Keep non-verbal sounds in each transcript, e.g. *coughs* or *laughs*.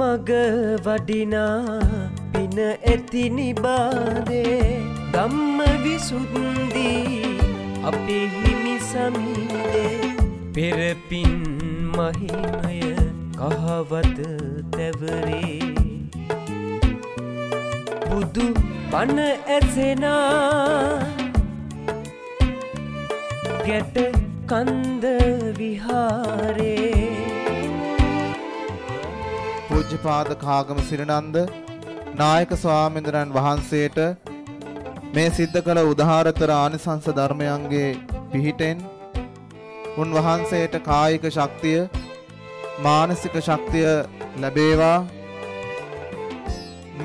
මග වඩිනා පින ඇති නිබාදේ ධම්ම විසුද්ධී අපේ හිමි සමීදේ පෙරපින් මහිමය කහවත තැවරේ බුදු පන ඇසෙනා ගැට කන්ද විහාරේ පූජ්‍යපාද කාගම සිරනන්ද නායක ස්වාමීන්ද්‍රයන් වහන්සේට මේ සිද්ධ කළ උදාහරතර ආනිසංස ධර්මයන්ගේ පිහිටෙන් උන්වහන්සේට කායික ශක්තිය මානසික ශක්තිය ලැබේවා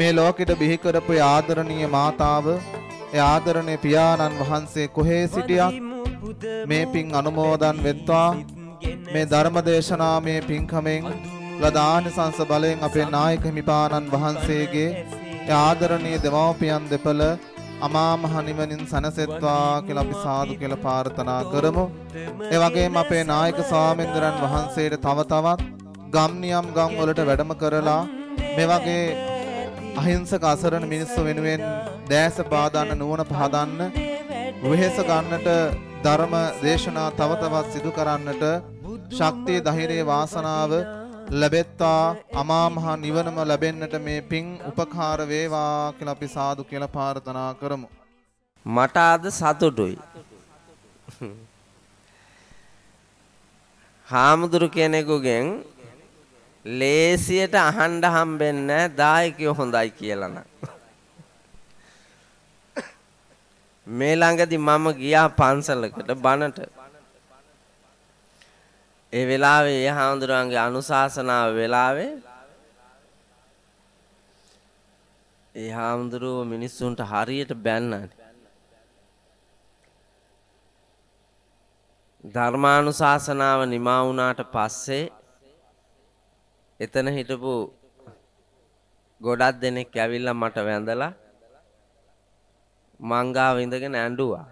මේ ලෝකෙට බිහි කරපු ආදරණීය මාතාව ඒ ආදරණීය පියාණන් වහන්සේ කොහේ සිටියත් මේ පින් අනුමෝදන් වෙත්වා මේ ධර්ම දේශනාමේ පින්කමෙන් ලදානිසංස බලයෙන් අපේ නායක හිමිපාණන් වහන්සේගේ ආදරණීය දෙමව්පියන් දෙපළ අමා මහ නිවනින් සැනසෙත්වා කියලා අපි සාදු කියලා ප්‍රාර්ථනා කරමු. ඒ වගේම අපේ නායක ස්වාමීන්ද්‍රයන් වහන්සේට තව තවත් ගම්නියම් ගම් වලට වැඩම කරලා මේ වගේ අහිංසක අසරණ මිනිස්සු වෙනුවෙන් දැස පාදන්න නුවණ පහදන්න වෙහෙස ගන්නට ධර්ම දේශනා තව තවත් සිදු කරන්නට ශක්තිය ධෛර්යය වාසනාව ලැබෙත්තා අමාමහ නිවනම ලැබෙන්නට මේ පින් උපකාර වේවා කියලා අපි සාදු කියලා ප්‍රාර්ථනා කරමු. මට අද සතුටුයි. හාමුදුරු කෙනෙකුගෙන් ලේසියට අහන්ඩ හම්බෙන්න දායකය හොඳයි කියලන. මේ ළඟදි මම ගියා පන්සලකට බණට ඒ වෙලාවේ ඒ හාමුදුරුවන්ගේ අනුශාසනාව වෙලාවේ ඒ හාමුදුරුව මිනිස්සුන්ට හරියට බැන්නට. ධර්මානුශාසනාව නිමා වුණාට පස්සේ එතන හිටපු ගොඩක් දෙනෙක් ඇවිල්ලා මට වැඳලා මංගාව ඉඳගෙන ඇඬුවා.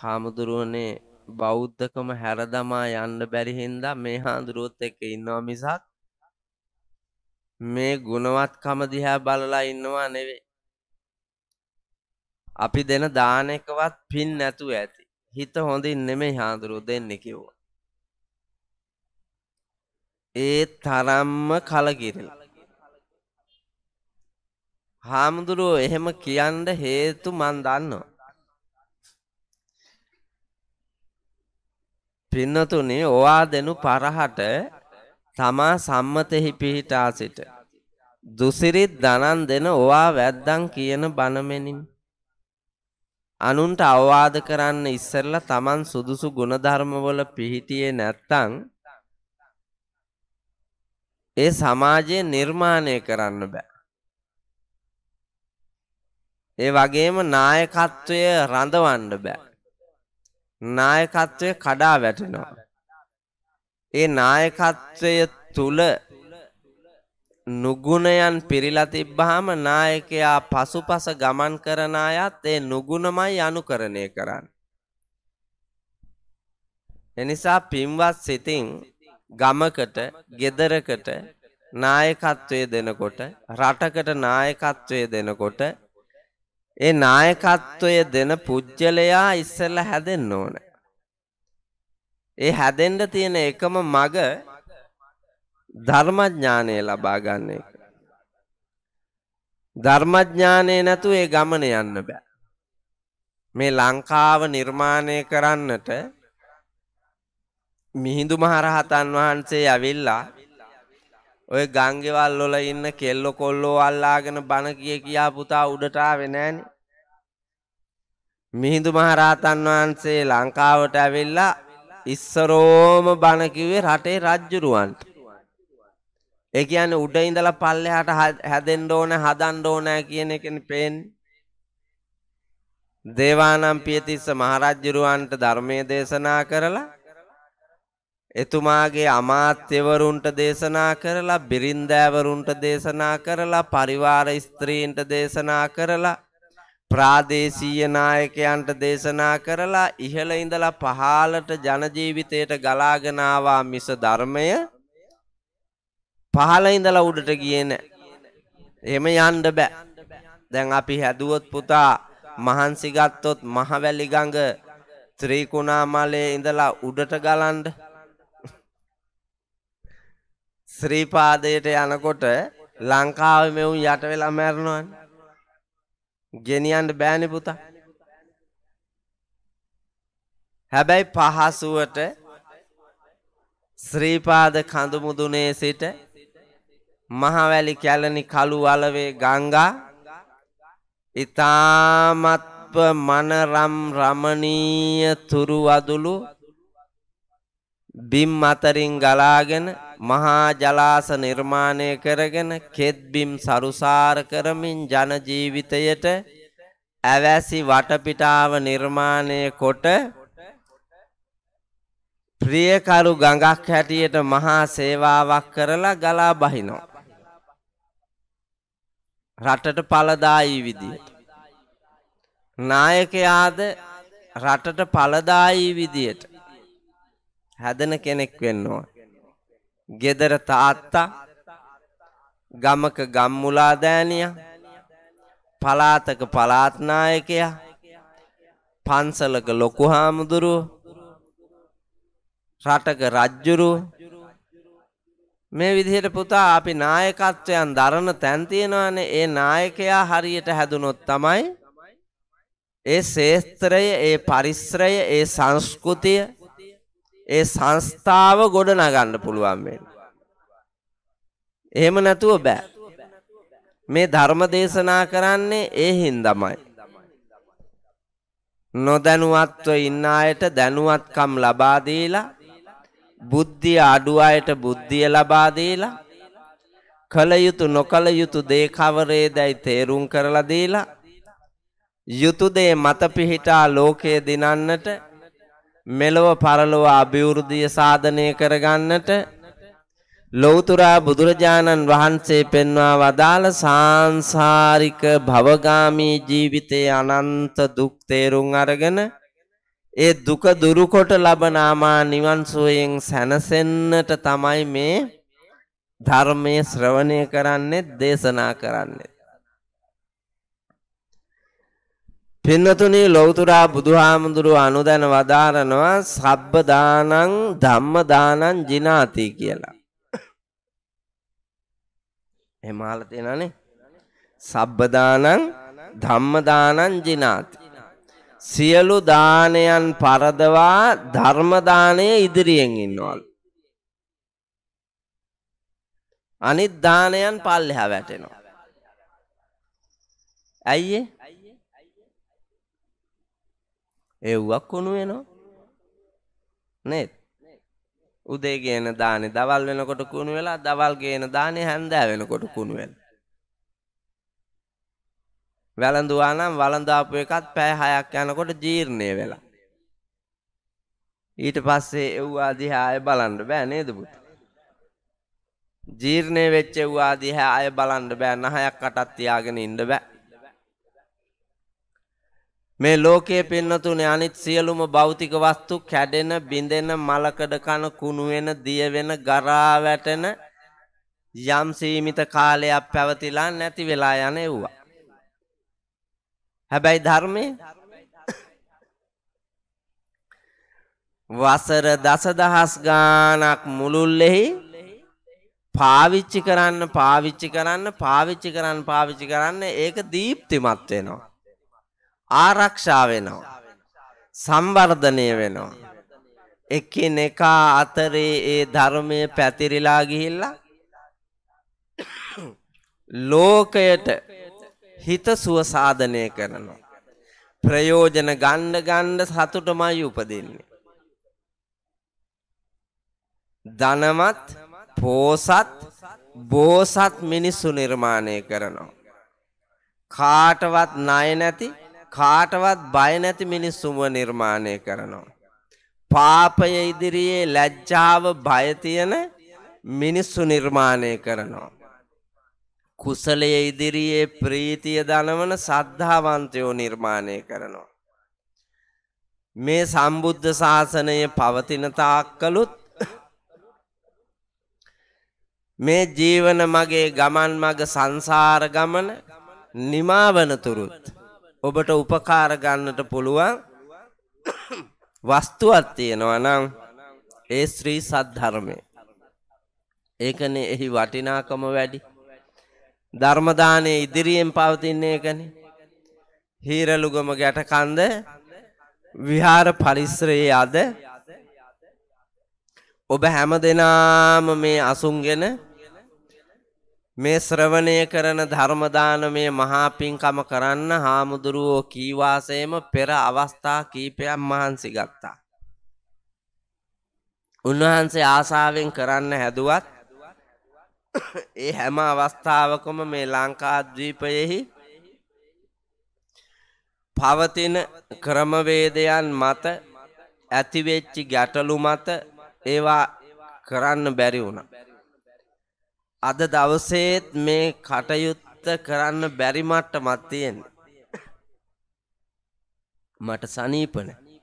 හාමුදුරුවනේ බෞද්ධකම හැරදමා යන්න බැරිහින්දා මේ හාදුරුවොත් එක ඉන්නවා මිසක් මේ ගුණවත්කම දිහා බලලා ඉන්නවා නෙවේ අපි දෙන දාන එකවත් පින් නැතුව ඇති හිත හොඳින් නෙමෙයි හාදුරුව දෙන්න කිව්වා ඒ තරම්ම කලකිරල හාමුදුරුවෝ එහෙම කියන්න හේතු මන් දන්නවා පින්නතුනේ ඔවා දෙනු පරහට තමා සම්මතෙහි පිහිටා සිට දුසිරිත් දනන් දෙන ඔවා වැද්දන් කියන බණමෙනින් අනුන්ට අවවාද කරන්න ඉස්සෙල්ලා Taman සුදුසු ගුණධර්මවල පිහිටියේ නැත්තම් ඒ සමාජය නිර්මාණය කරන්න බෑ. ඒ වගේම නායකත්වය රඳවන්න බෑ. නායකත්වය කඩා වැටෙනවා. ඒ නායකත්වය තුල නුගුණයන් පිරීලා තිබ්බහම නායකයා පසුපස ගමන් කරන අයත් ඒ නුගුණමයි අනුකරණය කරන්නේ. එනිසා පින්වත් සිතින් ගමකට, ගෙදරකට නායකත්වය දෙනකොට, රටකට නායකත්වය දෙනකොට ඒ නායකත්වය දෙන පුජ්‍යලයා ඉස්සෙල්ලා හැදෙන්න ඕන. ඒ හැදෙන්න තියෙන එකම මග ධර්මඥානය ලබා ගන්න එක. ධර්මඥානය නැතුව ඒ ගමන යන්න බෑ. මේ ලංකාව නිර්මාණය කරන්නට මිහිඳු මහරහතන් වහන්සේ ඇවිල්ලා ඔය ගංගෙවල් වල ඉන්න කෙල්ලො කොල්ලෝ අල්ලාගෙන බණ කිය කියා පුතා උඩට ආවේ නෑනේ. මිහිඳු මහරහතන් වහන්සේ ලංකාවට ඇවිල්ලා ඉස්සරෝම බණ කිව්වේ රටේ රජුරුවන්ට. ඒ කියන්නේ උඩ ඉඳලා පල්ලෙහාට හැදෙන්න ඕන හදන්න ඕන කියන එකනේ පේන්නේ. දේවානම් පියතිස්ස මහරජුරුවන්ට ධර්මයේ දේශනා කරලා එතුමාගේ අමාත්‍යවරුන්ට දේශනා කරලා බිරින්දෑවරුන්ට දේශනා කරලා පරිවාර ස්ත්‍රීන්ට දේශනා කරලා ප්‍රාදේශීය නායකයන්ට දේශනා කරලා ඉහළ ඉඳලා පහළට ජන ජීවිතයට ගලාගෙන ආවා මිස ධර්මය පහළ ඉඳලා උඩට ගියේ නැහැ. එහෙම යන්න බෑ. දැන් අපි හැදුවොත් පුතා මහන්සි ගත්තොත් මහවැලි ගඟ ත්‍රිකුණාමලයේ ඉඳලා උඩට ගලන්න ශ්‍රීපාදයට යනකොට ලංකාව මෙවුන් යට වෙලා මැරණුවන් ගෙනියන්ට බෑනි පුතා හැබැයි පහසුවට ශ්‍රීපාද කඳුමුදුනේ සිට මහවැලි කැලනි කළු වලවේ ගංගා ඉතාමත්ව මනරම් රමණීය තුරු වදුළු බිම් අතරින් ගලාගෙන මහා ජලාස නිර්මාණය කරගෙන කෙත් බිම් සරුසාර කරමින් ජන ජීවිතයට ඇවැසි වටපිටාව නිර්මාණය කොට ප්‍රියකරු ගඟක් හැටියට මහා සේවාවක් කරලා ගලා බහිනවා රටට පළදායි විදියට නායකයාද රටට පළදායි විදියට හැදෙන කෙනෙක් වෙන්න ඕන. ගෙදර තාත්තා ගමක ගම්මුලා දෑනියා පලාතක පලාත්නායකයා පන්සලක ලොකු හාමුදුරුව රටක රජ්ජුරු මේ විදිහට පුතා අපි නායකත්වයන් දරන තැන් තියෙනවානේ ඒ නායකයා හරියට හැදුනොත් තමයි ඒ ශේස්ත්‍රය ඒ පරිශ්‍රය ඒ සංස්කෘතිය ඒ සංස්ථාව ගොඩ නගන්න පුළුවන් වෙනවා. එහෙම නැතුව බෑ. මේ ධර්ම දේශනා කරන්නේ ඒ හින්දමයි. නොදැනුවත්ව ඉන්න අයට දැනුවත්කම් ලබා දීලා බුද්ධිය අඩු අයට බුද්ධිය ලබා දීලා කල යුතු නොකල යුතු දේ කවරේදයි තේරුම් කරලා දීලා යුතුය දේ මත පිහිටා ලෝකයේ දිනන්නට මෙලොව පරලොව අභිවෘද්ධිය සාධනය කරගන්නට ලෞතුරා බුදුරජාණන් වහන්සේ පෙන්වා වදාළ සාංසාරික භවගාමී ජීවිතයේ අනන්ත දුක් තේරුම් අරගෙන ඒ දුක දුරුකොට ලබන ආමා නිවන් සුවයෙන් සැනසෙන්නට තමයි මේ ධර්මයේ ශ්‍රවණය කරන්නේ දේශනා කරන්නේ පින්නතුනි ලෞතුරා බුදුහාමුදුරු අනුදැන වදාරනවා සබ්බ දානං ධම්ම දානං ජිනාති කියලා. එහෙම අහලා තියෙනනේ. සබ්බ දානං ධම්ම දානං ජිනාති. සියලු දානයන් පරදවා ධර්ම දාණය ඉදිරියෙන් ඉන්නවලු. අනිත් දානයන් පල්ලෙහා වැටෙනවා. ඇයි ඒ? ඒ වුවක් කුණු වෙනවා නේද උදේ ගේන දානේ දවල් වෙනකොට කුණු වෙලා දවල් ගේන දානේ හැන්දෑ වෙනකොට කුණු වෙලා වැළඳුවා නම් වළඳාපු එකත් පැය 6ක් යනකොට ජීර්ණය වෙලා ඊට පස්සේ එව්වා දිහා ආය බලන්න බෑ නේද පුතේ ජීර්ණය වෙච්ච එව්වා දිහා ආය බලන්න බෑ නහයක් අටක් තියාගෙන ඉන්න බෑ මේ ලෝකයේ පින්නතුන අනිත් සියලුම භෞතික වස්තු කැඩෙන බිඳෙන මලකඩ කන කුණු වෙන දිය වෙන ගරා වැටෙන යම් සීමිත කාලයක් පැවතිලා නැති වෙලා යන ඒවා හැබැයි ධර්මයේ වසර දසදහස් ගාණක් මුළුල්ලෙහි පාවිච්චි කරන්න පාවිච්චි කරන්න පාවිච්චි කරන්න පාවිච්චි කරන්න ඒක දීප්තිමත් වෙනවා ආරක්ෂා වෙනවා. සංවර්ධනය වෙනවා. එකිනෙකා අතරේ ඒ ධර්මය පැතිරිලා ගිහිල්ලා ලෝකයට හිත සුව සාධනය කරනවා. ප්‍රයෝජන ගණ්ඩ ගණ්ඩ සතුටමයි උපදින්නේ. ධනමත් පෝසත් බෝසත් මිනිස්සු නිර්මාණය කරනවා. කාටවත් ණය නැති කාටවත් බය නැති මිනිස්සුම නිර්මාණය කරනවා. පාපය ඉදිරියේ ලැජ්ජාව බය තියෙන මිනිස්සු නිර්මාණය කරනවා. කුසලයේ ඉදිරියේ ප්‍රීතිය දනවන සද්ධාවන්තයෝ නිර්මාණය කරනවා. මේ සම්බුද්ධ ශාසනය පවතින තාක්කලුත් මේ ජීවන මගේ ගමන් මග සංසාර ගමන නිමාවනතුරුත් ඔබට උපකාර ගන්නට පුළුවන් වස්තුවක් තියෙනවා නම් ඒ ශ්‍රී සද්ධර්මය. ඒකනේ එහි වටිනාකම වැඩි. ධර්ම දානයේ ඉදිරියෙන් පවතින්නේ ඒකනේ. හීරලුගම ගැටකන්ද විහාර පරිසරයේ අද ඔබ හැම දෙනාම මේ අසුන්ගෙන මේ ශ්‍රවණය කරන ධර්ම දානමේ මහා පිංකම කරන්න හාමුදුරුවෝ කී වාසයේම පෙර අවස්ථා කීපයක් මහන්සි ගත්තා. උන්වහන්සේ ආසාවෙන් කරන්න හැදුවත් ඒ හැම අවස්ථාවකම මේ ලංකාද්වීපයෙහි පවතින ක්‍රමවේදයන් මත ඇතිවෙච්චි ගැටලු මත ඒවා කරන්න බැරි වුණා. අද දවසේත් මේ කටයුත්ත කරන්න බැරි මට්ටමක් තියෙන්නේ. මට සනීප නැහැ.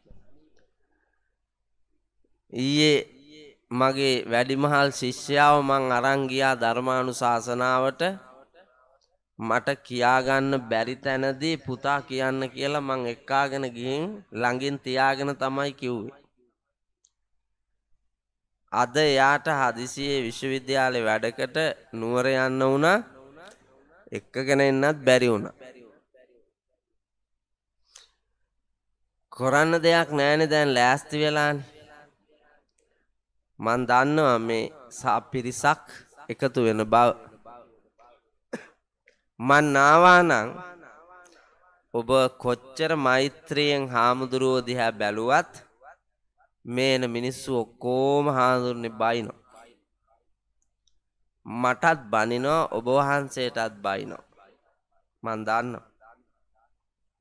ඊයේ මගේ වැඩිමහල් ශිෂ්‍යාව මං අරන් ගියා ධර්මානුශාසනාවට මට කියාගන්න බැරි තැනදී පුතා කියන්න කියලා මං එක්කාගෙන ගිහින් ළඟින් තියාගෙන තමයි කිව්වේ. අද එයාට හදිසියේ විශ්වවිද්‍යාලේ වැඩකට නුවර යන්න වුණා එක්කගෙන එන්නත් බැරි වුණා. කොරන්න දෙයක් නෑනේ දැන් ලෑස්ති වෙලානේ. මන් දන්නවා මේ සාපිරිසක් එකතු වෙන බව. මන් නාවානම් ඔබ කොච්චර මෛත්‍රියෙන් හාමුදුරුවෝ දිහා බැලුවත් මේන මිනිස්සු ඔක්කෝම හාදුරන්නේ බයිනෝ. මටත් බනිනෝ ඔබවහන්සේටත් බයිනෝ. මන් දන්න.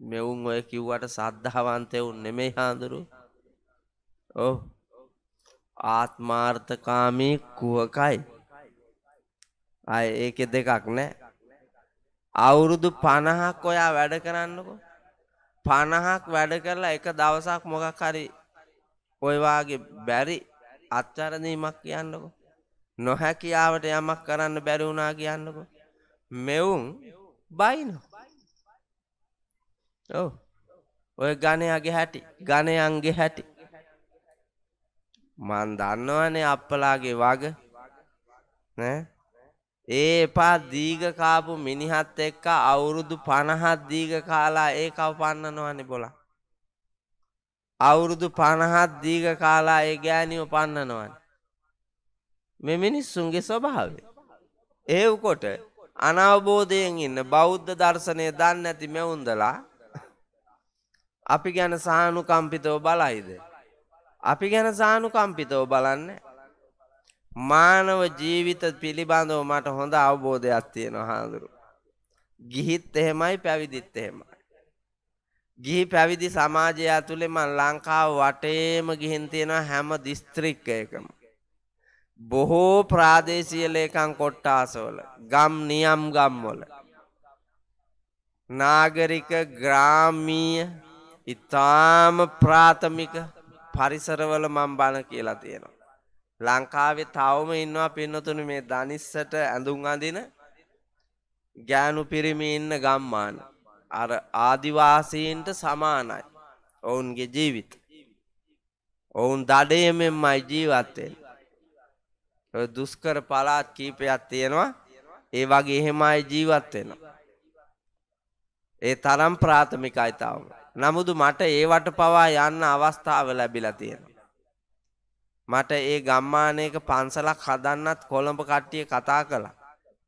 මෙවුන් ඔය කිව්වට සද්ධාවන්තයවුන් නෙමෙයි හාදුරු ඕ ආත්මාර්ථකාමී කුවකයි අය ඒක දෙකක් නෑ අවුරුදු පණහක් ඔයා වැඩ කරන්නකෝ පණහක් වැඩ කරලා එක දවසක් මොකක් හරි ඔයවාගේ බැරි අත්චරණීමක් කියන්නකො නොහැකියාවට යමක් කරන්න බැරිවුනා කියන්නකො මෙවුන් බයිනෝ ඔව ඔය ගණයගේ හැටි ගණයන්ගේ හැටි මන් දන්නවනේ අප්පලාගේ වග ඒ එපා දීග කාපු මිනිහත් එක්ක අවුරුදු පණහත් දීග කාලා ඒ කව පන්නනවනේ බොලා අවුරුදු පණහත් දීග කාලා ඒ ගෑනිව පන්නනවන්. මෙ මිනිස්සුන්ගේ ස්වභාව. ඒවකොට අනවබෝධයෙන් ඉන්න බෞද්ධ දර්ශනය දන්න ඇති මෙවුන්දලා අපි ගැන සානුකම්පිතව බලයිද. අපි ගැන සානුකම්පිතව බලන්න මානව ජීවිත පිළිබඳව මට හොඳ අවබෝධයක් තියෙන හාදුරු. ගිහිත් එහෙමයි පැවිදිත් එහෙම. ගිහි පැවිදි සමාජය ඇතුලේ මම ලංකාව වටේම ගිහින් තියෙනවා හැම දිස්ත්‍රික්කයකම. බොහෝ ප්‍රාදේශීය ලේකම් කොට්ටාසවල, ගම් නියම් ගම්වල. නාගරික ග්‍රාමීය ඉතාම ප්‍රාථමික පරිසරවල මම බණ කියලා තියෙනවා. ලංකාවේ තවම ඉන්නවා පින්නතුනි මේ දනිස්සට ඇඳුම් අඳින ගෑනු පිරිමි ඉන්න ගම්මාන. අර ආදිවාසීන්ට සමානයි. ඔවුන්ගේ ජීවිත. ඔවුන් දඩයමෙන්මයි ජීවත්වෙන්. දුස්කර පලාත් කීපයක් තියෙනවා ඒ වගේ එහෙමයි ජීවත්වෙන. ඒ තරම් ප්‍රාථමික අයිතාවම. නමුදු මට ඒවට පවා යන්න අවස්ථාව ලැබිලා තියෙන. මට ඒ ගම්මානයක පන්සලක් හදන්නත් කොළඹ කට්ටිය කතා කළ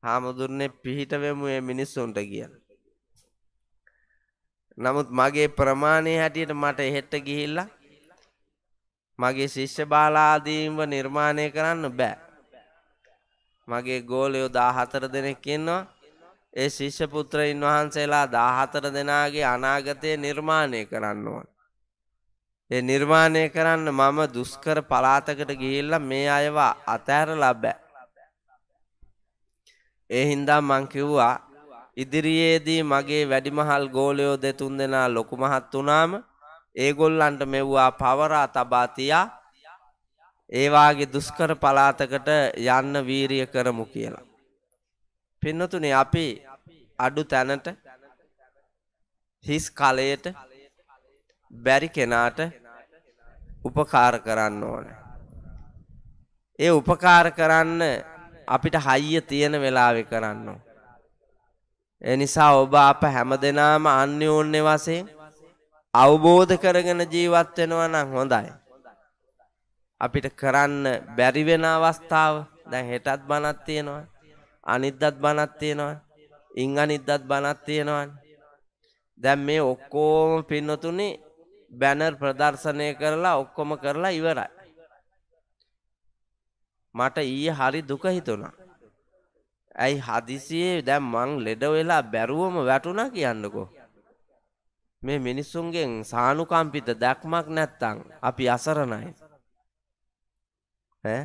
හාමුදුරන්නේ පිහිටවෙමු ඒ මිනිස්සුන්ට කියලා. නමුත් මගේ ප්‍රමාණය හැටියට මට එහෙට ගිහිල්ලා මගේ ශිෂ්‍ය බාලාදීන්ව නිර්මාණය කරන්න බෑ. මගේ ගෝලයෝ දාහතර දෙනෙක් ඉන්නවා ඒ ශිෂ්‍ය පුත්‍රයින් වහන්සේලා දාහතර දෙනාගේ අනාගතය නිර්මාණය කරන්න ඕන. ඒ නිර්මාණය කරන්න මම දුස්කර පලාතකට ගිහිල්ලා මේ අයවා අතෑර ලබෑ. ඒ හින්දා මංකිව්වා ඉදිරියේදී මගේ වැඩිමහල් ගෝලයෝ දෙතුන් දෙනා ලොකු මහත් වුණාම ඒගොල්ලන්ට මෙව්වා පවරා තබා තියා ඒවාගේ දුෂ්කර පලාතකට යන්න වීරිය කරමු කියලා. පින්නතුනේ අපි අඩු තැනට හිස් කලයට බැරි කෙනාට උපකාර කරන්න ඕන. ඒ උපකාර කරන්න අපිට හයිය තියෙන වෙලාවෙ කරන්නවා. එනිසා ඔබ අප හැමදෙනාම අන්‍යෝන්‍ය වශයෙන් අවබෝධ කරගෙන ජීවත් වෙනවා නම් හොඳයි. අපිට කරන්න බැරි වෙන අවස්ථාව දැන් හෙටත් බණක් තියෙනවා. අනිද්දාත් බණක් තියෙනවා. ඉන් අනිද්දාත් බණක් තියෙනවා. දැන් මේ ඔක්කොම පින්නතුනේ බැනර් ප්‍රදර්ශනය කරලා ඔක්කොම කරලා ඉවරයි. මට ඊයේ හරි දුක හිතුණා. ඇයි හදිසියේ දැන් මං ලෙඩ වෙලා බැරුවම වැටුණා කියන්නකෝ. මේ මිනිස්සුන්ගෙන් සානුකම්පිත දැක්මක් නැත්තම් අපි අසරණයි. ඈ?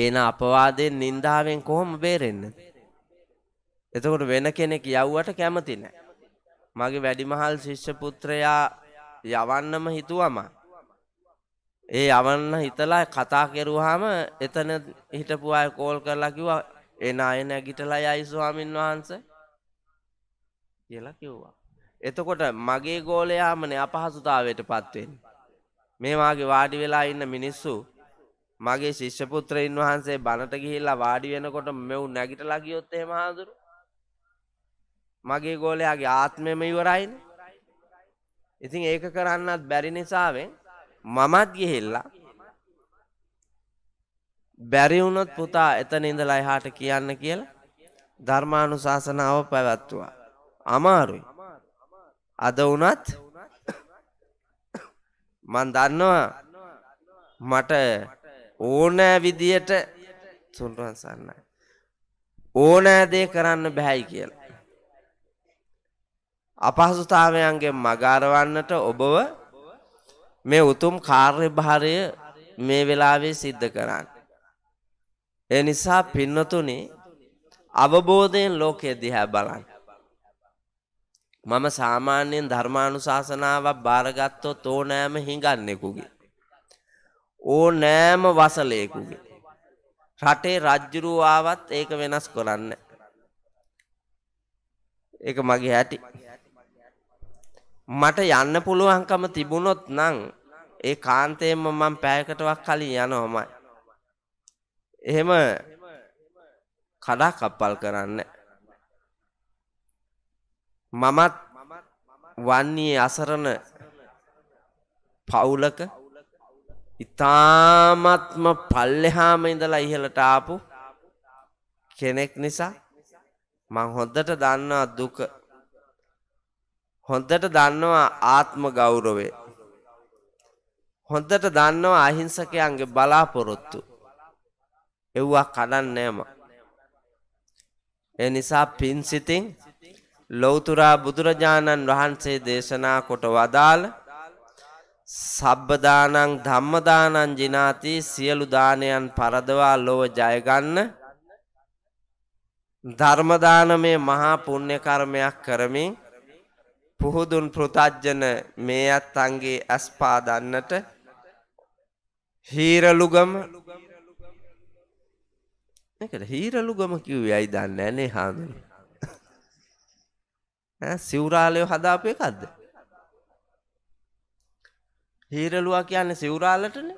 ඒන අපවාදයෙන් නින්දාවෙන් කොහොම බේරෙන්නේ? එතකොට වෙන කෙනෙක් යව්වට කැමති නැහැ. මගේ වැඩිමහල් ශිෂ්‍ය පුත්‍රයා යවන්නම හිතුවම ඒ යවන්න හිතලා කතා කෙරුවාම එතන හිටපු අය කෝල් කරලා කිව්වා එන අය නැගිටලා යයි ස්වාමින් වහන්සේ කියලා කිව්වා. එතකොට මගේ ගෝලයාමන අපහසුතාවයට පත්වෙන්. මේ මාගේ වාඩි වෙලා ඉන්න මිනිස්සු මගේ ශිෂ්‍යපුත්‍රයින් වහන්සේ බණට ගිහිල්ලා වාඩි වෙනකොට මෙව් නැගිටලා ගියොත් එහෙම ආදුරු මගේ ගෝලයාගේ ආත්මෙම ඉවරයිනේ. ඉතින් ඒක කරන්නත් බැරි නිසාවෙන් මමත් ගිහිල්ලා බැරි වුණොත් පුතා එතන ඉඳලා එහාට කියන්න කියලා ධර්මානුශාසනාව පැවැත්තුවා. අමාරුයි. අද වුණත් මන් දන්නවා මට ඕනෑ විදියට තුන්රුවන් සන්නයි. ඕනෑදේ කරන්න බැහැයි කියලා. අපහසුතාවයන්ගේ මගාරවන්නට ඔබව මේ උතුම් කාර්ය භාරය මේ වෙලාවේ සිද්ධ කරන්න. ඒ නිසා පින්නතුනි අවබෝධයෙන් ලෝකයේ දිහා බලන්න. මම සාමාන්‍යයෙන් ධර්මානුශාසනාවක් බාරගත්තොත් ඕනෑම හිඟන්නෙකුගේ. ඕනෑම වසලයෙකුගේ. රටේ රජ්ජුරුව ආවත් ඒක වෙනස් කරන්න. ඒක මගේ ඇති. මට යන්න පුළුවන්කම තිබුණොත් නම් ඒ කාන්තයෙන්ම මම පැයකටවත් කලින් යනවමයි. එහෙම කඩා කප්පල් කරන්න මමත් වන්නේ අසරණ පවුලක ඉතාමත්ම පල්ලෙහාම ඉඳලා ඉහලට ආපු කෙනෙක් නිසා මං හොඳට දන්නවා දුක හොඳට දන්නවා ආත්ම ගෞරවේ හොඳට දන්නවා අහිංසකයන්ගේ බලාපොරොත්තු එව්වා කඩන්නේ නෑම. ඒ නිසා පින්සිතින් ලෞතුරා බුදුරජාණන් වහන්සේ දේශනා කොට වදාළ සබ්බදානං ධම්මදානං ජිනාති සියලු දානයන් පරදවා ලොව ජයගන්න ධර්මදානමය මහා පුුණ්‍ය කර්මයක් කරමින් පුහුදුන් පෘතජ්ජන මේ අත් අන්ගේ ඇස්පාදන්නට හීරලුගම මේකට හීරලු ගම කිව්වේ අයි දන්නේ නේ හාමුදුරුවෝ. සිවුරාලයෝ හදාපු එකක්ද? හීරලුවා කියන්නේ සිවුරාලටනේ.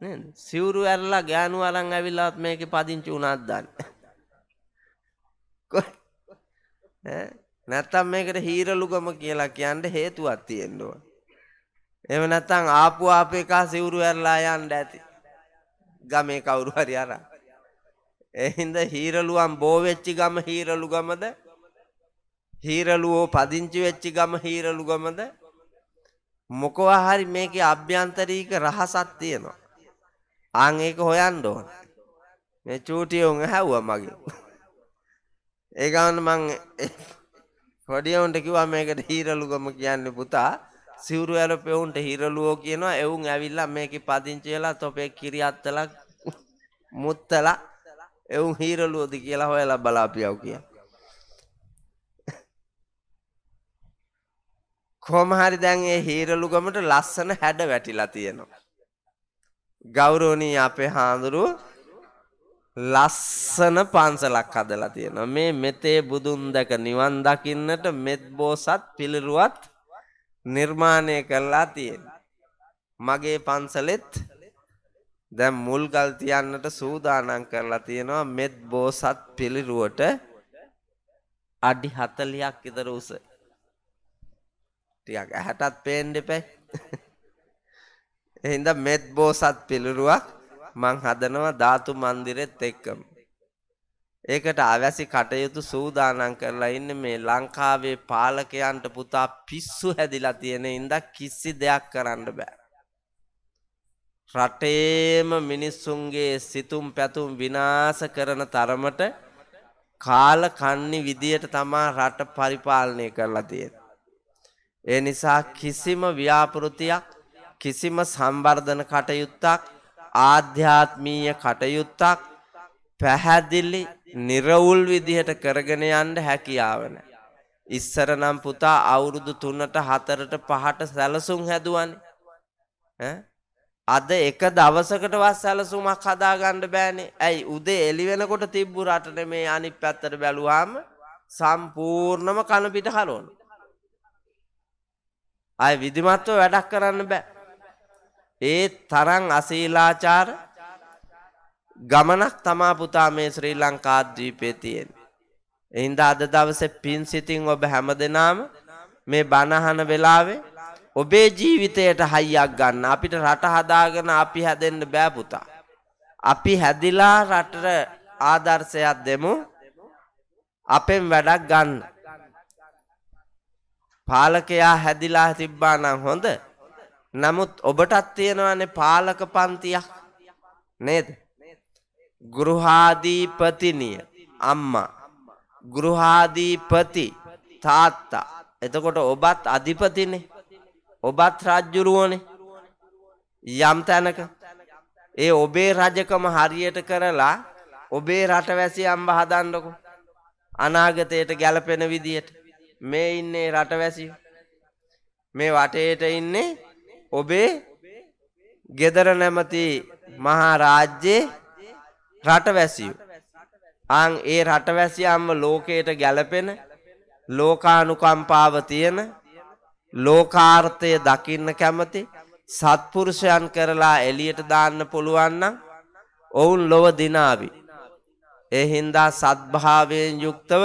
නේද? සිවුරු ඇරලා ගෑනු අරන් ඇවිල්ලාත් මේකේ පදිංචි උනාත් දන්නේ. ඈ නැත්තම් මේකට හීරලුගම කියලා කියන්න හේතුවක් තියෙන්න ඕන. එහෙම නැත්තම් ආපු ආපේ කා සිවුරු ඇරලා යන්න ඇති. ගමේ කවුරු හරි අරන්. එහින්ද හීරලුවන් බෝවෙච්චි ගම හීරලු ගමද හීරලුවෝ පදිංචි වෙච්චි ගම හීරලු ගමද මොකවා හරි මේකේ අභ්‍යන්තරීක රහසක් තියෙනවා. ආන් ඒක හොයන්න ඕන. මේ චූටියෝන් ඇහුවා මගේ. ඒ ගමන් මං පොඩියෝන්ට කිව්වා මේකට හීරලුගම කියන්නේ පුතා. සිවුරු ඇර පෙවුන්ට හිරලුවෝ කියනවා එවුන් ඇවිල්ලා මේකේ පදිංචි වෙලා තොපේ කිරියත්තලා මුත්තලා එවුන් හීරලුවද කියලා හොයලා බලාපියව් කිය. කොමහරි දැන් ඒ හීරලුගමට ලස්සන හැඩ වැටිලා තියෙනවා. ගෞරෝණී අපේ හාඳුරු ලස්සන පන්සලක් හදලා තියෙනවා. මේ මෙතේ බුදුන් දැක නිවන් දකින්නට මෙත් බෝසත් පිළිරුවත් නිර්මාණය කරලා තියෙනවා. මගේ පන්සලෙත් දැන් මුල් ගල් තියන්නට සූදානම් කරලා තියෙනවා මෙත් බෝසත් පිළිරුවට අඩි 40ක් විතර උස. ටිකක් ඇහැටත් පේන්න දෙපැයි. එහෙනම් මෙත් බෝසත් පිළිරුවක් මං හදනවා ධාතු මන්දිරෙත් එක්කම. ඒකට අවැසි කටයුතු සූදානම් කරලා ඉන්නේ මේ ලංකාවේ පාලකයන්ට පුතා පිස්සු හැදිලා තියෙන ඉඳ කිසි දෙයක් කරන්න බෑ. රටේම මිනිස්සුන්ගේ සිතුම් පැතුම් විනාශ කරන තරමට කාල කන්නි විදියට තමා රට පරිපාලනය කරලා තියෙන. ඒ නිසා කිසිම ව්‍යාපෘතියක් කිසිම සම්බර්ධන කටයුත්තක් ආධ්‍යාත්මීය කටයුත්තක් පැහැදිලි නිරවුල් විදිහට කරගෙන යන්න හැකියාවන. ඉස්සර නම් පුතා අවුරුදු තුන්නට හතරට පහට සැලසුම් හැදුවනි. අද එක දවසකට වස් සැලසුමක් හදාගන්න බෑනේ. ඇයි උදේ එළි වෙනකොට තිබ්බු රටනේ මේ අනිත් පැත්තට බැලුවාම සම්පූර්ණම කන පිට හරවන. අය විධිමත්ව වැඩක් කරන්න බෑ. ඒ තරම් අශීලාචාර ගමනක් තමා පුතා මේ ශ්‍රී ලංකාද්වීපයේ තියෙන. එහින්දා අද දවසේ පින් සිතින් ඔබ හැම දෙනාම මේ බණහන වෙලාවේ ඔබේ ජීවිතයට හයියක් ගන්න අපිට රට හදාගෙන අපි හැදෙන්න බෑ පුතා. අපි හැදිලා රටට ආදර්ශයක් දෙමු. අපෙන් වැඩක් ගන්න. පාලකයා හැදිලා තිබ්බා නම් හොඳ. නමුත් ඔබටත් තියෙනවනේ පාලක පන්තියක් නේද? ගෘහාධිපතිනිය අම්මා ගෘහාධිපති තාත්තා එතකොට ඔබත් අධිපතිනේ ඔබත් රජ්ජුරුවනේ යම් තැනක ඒ ඔබේ රජකම හරියට කරලා ඔබේ රට වැසි අම්බ හදන්නකො අනාගතයට ගැලපෙන විදියට මේ ඉන්නේ රට වැසි මේ වටේට ඉන්නේ ඔබේ ගෙදර නැමති මහා රාජ්‍යයේ රටවැසියු ආං ඒ රටවැසි අම්ම ලෝකයට ගැලපෙන ලෝකානුකම්පාව තියෙන ලෝකාර්ථය දකින්න කැමති සත්පුරුෂයන් කරලා එළියට දාන්න පුළුවන් නම් ඔවුන් ලොව දිනාවි. ඒ හින්දා සත්භාවයෙන් යුක්තව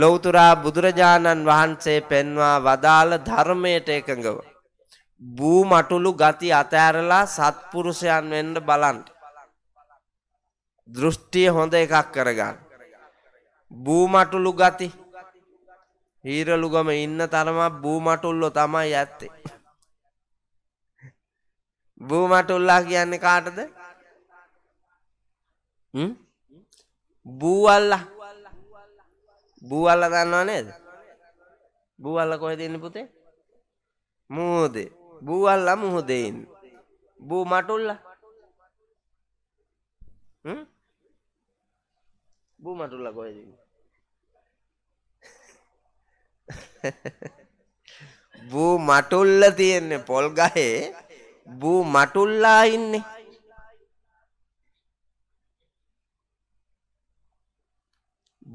ලෞතුරා බුදුරජාණන් වහන්සේ පෙන්වා වදාළ ධර්මයට එකඟව බූ මටුළු ගති අතෑරලා සත්පුරුෂයන් වෙන්න බලන්න. දෘෂ්ටිය හොඳ එකක් කරගන්න. බූ මටුළු ගති හීරලුගම ඉන්න තරමක් බූමටුල්ලො තමයි ඇත්තේ. බූමටුල්ලා කියන්නේ කාටද? හ්ම්? බූවල්ලා. බූවල්ලා දන්නව නේද? බූවල්ලා කොහෙද ඉන්නේ පුතේ? මූදේ. බූවල්ලා මුහුදේ ඉන්නේ. බූමටුල්ලා. හ්ම්? බූමටුල්ලා කොහෙද ඉන්නේ? *laughs* බූ මටුල්ල තියෙන්නේ පොල් ගහේ බූ මටුල්ලා ඉන්නේ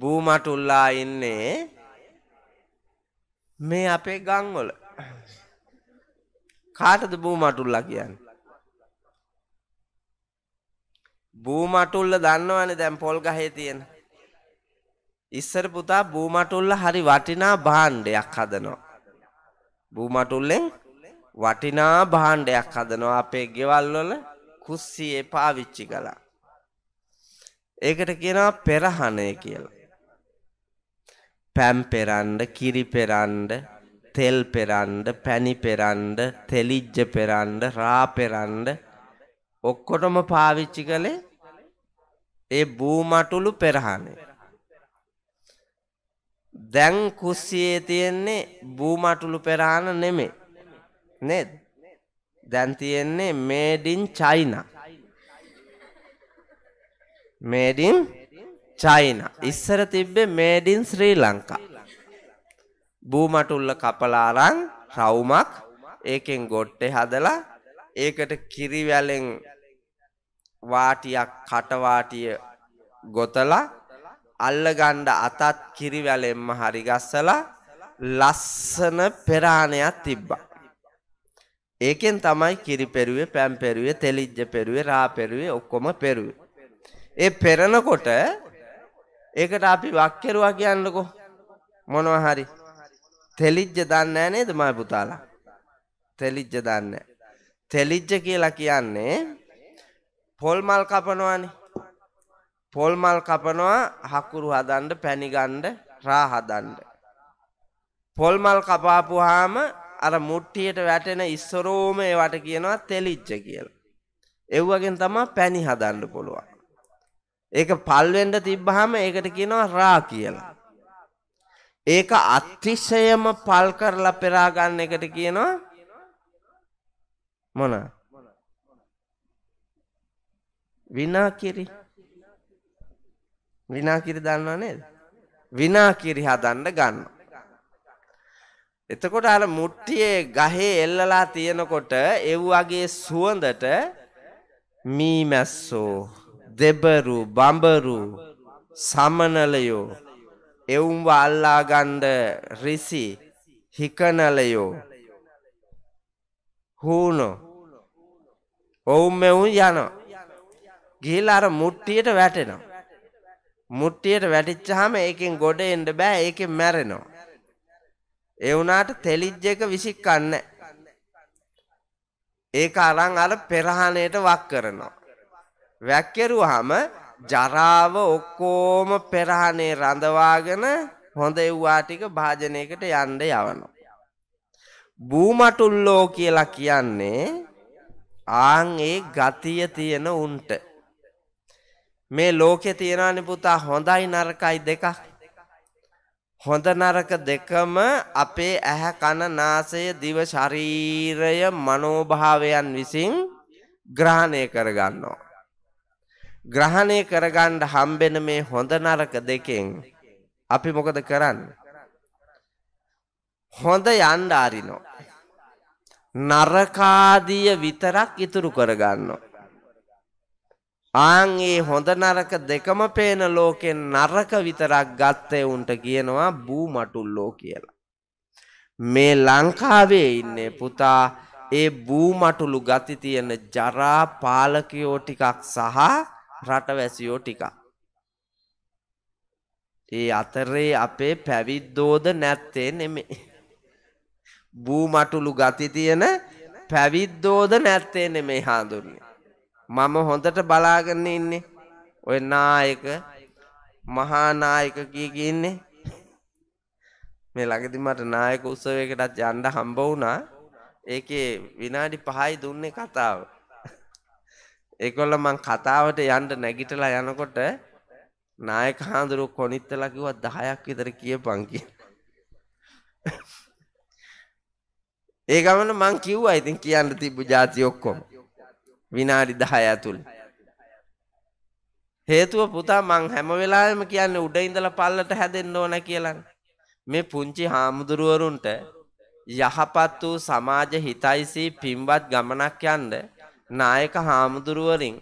බූ මටුල්ලා ඉන්නේ මේ අපේ ගංවල කාටද බූ මටුල්ලා කියන්නේ බූ මටුල්ල දන්නවනේ දැන් පොල් ගහේ තියෙන ඉස්සර පුතා බූමටුල්ල හරි වටිනා භාණ්ඩයක් හදනවා. බූමටුල්ලෙන් වටිනා භාණ්ඩයක් හදනවා අපේ ගෙවල් වල කුස්සියේ පාවිච්චි කළා. ඒකට කියනවා පෙරහණය කියලා. පැම් පෙරන්ඩ කිරි පෙරන්ඩ තෙල් පෙරන්ඩ පැණි පෙරන්ඩ තෙලිජ්ජ පෙරන්ඩ රා පෙරන්ඩ ඔක්කොටම පාවිච්චි කළේ ඒ බූමටුළු පෙරහනේ දැන් කුස්සියේ තියෙන්නේ බූමටුළු පෙරාන නෙමෙයි. නේද? දැන් තියෙන්නේ made in china made in china ඉස්සර තිබ්බේ made in sri lanka බූමටුල්ල කපලා අරන් රවුමක් ඒකෙන් ගොට්ටේ හදලා ඒකට කිරි වැලෙන් වාටියක් කට වාටිය ගොතලා අල්ලගණ්ඩ අතත් කිරිවැලෙන්ම හරිගස්සලා ලස්සන පෙරාණයක් තිබ්බා. ඒකෙන් තමයි කිරිපෙරුවේ පැම්පෙරුවේ තෙලිජ්ජ පෙරුවේ රාපෙරුවේ ඔක්කොම පෙරුවේ. ඒ පෙරනකොට ඒකට අපි වක්කෙරුවා කියන්නකෝ මොනවා හරි තෙලිජ්ජ දන්නේ නේද මම පුතාලා තෙලිජ්ජ දන්නේ තෙලිජ්ජ කියලා කියන්නේ පොල් මල් කපනවානේ පොල්මල් කපනවා හකුරු හදන්ඩ පැණිගණ්ඩ රා හදන්ඩ. පොල්මල් කපාපුහාම අර මුට්ටියට වැටෙන ඉස්සරෝමය වට කියනවා තෙලිච්ච කියල. එව්වගෙන් තමා පැණි හදන්ඩ පුළුවන්. ඒක පල්වෙන්ඩ තිබ්බහම ඒකට කියනවා රා කියලා. ඒක අත්තිශයම පල් කරලා පෙරාගන්න එකට කියනවා මොන විනා කිරි. විනාකිරි දන්නව නේද? විනාකිරි හදන්න ගන්නවා. එතකොට අර මුට්ටියේ ගහේ එල්ලලා තියෙනකොට ඒ වගේ සුවඳට මීමැස්සෝ දෙබරු බඹරු සමනලයෝ එවුන්ව අල්ලා ගන්න රිසි හිකනලයෝ හූනෝ ඔවුන් මෙවුන් යනවා ගිහිල්ලා අර මුට්ටියට වැටෙනවා මුට්ටියට වැටිච්චාම ඒකෙන් ගොඩ එන්න බෑ ඒකෙන් මැරෙනවා. ඒ වුණාට තෙලිජ් එක විසිකන්නේ ඒක අරන් අර පෙරහණයට වක් කරනවා. වැක්කරුවාම ජරාව ඔක්කොම පෙරහණේ රඳවාගෙන හොඳ එව්වා ටික භාජනයකට යන්න යවනවා. බූමටුල්ලෝ කියලා කියන්නේ ආන් ඒ ගතිය තියෙන උන්ට මේ ලෝකෙ තියෙනනි පුතා හොඳයි නරකයි දෙක හොඳ නරක දෙකම අපේ ඇහැ කන නාසය දිව ශරීරය මනෝභාවයන් විසින් ග්‍රහණය කරගන්නවා ග්‍රහණය කරගන්න හම්බෙන මේ හොඳ නරක දෙකෙන් අපි මොකද කරන්නේ හොඳ යන්න ආරිනෝ නරකාදිය විතරක් ඉතුරු කරගන්නවා ආන් ඒ හොඳ නරක දෙකම පේන ලෝකෙන් නරක විතරක් ගත්තේ උන්ට කියනවා බූමටුල්ලෝ කියලා. මේ ලංකාවේ ඉන්නේ පුතා ඒ බූමටුලු ගති තියෙන ජරා පාලකයෝ ටිකක් සහ රටවැසියෝ ටිකක්. ඒ අතරේ අපේ පැවිද්දෝද නැත්තේ නෙමේ. බූමටුලු ගති තියෙන පැවිද්දෝද නැත්තේ නෙමේ හාඳුන්නේ. මම හොඳට බලාගන්න ඉන්නේ ඔය නායක මහානායක කිය කියන්නේ මේ ළඟදි මට නායක උත්සවයකටත් යන්න හම්බ වුණා. ඒකේ විනාඩි 5යි දුන්නේ කතාව. ඒකොල්ල මං කතාවට යන්න නැගිටලා යනකොට නායක හාඳුරු කොනිත්තලා කිව්වා 10ක් විතර කියපන් ඒ ගමන මං කිව්වා ඉතින් කියන්න තිබ්බ જાති ඔක්කොම. විනාඩි 10 ඇතුළේ හේතුව පුතා මං හැම වෙලාවෙම කියන්නේ උඩ ඉඳලා පල්ලට හැදෙන්න ඕන කියලා. මේ පුංචි හාමුදුරුවරුන්ට යහපත් වූ සමාජ හිතයිසී පින්වත් ගමනක් යන්න නායක හාමුදුරුවරින්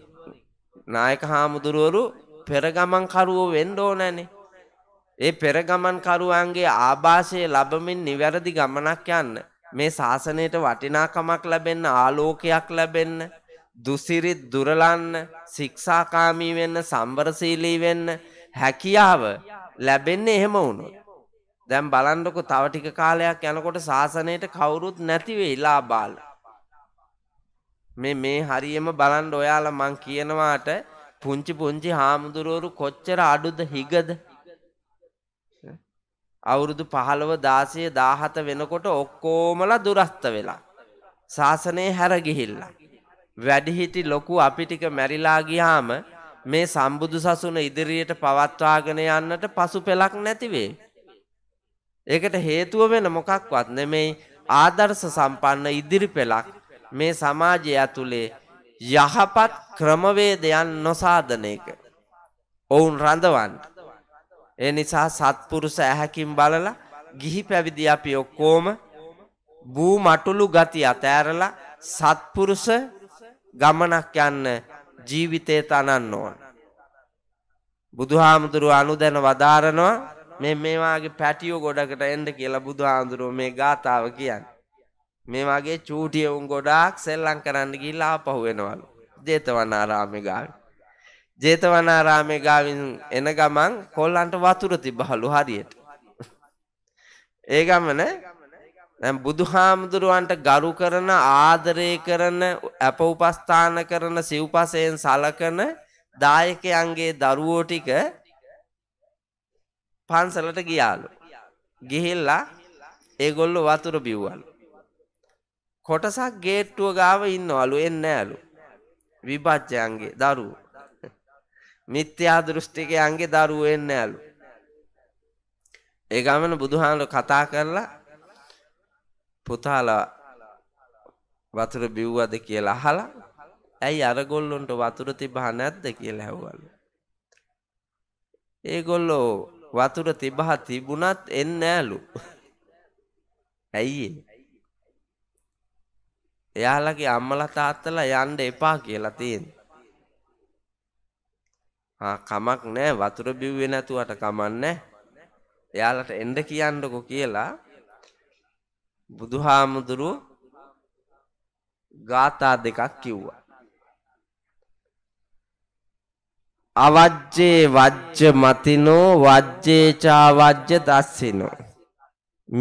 නායක හාමුදුරුවරු පෙරගමන් කරුවෝ වෙන්න ඕනනේ. ඒ පෙරගමන් කරුවන්ගේ ආభాෂය ලැබමින් නිවැරදි ගමනක් යන්න මේ ශාසනයට වටිනාකමක් ලැබෙන්න ආලෝකයක් ලැබෙන්න දුසිරිත් දුරලන්න ශික්ෂාකාමී වෙන්න සම්බරශීලී වෙන්න හැකියාව ලැබෙන්නේ එහෙම වුණොත්. දැන් බලන්නකො තව ටික කාලයක් යනකොට ශාසනයට කවුරුත් නැති වෙයි ලාබාල. මේ මේ හරියම බලන්න ඔයාලා මං කියනවාට පුංචි පුංචි හාමුදුරුවරු කොච්චර අඩුද හිගද අවුරුදු 15 16 17 වෙනකොට ඔක්කොමලා දුරස්ත වෙලා ශාසනය හැර ගිහිල්ලා වැඩිහිටි ලොකු අපි ටික මැරිලා ගියාම මේ සම්බුදු සසුන ඉදිරියට පවත්වාගෙන යන්නට පසු පෙළක් නැතිවේ. ඒකට හේතුව වෙන මොකක්වත් නෙමෙයි ආදර්ශ සම්පන්න ඉදිරි පෙළක් මේ සමාජය ඇතුළේ යහපත් ක්‍රමවේදයන් නොසාධන එක. ඔවුන් රඳවන්. ඒ නිසා සත්පුරුෂ ඇහැකින් බලලා ගිහි පැවිදි අපි ඔක්කෝම බූ මටුළු ගති අතෑරලා සත්පුරුෂ ගමනක් යන්න ජීවිතය තනන්න ඕන. බුදුහාමුදුරුව අනුදැන වදාරනවා මේ මේවාගේ පැටියෝ ගොඩකට එන්න කියලා බුදුහාමුදුරුව මේ ගාථාව කියන්න. මේ වගේ චූටිය උන් ගොඩාක් සෙල්ලම් කරන්න ගිහිල්ලා ආපහු එනවලු. ජේතවනාරාමේ ගාවින්. ජේතවනාරාමේ ගාවින් එන ගමන් කොල්ලන්ට වතුර තිබහලු හරියට. ඒ ගමන දැන් බුදුහාමුදුරුවන්ට ගරු කරන ආදරය කරන අප උපස්ථාන කරන සිව්පසයෙන් සලකන දායකයන්ගේ දරුවෝ ටික පන්සලට ගියාලු. ගිහිල්ලා ඒගොල්ලෝ වතුර බිව්වලු. කොටසක් ගේට්ටුව ගාව ඉන්නවලු එන්නේ නැලු. විභජ්‍යයන්ගේ දරුවෝ. මිත්‍යා දෘෂ්ටිකයන්ගේ දරුවෝ එන්නේ නැලු. ඒ ගමන බුදුහාමුදුරුවෝ කතා කරලා පුතාලා වතුර බිව්වද කියලා අහලා ඇයි අරගොල්ලොන්ට වතුර තිබහ නැද්ද කියලා ඇහුවලු. ඒගොල්ලෝ වතුර තිබහ තිබුණත් එන්න ඇලු. ඇයි එයාලගේ අම්මලා තාත්තලා යන්න එපා කියලා තියෙන. ආ කමක් නෑ වතුර බිව්වේ නැතුවට කමක් නෑ. එයාලට එන්න කියන්නකෝ කියලා බුදුහාමුදුරු ගාථා දෙකක් කිව්වා. අවජ්ජේ වජ්ජ මතිනෝ වජ්ජේචා වජ්ජ දස්සිනෝ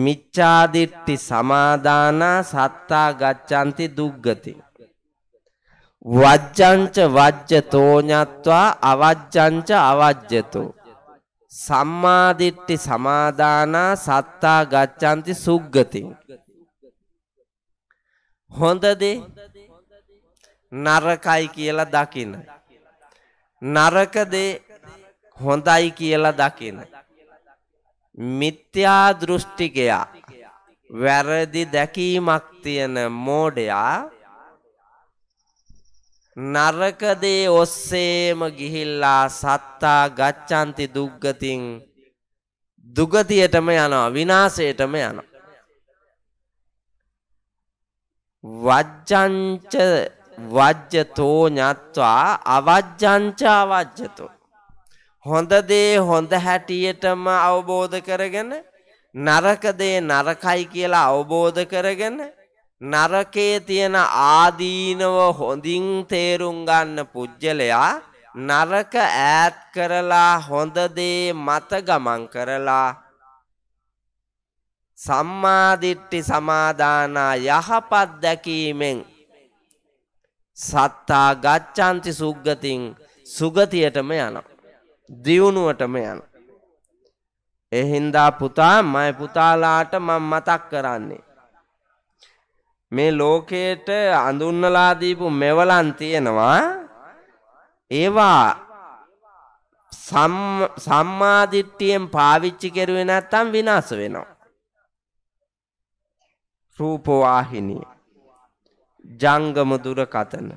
මිච්ඡාදිට්ටි සමාදානා සත්තා ගච්ඡanti දුග්ගති වජ්ජංච වජ්ජතෝ ඤත්වා අවජ්ජංච අවජ්ජතෝ සම්මාදිට්ටි සමාදානා සත්තා ගච්ඡanti සුග්ගති හොඳදේ නරකයි කියලා දකින. නරකදේ හොඳයි කියලා දකින. මිත්‍යා දෘෂ්ටිකයා වැරදි දැකීමක් තියෙන මෝඩයා නරකදේ ඔස්සේම ගිහිල්ලා සත්තා ගච්ඡන්ති දුග්ගතින් දුගතියටම යනවා විනාශයටම යනවා වජ්ජංච වජ්ජතෝ ඥාත්වා අවජ්ජංච අවජ්ජතෝ හොඳ දේ හොඳ හැටියටම අවබෝධ කරගෙන නරක දේ නරකයි කියලා අවබෝධ කරගෙන නරකයේ තියෙන ආදීනව හොඳින් තේරුම් ගන්න පුජ්‍යලයා නරක ඈත් කරලා හොඳ දේ මත ගමන් කරලා සම්මාදිට්ටි සමාදානා යහපත් දැකීමෙන් සත්තා ගච්ඡanti සුග්ගතින් සුගතියටම යනවා. දියුණුවටම යනවා. ඒ හින්දා පුතා මම පුතාලාට මම මතක් කරන්නේ මේ ලෝකයට අඳුන්නලා දීපු මෙවලන් තියෙනවා ඒවා සම්මාදිට්ඨියෙන් පාවිච්චි කරුවේ නැත්නම් විනාශ වෙනවා රූපවාහිනිය ජංගම දුරකතන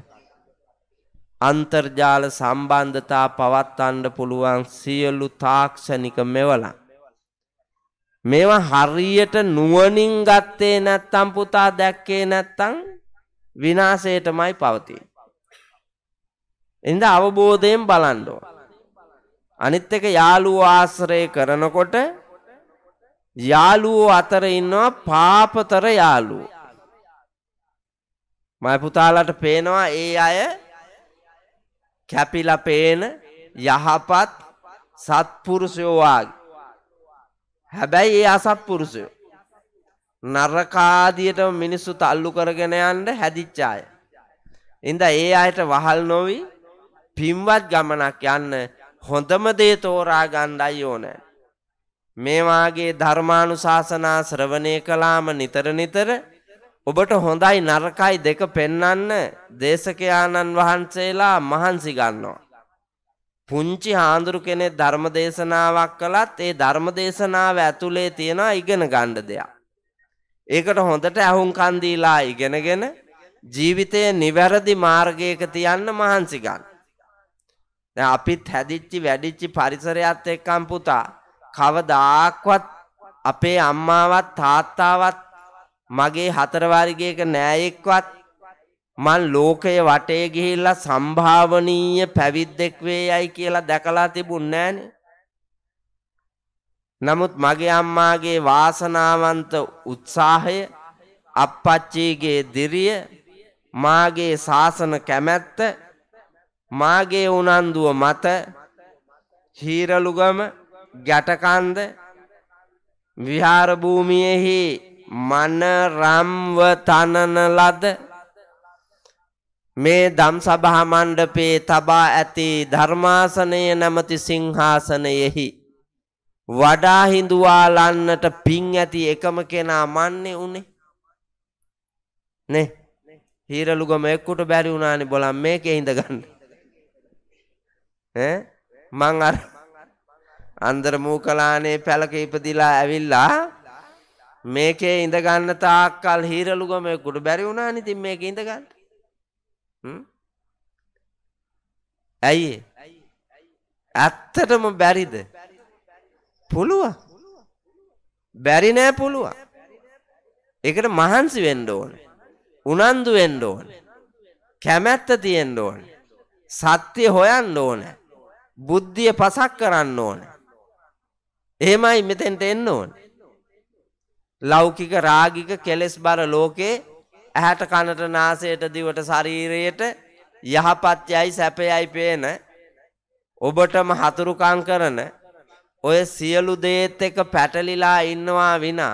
අන්තර්ජාල සම්බන්ධතා පවත්වන්න පුළුවන් සියලු තාක්ෂණික මෙවලන් මේවා හරියට නුවණින් ගත්තේ නැත්තම් පුතා දැක්කේ නැත්තම් විනාශයටමයි පවතින. එඳ අවබෝධයෙන් බලන්න ඕන. අනිත් එක යාළුව ආශ්‍රය කරනකොට යාළුවෝ අතර ඉන්නවා පාපතර යාළුවෝ. මයි පුතාලට පේනවා ඒ අය කැපිලා පේන යහපත් සත්පුරුෂයෝ වාගේ. හැබැයි ඒ අසත්පුරුෂයෝ නරකාදියට මිනිස්සු තල්ලු කරගෙන යන්න හැදිච්ච අය. ඉඳ ඒ අයට වහල් නොවි පින්වත් ගමනක් යන්න හොඳම දේ තෝරා ගණ්ඩයි ඕනෑ. මේ වාගේ ධර්මානුශාසනා ශ්‍රවණය කළාම නිතර නිතර ඔබට හොඳයි නරකයි දෙක පෙන්වන්න දේශකයාණන් වහන්සේලා මහන්සි ගන්නවා. පුංචි හාඳුරු කෙනෙක් ධර්ම දේශනාවක් කළත් ඒ ධර්ම දේශනාව ඇතුලේ තියෙනවා ඉගෙන ගන්න දෙයක්. ඒකට හොඳට අහුම්කන් දීලා ඉගෙනගෙන ජීවිතය නිවැරදි මාර්ගයක තියන්න මහන්සි ගන්න. දැන් අපිත් හැදිච්චි වැඩිච්චි පරිසරයත් එක්කම් පුතා කවදාක්වත් අපේ අම්මාවත් තාත්තාවත් මගේ හතර වර්ගයක නෑයෙක්වත් මන් ලෝකයේ වටේ ගිහිල්ලා සම්භාවනීය පැවිද්දෙක් වේයයි කියලා දැකලා තිබුණේ නෑනේ. නමුත් මගේ අම්මාගේ වාසනාවන්ත උත්සාහය අප්පච්චිගේ දිරිය මාගේ ශාසන කැමැත්ත මාගේ උනන්දුව මත හීරලුගම ගැටකන්ද විහාර භූමියෙහි මනරම්ව තනන ලද මේ දම් සභා මණ්ඩපේ තබා ඇති ධර්මාසනය නැමති සිංහාසනයෙහි වඩා හිඳුවාලන්නට පිං ඇති එකම කෙනා මන්නේ උනේ නේ හීරලුගම එක්කුට බැරි වුණානේ බොලන් මේකේ හිඳ ගන්න ඈ මං අර අන්දර මූකලානේ පැලක ඉපදිලා ඇවිල්ලා මේකේ ඉඳ ගන්න තාක්කල් හීරලු ගමෙකුට බැරි වුණානේ ඉතින් මේක ඉඳ ගන්න. හ්ම්. ඇයි? ඇත්තටම බැරිද? පුළුවන්. බැරි නෑ පුළුවන්. ඒකට මහන්සි වෙන්න ඕනේ. උනන්දු වෙන්න ඕනේ. කැමැත්ත තියෙන්න ඕනේ. සත්‍ය හොයන්න ඕනේ. බුද්ධිය පසක් කරන්න ඕනේ. එහෙමයි මෙතෙන්ට එන්න ඕන. ලෞකික රාගික කෙලෙස් බර ලෝකේ ඇහැට කනට නාසයට දිවට ශරීරයට යහපත්යයි සැපයයි පේන ඔබටම හතුරුකං කරන ඔය සියලු දේත් එක පැටලිලා ඉන්නවා විනා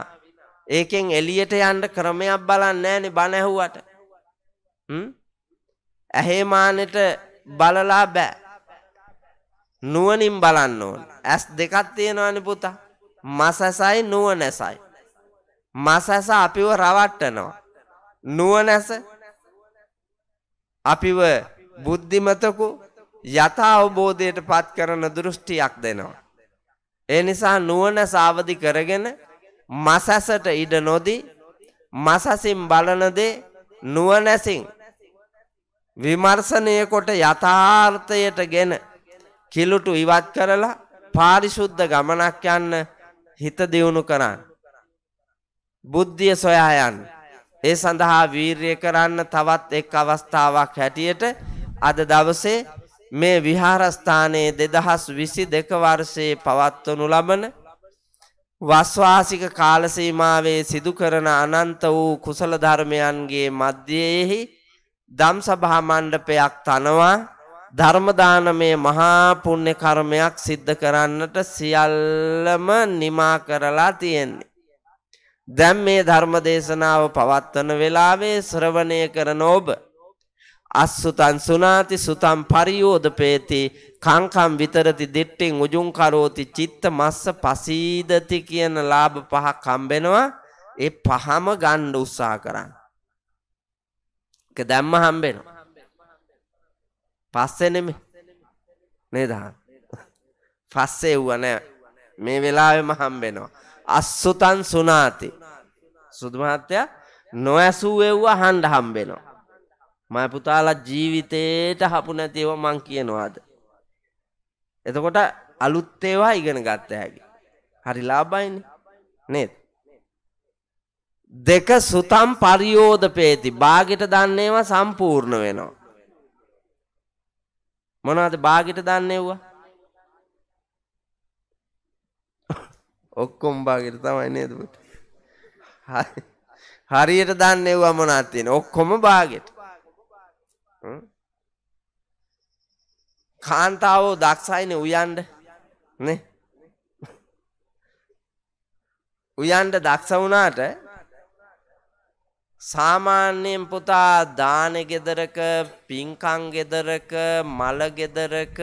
ඒකෙන් එලියට යන්න ක්‍රමයක් බලන්න නෑනේ බණ ඇහුවට ඇහේ මානෙට බලලා බෑ නුවණින් බලන්න ඕන ඇස් දෙකක් තියෙනවන පුතා මසැසයි නුව නැසයි. මසැස අපිව රවට්ටනවා. නුව නැස අපිව බුද්ධිමතකු යථාවබෝධයට පත් කරන දෘෂ්ටියක් දෙනවා. ඒ නිසා නුවන සාවධි කරගෙන මසැසට ඉඩ නොදී මසසින් බලනදේ නුවනැසින් විමර්සනය කොට යථාර්ථයට ගෙන කිලුටු ඉවත් කරලා පාරිශුද්ධ ගමනක් යන්න හිත දියුණු කරන්න. බුද්ධිය සොයා යන්න. ඒ සඳහා වීර්ය කරන්න තවත් එක් අවස්ථාවක් හැටියට අද දවසේ මේ විහාරස්ථානයේ දෙදහස් විසි දෙක වර්ෂයේ පවත්වනු ලබන වස්වාසික කාලසීමාවේ සිදුකරන අනන්ත වූ කුසල ධර්මයන්ගේ මධ්‍යයෙහි දම් සභා මණ්ඩපයක් තනවා ධර්ම දානමේ මහා පුණ්‍ය කර්මයක් සිද්ධ කරන්නට සියල්ලම නිමා කරලා තියෙන්නේ. දැන් මේ ධර්ම දේශනාව පවත්වන වෙලාවේ ශ්‍රවණය කරන ඔබ අස්සුතං සුනාති සුතං පරියෝදපේති කංකම් විතරති දිට්ඨින් උජුං කරෝති චිත්ත මස්ස පසීදති කියන ලාභ පහක් හම්බෙනවා ඒ පහම ගන්න උත්සාහ කරන්න. ඒක දැම්ම හම්බෙනවා. පස්සේ නෙමෙයි. නේද? පස්සේ වුණා නෑ. මේ වෙලාවේම හම්බෙනවා. අස්සුතං සුනාති. සුදු මහත්තයා නොඇසූ එව්ව අහන්න හම්බෙනවා. මම පුතාලා ජීවිතේට හපු නැති ඒවා මං කියනවාද? එතකොට අලුත් ඒවා ඉගෙන ගත්ත හැකි. හරි ලාභයිනේ. නේද? දෙක සුතම් පරියෝධ පේති. බාගෙට දන්නේවා සම්පූර්ණ වෙනවා. මොනවද බාගෙට දාන්න එව්වා ඔක්කොම් බාගෙට තමයි නේද පුතේ හරියට දාන්න එව්වා මොනවද තියෙන ඔක්කොම බාගෙට කාන්තාවෝ දක්ෂයිනේ උයන්ඩ නේ උයන්ඩ දක්ෂ වුණාට සාමාන්‍යයෙන් පුතා දාන ගෙදරක පින්කං ගෙදරක මල ගෙදරක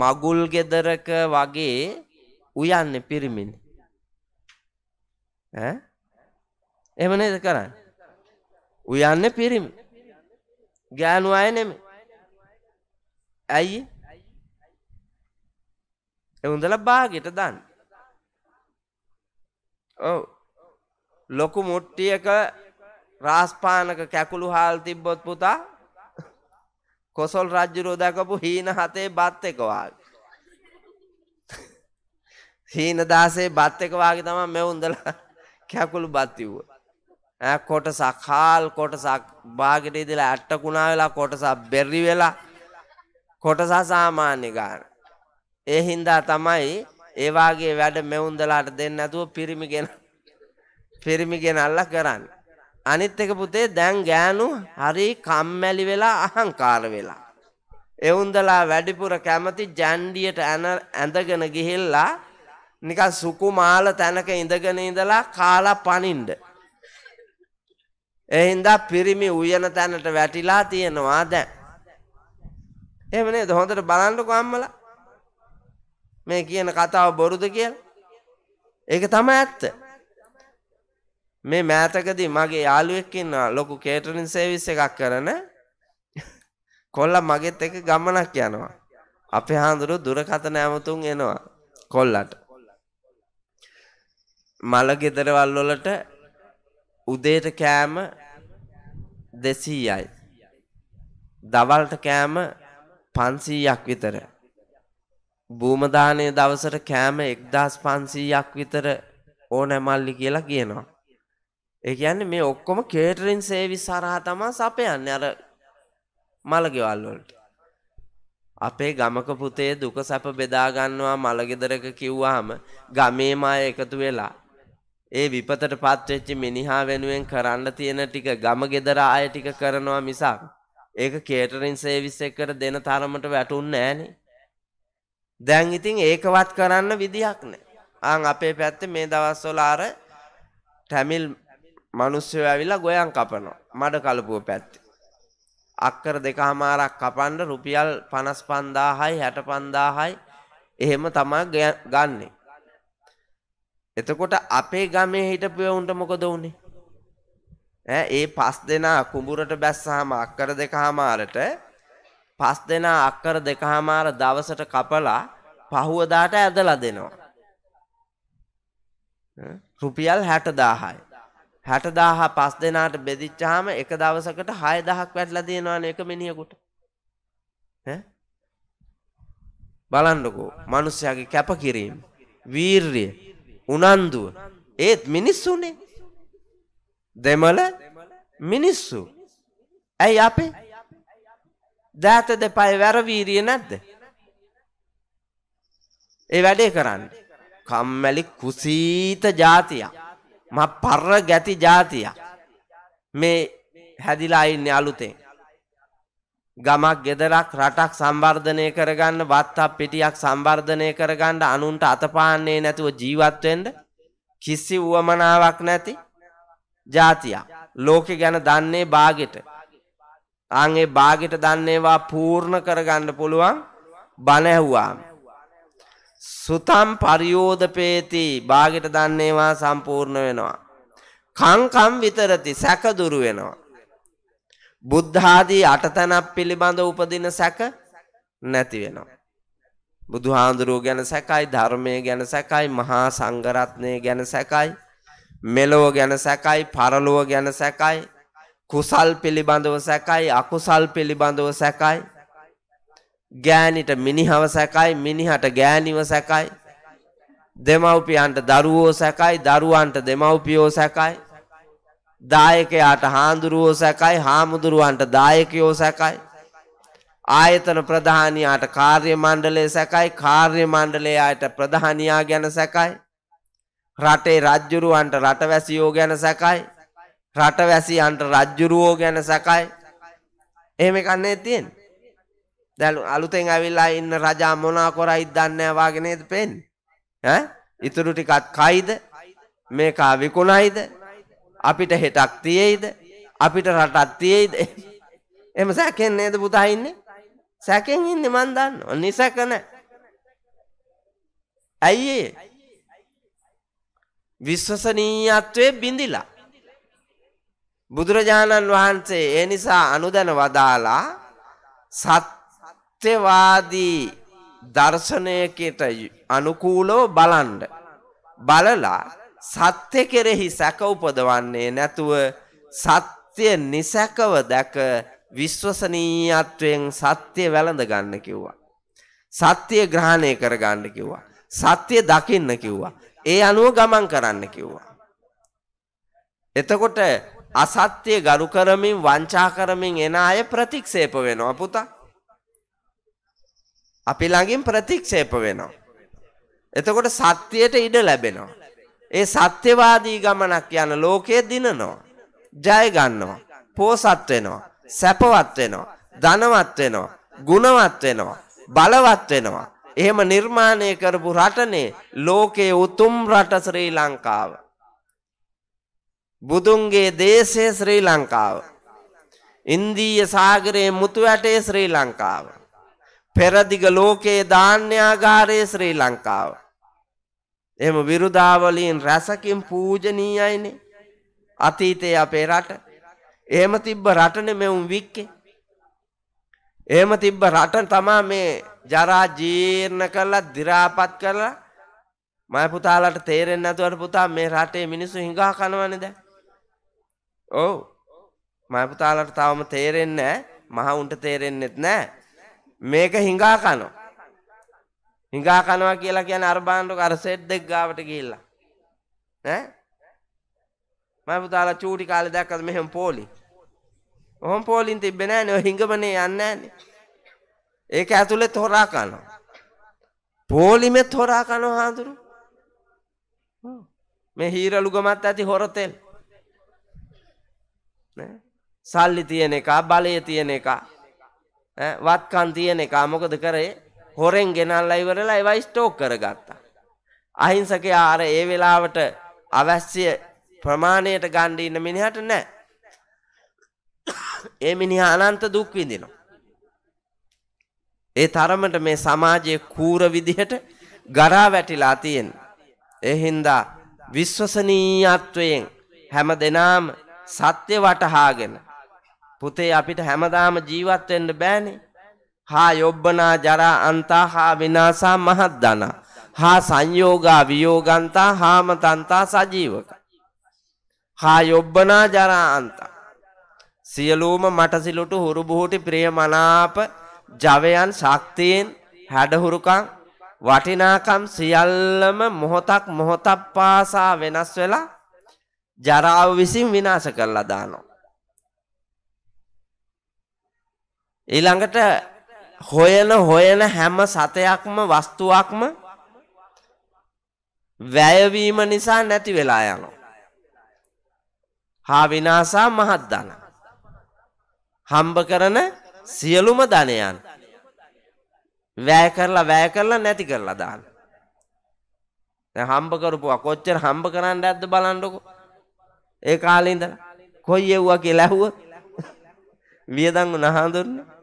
මගුල් ගෙදරක වගේ උයන්නේ පිරිමිනි ඈ එහෙම නේද කරන්නේ උයන්නේ පිරිමි ගෑනු අය නෙමෙයි ඇයි ඒ උන්දලා බාගෙට දාන්න ඔව් ලොකු මුට්ටියක රාස්පානක කැකුළු හාල් තිබ්බොත් පුතා කොසොල් රජ්ජුරෝ දැකපු හීන හතේ බත් එක වාගේ හීන දාසේ බත් එක වාගේ තමයි මෙව උඳලා කැකුළු බත් ඉවුව ඈ කොටසක් හාල් කොටසක් බාගෙට ඉදලා ඇට්ටකුණා වෙලා කොටසක් බෙරි වෙලා කොටස සාමාන්‍ය ගාන ඒ හින්දා තමයි ඒ වාගේ වැඩ මෙවුන්දලාට දෙන්න නැතුව පිරිමිගෙන පිරිමිගෙනල්ලා කරන්නේ අනිත් එක පුතේ දැන් ගෑනු හරි කම්මැලි වෙලා අහංකාර වෙලා. එවුන්දලා වැඩිපුර කැමති ජැන්ඩියට ඇඳගෙන ගිහිල්ලා නික සුකුමාල තැනක ඉඳගෙන ඉඳලා කාලා පනින්ඩ. එහින්දා පිරිමි උයන තැනට වැටිලා තියෙනවා දැන්. එමනේ හොඳට බලන්ඩකු අම්මල මේ කියන කතාව බොරුද කියල ඒක තම ඇත්ත. මේ මෑතකදී මගේ යාළුවෙක් ඉන්නවා ලොකු කේටරින් සර්විස් එකක් කරන කොල්ලා මගෙත් එක ගමනක් යනවා. අපේ හාඳුරු දුරකථන ඇමතුම් එනවා කොල්ලට. මල ගෙදරවල් වලට උදේට කෑම 200යි. දවල්ට කෑම 500ක් විතර. භූමදානයේ දවසට කෑම 1500ක් විතර ඕනෑ මල්ලි කියලා කියනවා. ඒයන්න මේ ඔක්කොම කේටරින් සේවි සරහ තමා සපයන්න අර මළගෙවල්වලට අපේ ගමක පුතේ දුක සැප බෙදාගන්නවා මළගෙදරක කිව්වාම ගමේමය එකතු වෙලා ඒ විපතට පත්වෙච්චි මිනිහා වෙනුවෙන් කරන්න තියෙන ටික ගම ගෙදර අය ටික කරනවා මිසක් ඒක කේටරින් සේවිස් එකට දෙන තරමට වැටුන් නෑනේ දැන් ඉතින් ඒකවත් කරන්න විදිහක් නෑ ආන් අපේ පැත්තේ මේ දවස්වල අර ටැමිල් මිනිස්සු ඇවිල්ලා ගොයන් කපනවා. මඩ කලපුව පැත්තේ. අක්කර දෙකමාරක් කපන්න රුපියල් 55000යි 65000යි එහෙම තමයි ගන්නෙ. එතකොට අපේ ගමේ හිටපු උන්ට මොකද වුනේ? ඈ ඒ පස් දෙනා කුඹුරට බැස්සාම අක්කර දෙකමාරට පස් දෙනා අක්කර දෙකමාර දවසට කපලා පහුවදාට ඇදලා දෙනවා. රුපියල් 60000යි. 60000 5 දෙනාට බෙදිච්චාම එක දවසකට 6000ක් වැටලා දෙනවනේ එක මිනිහෙකුට. ඈ බලන්නකෝ මිනිස්යාගේ කැපකිරීම, වීරිය, උනන්දුව. ඒත් මිනිස්සුනේ. දෙමළ මිනිස්සු. ඇයි අපේ? දාත දෙපය වැරවීරිය නැද්ද? ඒ වැඩේ කරන්නේ. කම්මැලි කුසීත જાතියක්. මහ පර්ර ගැති ජාතියක් මේ හැදිලා ඉන්නේ අලුතෙන් ගමක් ගෙදරක් රටක් සංවර්ධනය කරගන්න වත්තක් පිටියක් සංවර්ධනය කරගන්න අනුන්ට අතපාන්නේ නැතුව ජීවත් වෙන්න කිසි වුවමනාවක් නැති ජාතියක් ලෝකෙ ගැන දන්නේ බාගෙට ආන් ඒ බාගෙට දන්නේවා පූර්ණ කරගන්න පුළුවන් බණ ඇහුවාම සුතම් පරියෝධපේති බාගෙට දන්නේවා සම්පූර්ණ වෙනවා. කංකම් විතරති සැකදුරු වෙනවා. බුද්ධාදී අටතැනක් පිළිබඳ උපදින සැක නැති වෙනවා. බුදුහාඳුරුව ගැන සැකයි ධර්මය ගැන සැකයි මහා සංගරත්නය ගැන සැකයි මෙලොව ගැන සැකයි පරලොව ගැන සැකයි කුසල් පිළිබඳව සැකයි අකුසල් පිළිබඳව සැකයි ගෑනිට මිනිහව සැකයි මිනිහට ගෑනිව සැකයි දෙමව්පියන්ට දරුවෝ සැකයි දරුවන්ට දෙමව්පියෝ සැකයි දායකයාට හාමුදුරුවෝ සැකයි හාමුදුරුවන්ට දායකයෝ සැකයි ආයතන ප්‍රධානියාට කාර්ය මණ්ඩලය සැකයි කාර්ය මණ්ඩලයට ප්‍රධානියා ගැන සැකයි රටේ රජ්ජුරුවන්ට රටවැසියෝ ගැන සැකයි රටවැසියන්ට රජ්ජුරුවෝ ගැන සැකයි එහෙම කන්නේ තියෙන්නේ දැන් අලුතෙන් ඇවිල්ලා ඉන්න රජා මොනා කරයිද දන්නේ නැහැ නේද පේන්නේ ඈ ඉතුරු ටිකත් කයිද මේකා විකුණයිද අපිට හෙටක් තියෙයිද අපිට රටක් තියෙයිද එහෙම සැකෙන් නේද පුතා ඉන්නේ සැකෙන් ඉන්නේ මන් දන්නවා නිසක නැහැ ඇයි විශ්වසනීයත්වයේ බිඳිලා බුදුරජාණන් වහන්සේ ඒ නිසා අනුදැන වදාලා සත් සත්‍යවාදී දර්ශනයකට අනුකූලව බලන්ඩ බලලා සත්‍ය කෙරෙහි සැක උපදවන්නේ නැතුව සත්‍ය නිසැකව දැක විශ්වසනීයත්වයෙන් සත්‍ය වැළඳ ගන්න කිව්වා. සත්‍ය ග්‍රහණය කර ගන්න කිව්වා. සත්‍ය දකින්න කිව්වා. ඒ අනුව ගමන් කරන්න කිව්වා. එතකොට අසත්‍ය ගරු කරමින් වංචා කරමින් එන අය ප්‍රතික්ෂේප වෙනවා පුතා. අපි ළඟින් ප්‍රතික්ෂේප වෙනවා. එතකොට සත්‍යයට ඉඩ ලැබෙනවා. ඒ සත්‍යවාදී ගමනක් යන ලෝකයේ දිනනවා. ජය ගන්නවා. පෝසත් වෙනවා. සැපවත් වෙනවා. ධනවත් වෙනවා. ගුණවත් වෙනවා. බලවත් වෙනවා. එහෙම නිර්මාණය කරපු රටනේ ලෝකයේ උතුම් රට ශ්‍රී ලංකාව. බුදුන්ගේ දේශය ශ්‍රී ලංකාව. ඉන්දීය සාගරයේ මුතු ඇටේ ශ්‍රී ලංකාව. පෙරදිග ලෝකයේ ධාන්‍යාගාරයේ ශ්‍රී ලංකාව. එම විරුදාවලින් රැසකින් පූජනීයයිනේ. අතීතයේ අපේ රට. එහෙම තිබ්බ රටනේ මෙවුන් වික්කේ. එහෙම තිබ්බ රට තමා මේ ජරා ජීර්ණ කරලා දි รา පත් කරලා මම පුතාලට තේරෙන්නේ නැතුවට පුතා මේ රටේ මිනිස්සු හිඟා කනවනේ දැන්. ඔව්. මම පුතාලට තවම තේරෙන්නේ නැහැ. මහ උන්ට තේරෙන්නේත් නැහැ. මේක හිඟා කනවා. හිඟා කනවා කියලා කියන්නේ අර බාන්නක අර සෙට් දෙක ගාවට ගිහිල්ලා. ඈ මම පුතාලා චූටි කාලේ දැක්කද මෙහෙම පොලි. ඔහොම පොලින් තිබ්බේ නෑනේ ඔය හිඟමනේ යන්නේ නෑනේ. ඒක ඇතුලේ තොරා කනවා. පොලිමේ තොරා කනවා හඳුරු. මේ හීරලු ගමත් ඇති හොර තෙල්. නෑ. සල්ලි තියෙන එක, බලය තියෙන එක. වත්කන් තියෙන එක මොකද කරේ හොරෙන් ගෙනල්ලා ඉවරලා ඒවා ස්ටෝක් කරගත්තා. අහිංසකයා අර ඒ වෙලාවට අවශ්‍ය ප්‍රමාණයට ගන්න ඉන්න මිනිහට නැහැ. ඒ මිනිහා අනන්ත දුක් විඳිනවා. ඒ තරමට මේ සමාජයේ කූර විදිහට ගරා වැටිලා තියෙන. ඒ හින්දා විශ්වසනීයත්වයෙන් හැම දෙනාම සත්‍ය වටහාගෙන පුතේ අපිට හැමදාම ජීවත් වෙන්න බෑනේ. හා යොබ්බනා ජරා අන්තා හා විනාසා මහද්දනා. හා සංයෝගා වියෝගන්තා හාමතන්තා සජීවක. හා යොබ්බනා ජරා අන්තා. සියලූම මටසිලුටු හුරු බුහුටි ප්‍රිය මනාප ජවයන් ශක්තියෙන් හැඩහුරුකං වටිනාකම් සියල්ලම මොහොතක් මොහොතක් පාසා වෙනස් වෙලා ජරාව විසින් විනාශ කරලා දානවා. ඊළඟට හොයන හොයන හැම සතයක්ම වස්තුවක්ම වැයවීම නිසා නැති වෙලා යනවා. හා විනාසා මහත් ධන. හම්බ කරන සියලුම ධනයන් වැය කරලා වැය කරලා නැති කරලා දාන. දැන් හම්බ කරපුවා කොච්චර හම්බ කරන්න ඇද්ද බලන්නකො. ඒ කාලේ ඉඳලා කොයි යවුවා කියලා ඇහුවා. වියදම් නහඳුන්නේ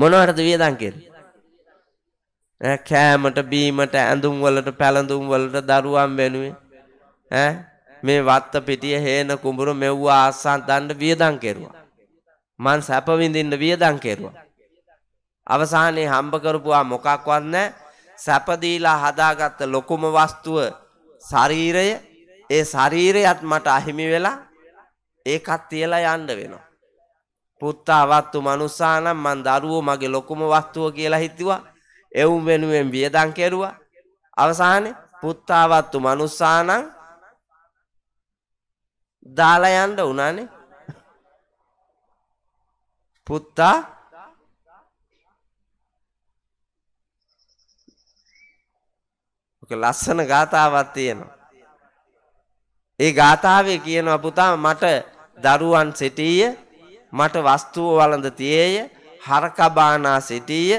මොනවරද වියදම් කෙරේ කෑමට බීමට ඇඳුම් වලට පැළඳුම් වලට දරුවන් වෙනුවෙන් ඈ මේ වත්ත පිටිය හේන කුඹුරු මෙව්ව ආසන් දන්න වියදම් කෙරුවා මං සැප විඳින්න වියදම් කෙරුවා අවසානයේ හම්බ කරපුවා මොකක්වත් නැහැ සැප දීලා හදාගත්ත ලොකුම වස්තුව ශරීරය ඒ ශරීරයත් මට අහිමි වෙලා ඒකත් තියලා යන්න වෙනවා පුත්තා වත්තු මනුස්සානම් මන් දරුවෝ මගේ ලොකුම වස්තුව කියලා හිතුවා එවුම් වෙනුවෙන් වියදන් කෙරුවා අවසානයේ පුත්තා වත්තු මනුස්සානම් දාලා යන්න උනානේ පුත්තා ලස්සන ගාථාවක් තියෙනවා. ඒ ගාථාවේ කියනවා පුතා මට දරුවන් සිටීය මට වස්තුව වළඳ තියේය හරක බානා සිටියේ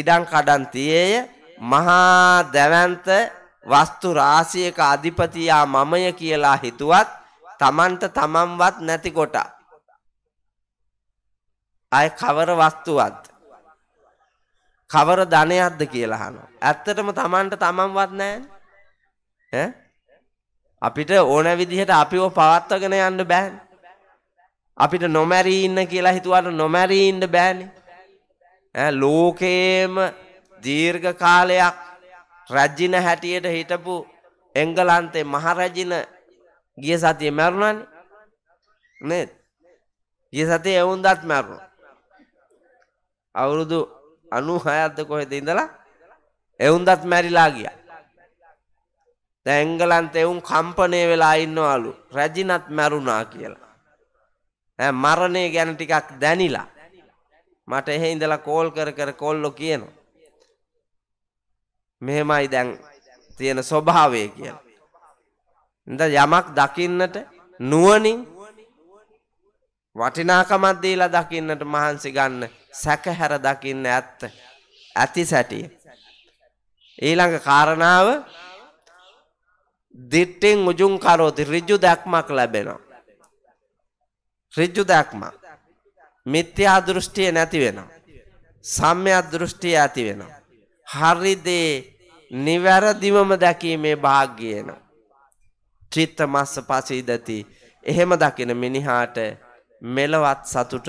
ඉඩම් කඩම් තියේය මහා දැවැන්ත වස්තු රාශියක අධිපතියා මමය කියලා හිතුවත් Tamanට Tamanවත් නැති කොට අය කවර වස්තුවත් කවර ධනයක්ද කියලා අහනවා. ඇත්තටම Tamanට Tamanවත් නැහැ. අපිට ඕන විදිහට අපිව පවත්වාගෙන යන්න බෑනේ. අපිට නොමැරී ඉන්න කියලා හිතුවට නොමැරී ඉන්න බෑනේ. ඈ ලෝකයේම දීර්ඝ කාලයක් රජින හැටියට හිටපු එංගලන්තේ මහරජින ගිය සතියේ මැරුණානේ. නේද? ගිය සතියේ එවුන්දත් මැරුණා. අවුරුදු 96ක්ද කොහෙද ඉඳලා එවුන්දත් මැරිලා ගියා. දැන් එංගලන්තේ එවුන් කම්පණය වෙලා ඉන්නවලු. රජිනත් මැරුණා කියලා. මරණය ගැන ටිකක් දැනිලා මට එහෙ ඉඳලා කෝල් කර කර කොල්ලෝ කියනවා මෙහෙමයි දැන් තියෙන ස්වභාවය කියලා ඉඳ යමක් දකින්නට නුවණින් වටිනාකමක් දීලා දකින්නට මහන්සි ගන්න සැකහැර දකින්න ඇත්ත ඇති සැටිය ඊළඟ කාරණාව දිට්ටෙන් උජුම් කරෝති ඍජු දැක්මක් ලැබෙනවා ඍජු දැක්ම. මිත්‍යා දෘෂ්ටිය නැති වෙනවා. සම්‍යක් දෘෂ්ටිය ඇති වෙනවා. හරි දේ නිවැරදිවම දැකීමේ භාග්‍යයනවා. චිත්ත මස්ස පසීදති එහෙම දකින මිනිහාට මෙලවත් සතුට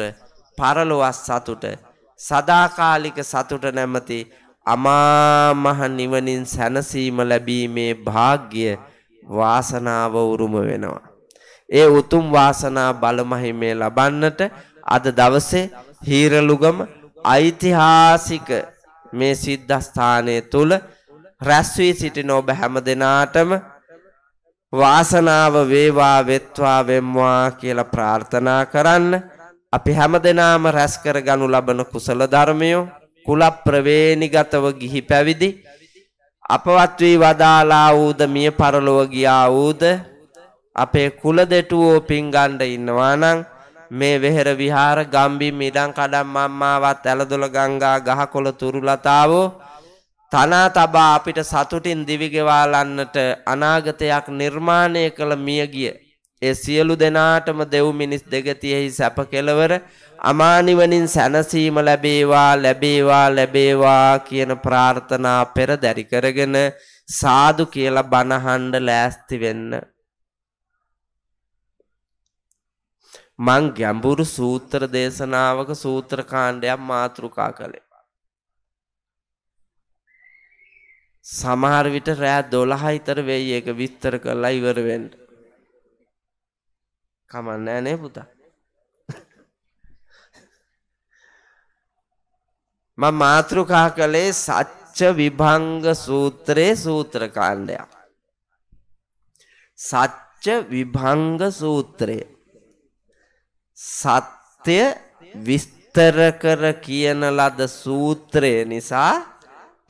පරලොවත් සතුට සදාකාලික සතුට නැමති අමාමහ නිවනින් සැනසීම ලැබීමේ භාග්‍ය වාසනාව උරුම වෙනවා. ඒ උතුම් වාසනා බලමහිමේ ලබන්නට අද දවසේ හීරලුගම ඓතිහාසික මේ සිද්ධස්ථානය තුල රැස් වී සිටින ඔබ හැම දිනාටම වාසනාව වේවා වෙත්වා වෙම්වා කියලා ප්‍රාර්ථනා කරන්න අපි හැම දිනාම රැස් කරගනු ලබන කුසල ධර්මය කුල ප්‍රවේණිගතව ගිහි පැවිදි අපවත් වී වදාලා වූද මිය පරලොව ගියා වූද අපේ කුලදෙටුවෝ පින්ගණ්ඩ ඉන්නවා නම් මේ වෙහෙර විහාර ගම්බි මිඩං කඩම් මම්මාවත් ඇලදොළ ගංගා ගහකොළ තුරුලතාවෝ තනා තබා අපිට සතුටින් දිවිගෙවාලන්නට අනාගතයක් නිර්මාණය කළ මියගිය ඒ සියලු දෙනාටම දෙව් මිනිස් දෙගතියෙහි සැප කෙලවර අමානිවනින් සැනසීම ලැබේවා ලැබේවා ලැබේවා කියන ප්‍රාර්ථනා පෙරදැරි කරගෙන සාදු කියලා බණහන්ඩ ලෑස්ති වෙන්න මං ගැඹුරු සූත්‍ර දේශනාවක සූත්‍ර කාණ්ඩයක් මාතෘකා කළේ. සමහර විට රෑ 12 ඉතර වෙයි ඒක විස්තර කරලා ඉවර වෙන්න. කමන්නේ නේ පුතා. *laughs* මම මාතෘකා කළේ සච්ච විභංග සූත්‍රයේ සූත්‍ර කාණ්ඩයක්. සච්ච විභංග සූත්‍රයේ සත්‍ය විස්තර කර කියන ලද සූත්‍රය නිසා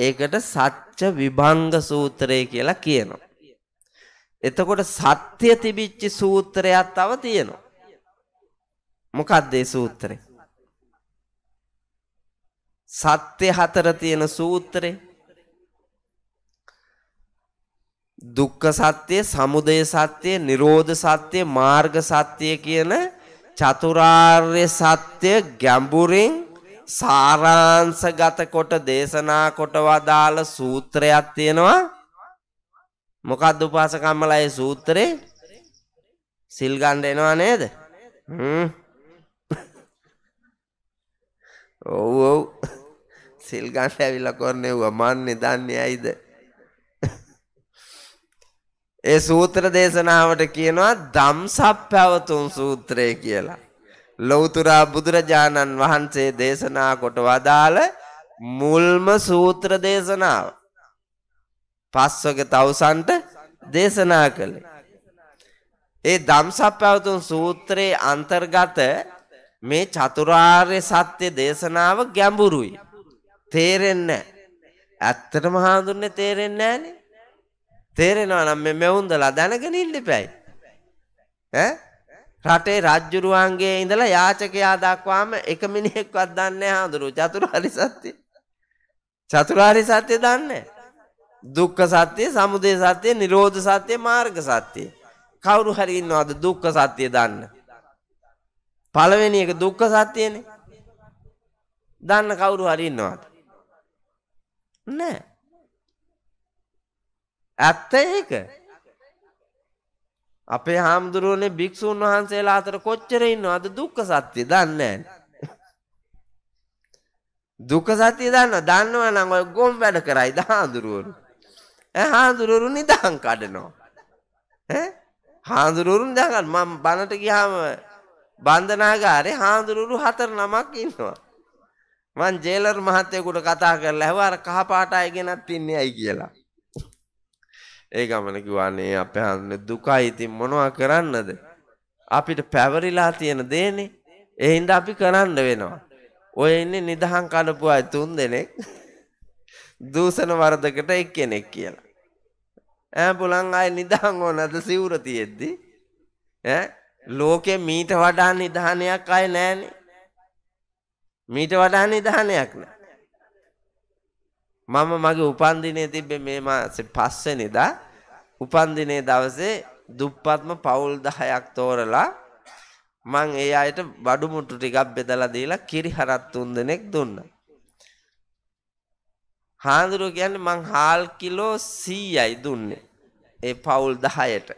ඒකට සත්‍ය විභංග සූත්‍රය කියලා කියනවා. එතකොට සත්‍ය තිබිච්ච සූත්‍රයක් තව තියෙනවා. මොකක්ද ඒ සූත්‍රේ? සත්‍ය හතර තියෙන සූත්‍රේ. දුක්ඛ සත්‍ය, සමුදය සත්‍ය, නිරෝධ සත්‍ය, මාර්ග සත්‍ය කියන චතුරාර්ය සත්‍ය ගැඹුරින් සාරාංශගත කොට දේශනා කොට වදාළ සූත්‍රයක් තියෙනවා මොකක්ද උපාසකම්මලා ඒ සූත්‍රේ සිල් ගන්න එනවා නේද හ්ම් ඔව් ඔව් සිල් ගන්න ඇවිල්ලා කරන්නේ වමන්නේ දන්නේ ඇයිද ඒ සූත්‍ර දේශනාවට කියනවා ධම්සප්පවතුන් සූත්‍රය කියලා. ලෞතර බුදුරජාණන් වහන්සේ දේශනා කොට වදාළ මුල්ම සූත්‍ර දේශනාව. පස්වක තවුසන්ට දේශනා කළේ. ඒ ධම්සප්පවතුන් සූත්‍රයේ අන්තර්ගත මේ චතුරාර්ය සත්‍ය දේශනාව ගැඹුරුයි. තේරෙන්නේ නැහැ. ඇත්තටම හඳුන්නේ තේරෙන්නේ නැහනේ. තේරෙනවා නම් මේ මෙවුන්දලා දැනගෙන ඉන්න එපැයි. ඈ රටේ රජ්ජුරුවන්ගේ ඉඳලා යාචකයා දක්වාම එක මිනිහෙක්වත් දන්නේ හඳුරු චතුරාරි සත්‍ය. චතුරාරි සත්‍ය දන්නේ. දුක්ඛ සත්‍ය, සමුදය සත්‍ය, නිරෝධ සත්‍ය, මාර්ග සත්‍ය. කවුරු හරි ඉන්නවද දුක්ඛ සත්‍ය දන්න? පළවෙනි එක දුක්ඛ සත්‍යනේ. දන්න කවුරු හරි ඉන්නවද? නැහැ. ඇත්ත ඒක අපේ හාමුදුරුවනේ භික්‍ෂූන් වහන්සේලා අතර කොච්චර ඉන්නවාද දුක්ඛ සත්‍ය දන්නේ දුක සත්‍ය දන්න දන්නව නම් ඔය ගොම් වැඩ කරයිද හාමුදුරුවරු ඈ හාමුදුරුවරු නිදහන් කඩනවා ඈ හාමුදුරුවරු නිදහන් මම බණට ගියාම බන්ධනාගාරේ හාමුදුරුවරු හතර නමක් ඉන්නවා මං ජේලර් මහත්තයෙකුට කතා කරලා ඇහුවා අර කහපාට අය ගෙනත් ඉන්නේ ඇයි කියලා ඒ ගමන කිව්වානේ අපේ හඳුනේ දුකයි ඉතින් මොනවා කරන්නද අපිට පැවරිලා තියෙන දේනේ ඒ හින්දා අපි කරන්න වෙනවා ඔය ඉන්නේ නිදහන් කඩපු අය තුන් දෙනෙක් *laughs* දූෂණ වරදකට එක්කෙනෙක් කියලා ඈ පුලන් අය නිදහන් ඕනද සිවුර තියෙද්දි ඈ ලෝකේ මීට වඩා නිධානයක් අය නැහනේ මීට වඩා නිධානයක් නෑ මම මගේ උපන්දිනේ තිබ්බේ මේ මාසේ පස්වෙනිදා උපන්දිනේ දවසේ දුප්පත්ම පවුල් 10ක් තෝරලා මං ඒ අයට බඩු මුට්ටු ටිකක් බෙදලා දීලා කිරි හරක් තුන් දෙනෙක් දුන්නා. හාඳුරුව කියන්නේ මං හාල් කිලෝ 100යි දුන්නේ. ඒ පවුල් 10ට.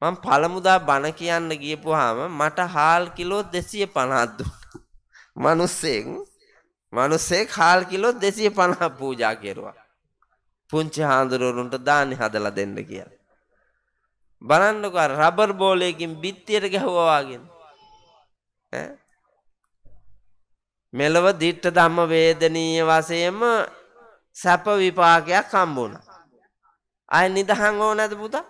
මං පළමුදා බණ කියන්න ගියපුවාම මට හාල් කිලෝ 250ක් දුන්නා. මිනිස්සෙක් මනුස්සේ කාල් කිලෝ දෙසිය පණහ පූජා කෙරුවා. පුංචි හාදුරුවරුන්ට දාන්න හදලා දෙන්න කියලා. බලන්නක රබර් බෝලයකින් බිත්තියට ගැහවවාගෙන. මෙලව දිට්ට දම්ම වේදනීය වසයම සැප විපාකයක් කම්බුණ. අය නිදහං ඕ නැද පුතා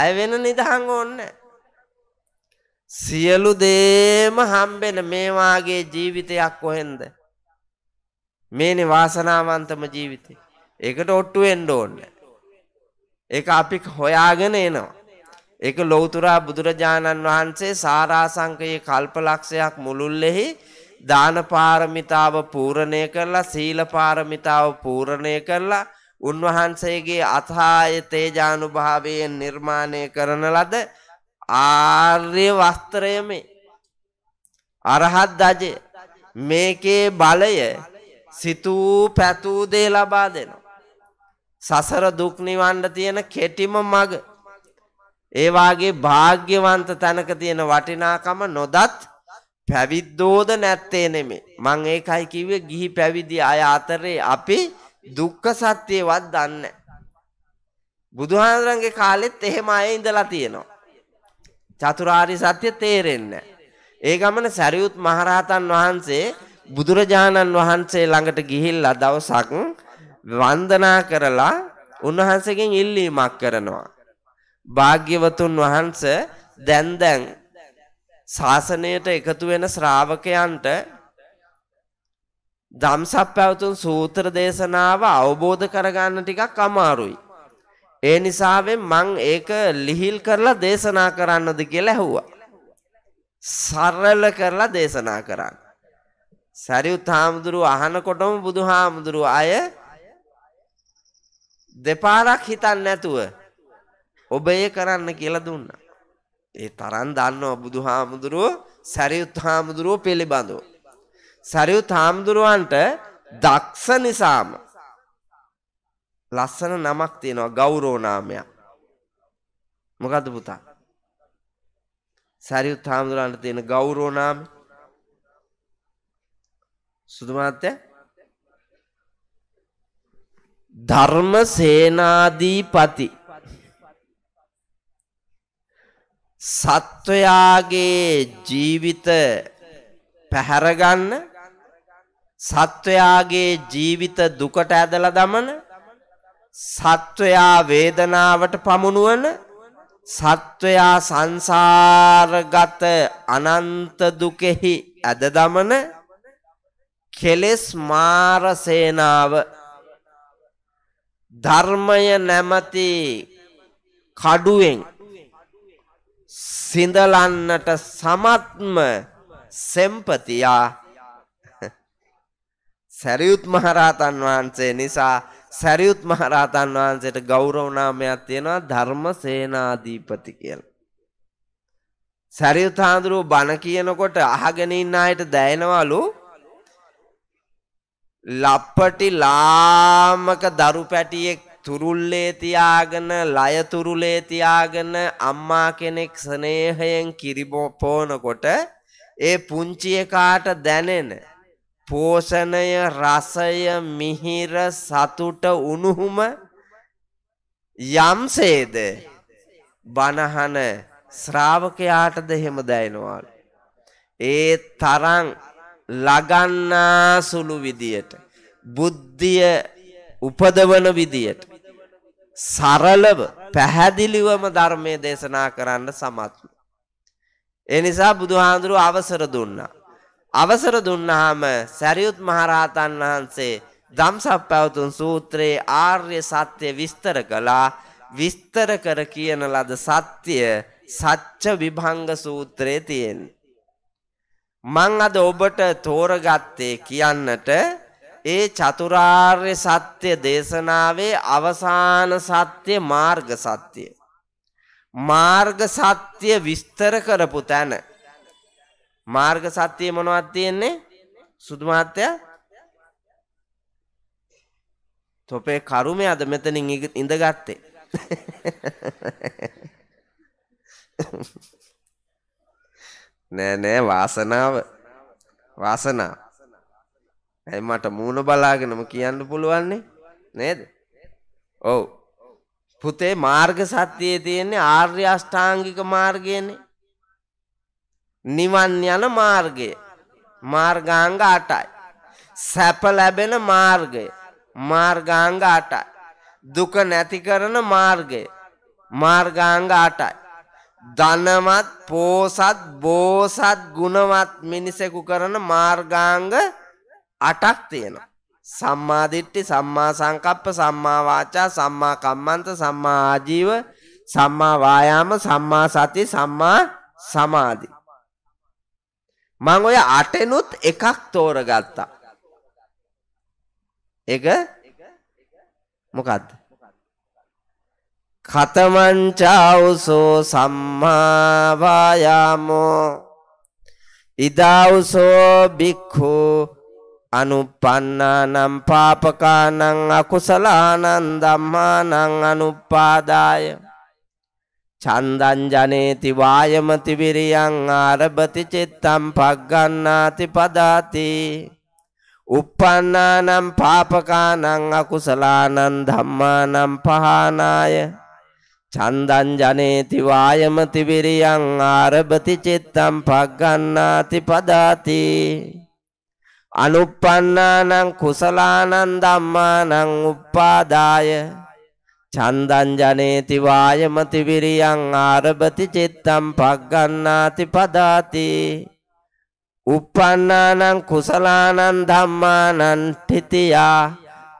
අය වෙන නිදහං ඕන්නෑ. සියලු දේම හම්බෙන මේවාගේ ජීවිතයක් කොහෙන්ද මේනි වාසනාවන්තම ජීවිතය ඒකට ඔට්ටුවෙන්ඩ ඕන්න ඒ අපි හොයාගෙන එනවා එක ලොවතුරා බුදුරජාණන් වහන්සේ සාරාසංකයේ කල්පලක්ෂයක් මුළුල්ලෙහි දානපාරමිතාව පූරණය කරලා සීලපාරමිතාව පූරණය කරලා උන්වහන්සේගේ අතහාය තේජානුභාවයෙන් නිර්මාණය කරන ලද ආර්ය වස්ත්‍රය මේ අරහත් දජය මේකේ බලය සිතූ පැතූ දේ ලබා දෙනවා සසර දුක් නිවන්න තියෙන කෙටිම මග ඒ වාගේ භාග්‍යවන්ත තැනක තියෙන වටිනාකම නොදත් පැවිද්දෝද නැත්තේ නෙමේ මං ඒකයි කිව්වේ ගිහි පැවිදි අය අතරේ අපි දුක්ඛ සත්‍යවත් දන්නේ බුදුහාඳුරන්ගේ කාලෙත් එහෙම අය ඉඳලා තියෙනවා චතුරාර්ය සත්‍ය තේරෙන්නේ ඒ ගමන සරියුත් මහරහතන් වහන්සේ බුදුරජාණන් වහන්සේ ළඟට ගිහිල්ලා දවසක් වන්දනා කරලා උන්වහන්සේගෙන් ඉල්ලීමක් කරනවා. භාග්‍යවතුන් වහන්ස දැන් දැන් ශාසනයට එකතු වෙන ශ්‍රාවකයන්ට ධම්සප්පවතුන් සූත්‍ර දේශනාව අවබෝධ කරගන්න ටිකක් අමාරුයි. ඒ නිසාවෙන් මං ඒක ලිහිල් කරලා දේශනා කරන්නද කියලා ඇහුවා. සරල කරලා දේශනා කරන්න. සරියුත් හාමුදුරුව අහනකොටම බුදුහාමුදුරුව අය දෙපාරක් හිතන්නේ නැතුව ඔබ ඒ කරන්න කියලා දුන්නා. ඒ තරම් දන්නව බුදුහාමුදුරුව සරියුත් හාමුදුරුව පිළිබඳව. සරියුත් හාමුදුරුවන්ට දක්ෂ නිසාම ලස්සන නමක් තියෙනවා ගෞරව නාමයක්. මොකද්ද පුතා? සාරියුත් හාමුදුරන්ට තියෙන ගෞරව නාමය. සුදු මහත්තයා ධර්ම සේනාධීපති සත්වයාගේ ජීවිත පැහැරගන්න සත්වයාගේ ජීවිත දුකට ඇදලා දමන සත්වයා වේදනාවට පමුණුවන සත්වයා සංසාරගත අනන්ත දුකෙහි ඇද දමන කෙලෙස් මාර සේනාව ධර්මය නැමති කඩුවෙන් සිඳලන්නට සමත්ම සෙම්පතියා සැරියුත් මහරහතන් වහන්සේ නිසා සරියුත් මහරහතන් වහන්සේට ගෞරව නාමයක් තියෙනවා ධර්මසේනාධිපති කියලා. සරියුත් හාඳුරුව බණ කියනකොට අහගෙන ඉන්න අයට දැනෙනවලු ලප්පටි ලාමක දරු පැටියෙක් තුරුල්ලේ තියාගෙන ලය තුරුලේ තියාගෙන අම්මා කෙනෙක් ස්නේහයෙන් කිරිබෝ පෝනකොට ඒ පුංචි එකාට දැනෙන පෝෂණය රසය මිහිර සතුට උණුහුම යම්සේද බනහන ශ්‍රාවකයාටද එහෙම දැයනවාලු. ඒ තරං ලගන්නා සුළු විදියට බුද්ධිය උපදවන විදියට සරලව පැහැදිලිවම ධර්මය දේශනා කරන්න සමත්ලු. එනිසා බුදුහාඳුරු අවසර දුන්නා. අවසර දුන්නාම සරියුත් මහරහතන් වහන්සේ ධම්සක් පැවතුන් සූත්‍රයේ ආර්ය සත්‍ය විස්තර කළා විස්තර කර කියන ලද සත්‍ය සත්‍ය විභංග සූත්‍රයේ තියෙන. මං අද ඔබට තෝරගත්තේ කියන්නට ඒ චතුරාර්ය සත්‍ය දේශනාවේ අවසාන සත්‍ය මාර්ග සත්‍ය. මාර්ග සත්‍ය විස්තර කරපු තැන මාර්ග සත්‍යය මොනවත් තියෙන්නේ සුදුමාත්‍ය තොපේ කරුමය අද මෙතනින් ඉඳගත්තේ නෑ නෑ වාසනාව වාසනාව ඇයි මට මූුණ බලාගෙනම කියන්න පුළුවන්නේ නේද ඔවු පුතේ මාර්ග සත්‍යයේ තියෙන්නේ ආර්ය අෂ්ඨාංගික මාර්ගයන්නේ නිවන් යන මාර්ගය මාර්ගාංග අටයි. සැප ලැබෙන මාර්ගය මාර්ගාංග අටයි. දුක නැති කරන මාර්ගය මාර්ගාංග අටයි. ධනවත් පෝසත් බෝසත් ගුණවත් මිනිසෙකු කරන මාර්ගාංග අටක් තියෙනවා. සම්මාදිට්ටි සම්මා සංකප්ප සම්මා වාචා සම්මා කම්මන්ත සම්මා ආජීව සම්මා වායාම සම්මා සති සම්මා සමාධි මං ඔය අටනුත් එකක් තෝරගත්තා. එක මොකක්ද? කතමංචාවුසෝ සම්මාවායාමෝ ඉදාවුසෝ බික්හු අනුපන්නානම් පාපකානං අකුසලානන් දම්මානං අනුපාදාය චන්දං ජනේති වායමති විරියං ආරබති චිත්තම් පග්ගන්නාති පදාති uppannānaṁ pāpakānaṁ akusalānaṁ dhammānaṁ pahānāya චන්දං ජනේති වායමති විරියං ආරබති චිත්තම් පග්ගන්නාති පදාති අනුප්පන්නානං කුසලානං ධම්මානං uppādāya චන්දං ජනේති වායමති විරියං ආරබති චිත්තං පග්ගන්නාති පදාති uppannānaṁ කුසලානං ධම්මානං තිතියා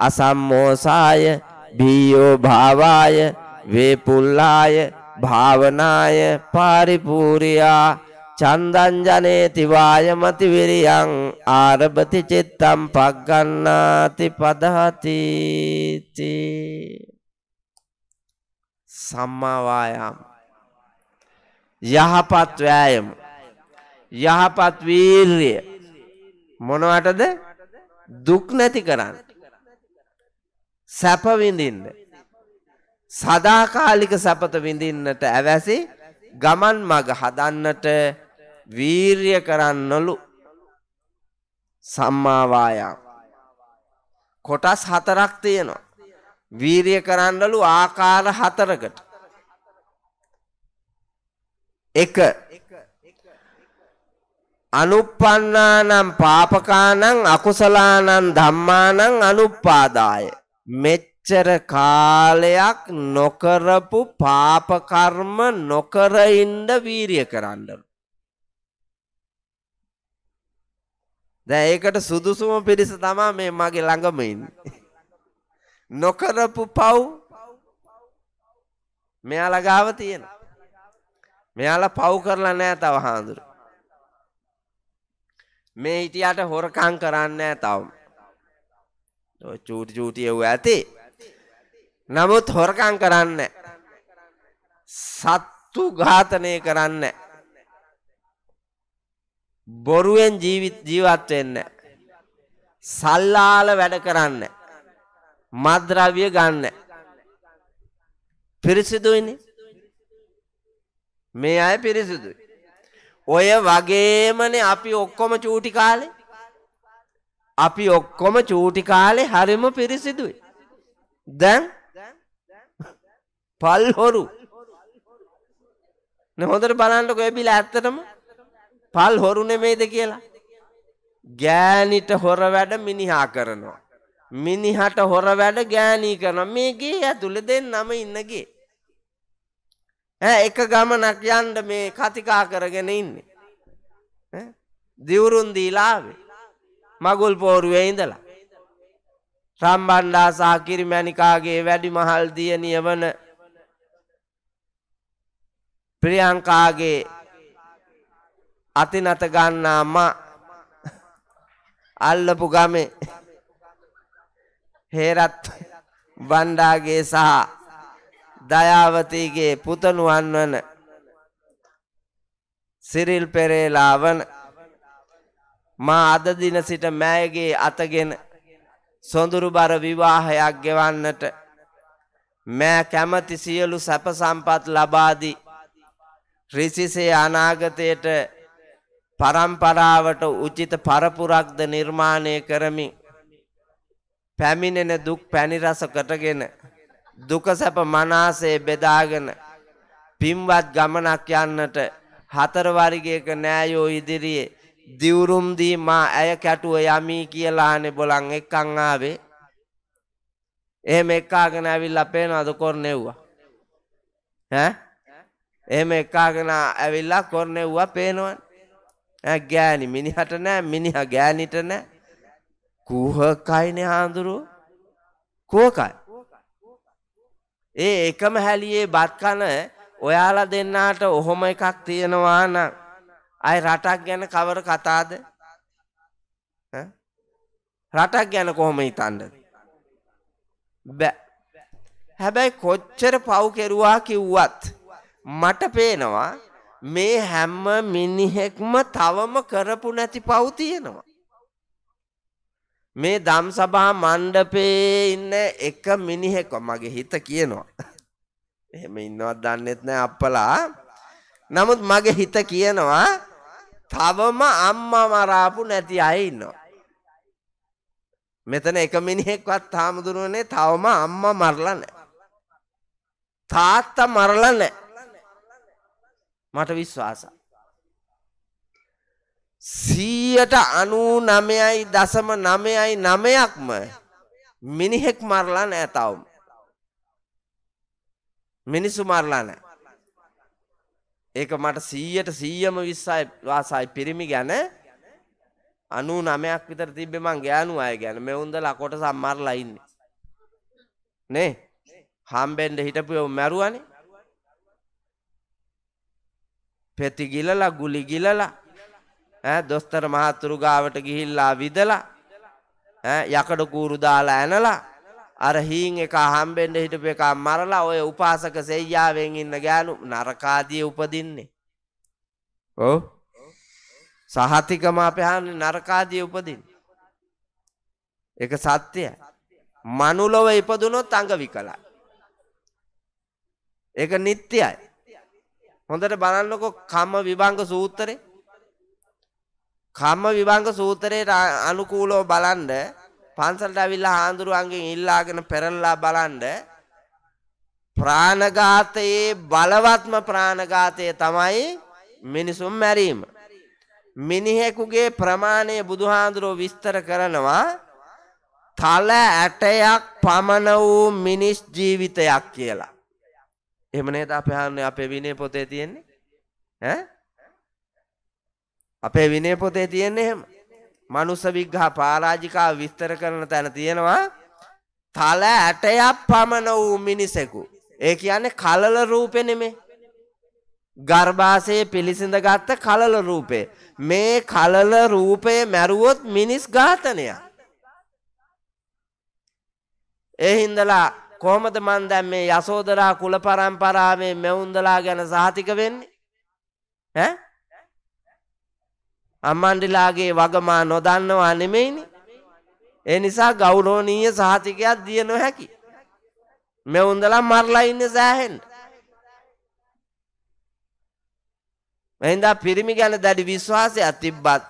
අසම්මෝසාය බීයෝ භාවාය වේපුල්ලාය භාවනාය පාරිපූර්යා චන්දං ජනේති වායමති විරියං ආරබති චිත්තං පග්ගන්නාති පදාති සම්මා වායාම යහපත් වෑයම යහපත් වීර්ය මොනවටද දුක් නැති කරන්න සැප විඳින්න සදාකාලික සැපත විඳින්නට ඇවැසි ගමන් මග හදන්නට වීර්ය කරන්නලු සම්මාවායා කොටස් හතරක් තියෙනවා වීරිය කරන්නලු ආකාර හතරකට. එක අනුප්පන්නානම් පාපකානං අකුසලානං ධම්මානං අනුප්පාදාය. මෙච්චර කාලයක් නොකරපු පාපකර්ම නොකර ඉන්න වීරිය කරන්නලු. දැන් ඒකට සුදුසුම පිරිස තමයි මේ මගේ ළඟම ඉන්නේ. නොකරපු පව් මෙයාල ගාව තියෙන මෙයාල පව් කරලා නෑ තව හාදුර මේ හිටියට හොරකං කරන්න තවම් චූටි චූටිය වූ ඇති නමුත් හොරකං කරන්න සත්තු ඝාතනය කරන්න බොරුවෙන් ජීවිත් ජීවත් වෙන්න සල්ලාල වැඩ කරන්න මත්ද්‍රව්‍ය ගන්න පිරිසිදුයිනි මේ අය පිරිසිදුයි ඔය වගේමනේ අපි ඔක්කොම චූටි කාලේ අපි ඔක්කොම චූටි කාලේ හරිම පිරිසිදුයි දැන් පල් හොරු හොඳට බලන්නක එබිල ඇත්තටම පල් හොරු නෙමෙයිද කියලා ගෑනිට හොර වැඩ මිනිහා කරනවා මිනිහට හොර වැඩ ගෑනී කරන මේගේ ඇතුළ දෙන්න නම ඉන්නගේ. එක ගමනක් යන්ඩ මේ කතිකා කරගෙන ඉන්නේ. දිවුරුන්දීලාවේ මගුල් පෝරුවේ ඉඳලා. රම්බණ්ඩාසා කිරිමැනිකාගේ වැඩි මහල් දියනිය වන ප්‍රියංකාගේ අතිනත ගන්නා මා අල්ලපු ගමේ හේරත් වණ්ඩාගේ සහ දයාවතීගේ පුතණුවන් වන සිරිල් පෙරේලා වන මා අද දින සිට මෑයගේ අතගෙන සොඳුරුබර විවාහයක් ගෙවන්නට මෑ කැමති සියලු සැප සම්පත් ලබාදී රිසිසේ අනාගතයට පරම්පරාවට උචිත පරපුරක්ද නිර්මාණය කරමින් පැමිණෙන දුක් පැණිරස කොටගෙන දුක සැප මනාසේ බෙදාගෙන පින්වත් ගමනක් යන්නට හතර වර්ගයක නෑයෝ ඉදිරියේ දිවුරුම් දී මා ඇය කැටුව යමි කියලානේ බොලන් එක්කන් ආවේ එහෙම එක්කාගෙන ඇවිල්ලා පේනවද කොරනෙව්වා ඈ එහෙම එක්කාගෙන ඇවිල්ලා කොරනෙව්වා පේනවනේ ඈ ගෑණි මිනිහට නෑ මිනිහා ගෑණිට නෑ කුහකයිනේ හාඳුරුව කුවකයි ඒ එකම හැලියේ බත් කන ඔයාලා දෙන්නාට ඔහොම එකක් තියෙනවා නම් අය රටක් ගැන කවර කතාද රටක් ගැන කොහොම හිතන්නද බෑ හැබැයි කොච්චර පව් කෙරුවා කිව්වත් මට පේනවා මේ හැම්ම මිනිහෙක්ම තවම කරපු නැති පව් තියෙනවා මේ දම් සභා මණ්ඩපේ ඉන්න එක මිනිහෙක මගේ හිත කියනවා. එහෙම ඉන්නවත් දන්නෙත් නෑ අප්පලා. නමුත් මගේ හිත කියනවා තවම අම්මා මරාපු නැති අය ඉන්නවා. මෙතන එක මිනිහෙක්වත් හාමුදුරුවනේ තවම අම්මා මරලා නැහැ. තාත්තා මරලා නැහැ. මට විශ්වාසයි. සීයට අනූ නමයයි දසම නමයයි නමයක්ම මිනිහෙක් මරලා නෑ තවම මිනිස්සු මරලා නෑ ඒක මට සීයට සීයම විස්සයි වාසයි පිරිමි ගැන අනු නමයක් විතර තිබ්බෙ මං ගෑනු අය ගැන මෙවුන්ද ලකොට සම්මරලා ඉන්නේ නේ හම්බෙන්ඩ හිටපු යව මැරුවනේ පෙති ගිලලා ගුලි ගිලලා ඈ දොස්තර මහතුරු ගාවට ගිහිල්ලා විදලා ඈ යකඩ කූරු දාලා ඇනලා අර හීන් එක හම්බෙන්න හිටපු එක මරලා ඔය උපාසක සෙයියාවෙන් ඉන්න ගෑනු නරකාදී උපදින්නේ ඔව් සහතිකම අපහන්නේ නරකාදී උපදින් ඒක සත්‍යයි මනුලොව ඉපදුනොත් අඟ විකලයි ඒක නිත්‍යයි හොඳට බලන්නකො කම්ම විභංග සූත්‍රේ කම්ම විභංග සූත්‍රයට අනුකූලව බලන්න පන්සලට ඇවිල්ලා හාඳුරුවන්ගෙන් ඉල්ලාගෙන පෙරලලා බලන්න ප්‍රාණඝාතයේ බලවත්ම ප්‍රාණඝාතය තමයි මිනිසුන් මැරීම. මිනිහෙකුගේ ප්‍රමාණය බුදුහාඳුරෝ විස්තර කරනවා තල ඇටයක් පමණ වූ මිනිස් ජීවිතයක් කියලා. එහෙම නේද අපේ අහන්නේ අපේ විනය පොතේ තියෙන්නේ? ඈ අපේ විනය පොතේ තියෙන්නේ එහෙම. මනුස්ස විග්ඝා පරාජිකාව විස්තර කරන තැන තියෙනවා තල ඇටයක් පමණ වූ මිනිසෙකු. ඒ කියන්නේ කලල රූපේ නෙමේ. ගර්භාෂයේ පිළිසිඳ ගත්ත කලල රූපේ. මේ කලල රූපය මැරුවොත් මිනිස් ඝාතනයක්. ඒ හින්දලා කොහොමද මන් දැන් මේ යසෝදරා කුල පරම්පරාවේ මෙවුන්දලා ගැන සාතික වෙන්නේ? ඈ අම්මන්ඩිලාගේ වගමා නොදන්නවා නෙමෙයිනි ඒ නිසා ගෞරෝණීය සහතිකයක් දිය නොහැකි මෙවුන්දලා මරලා ඉන්න සෑහෙන්ට මෙහින්දා පිරිමි ගැන දැඩි විශ්වාසයක් තිබ්බත්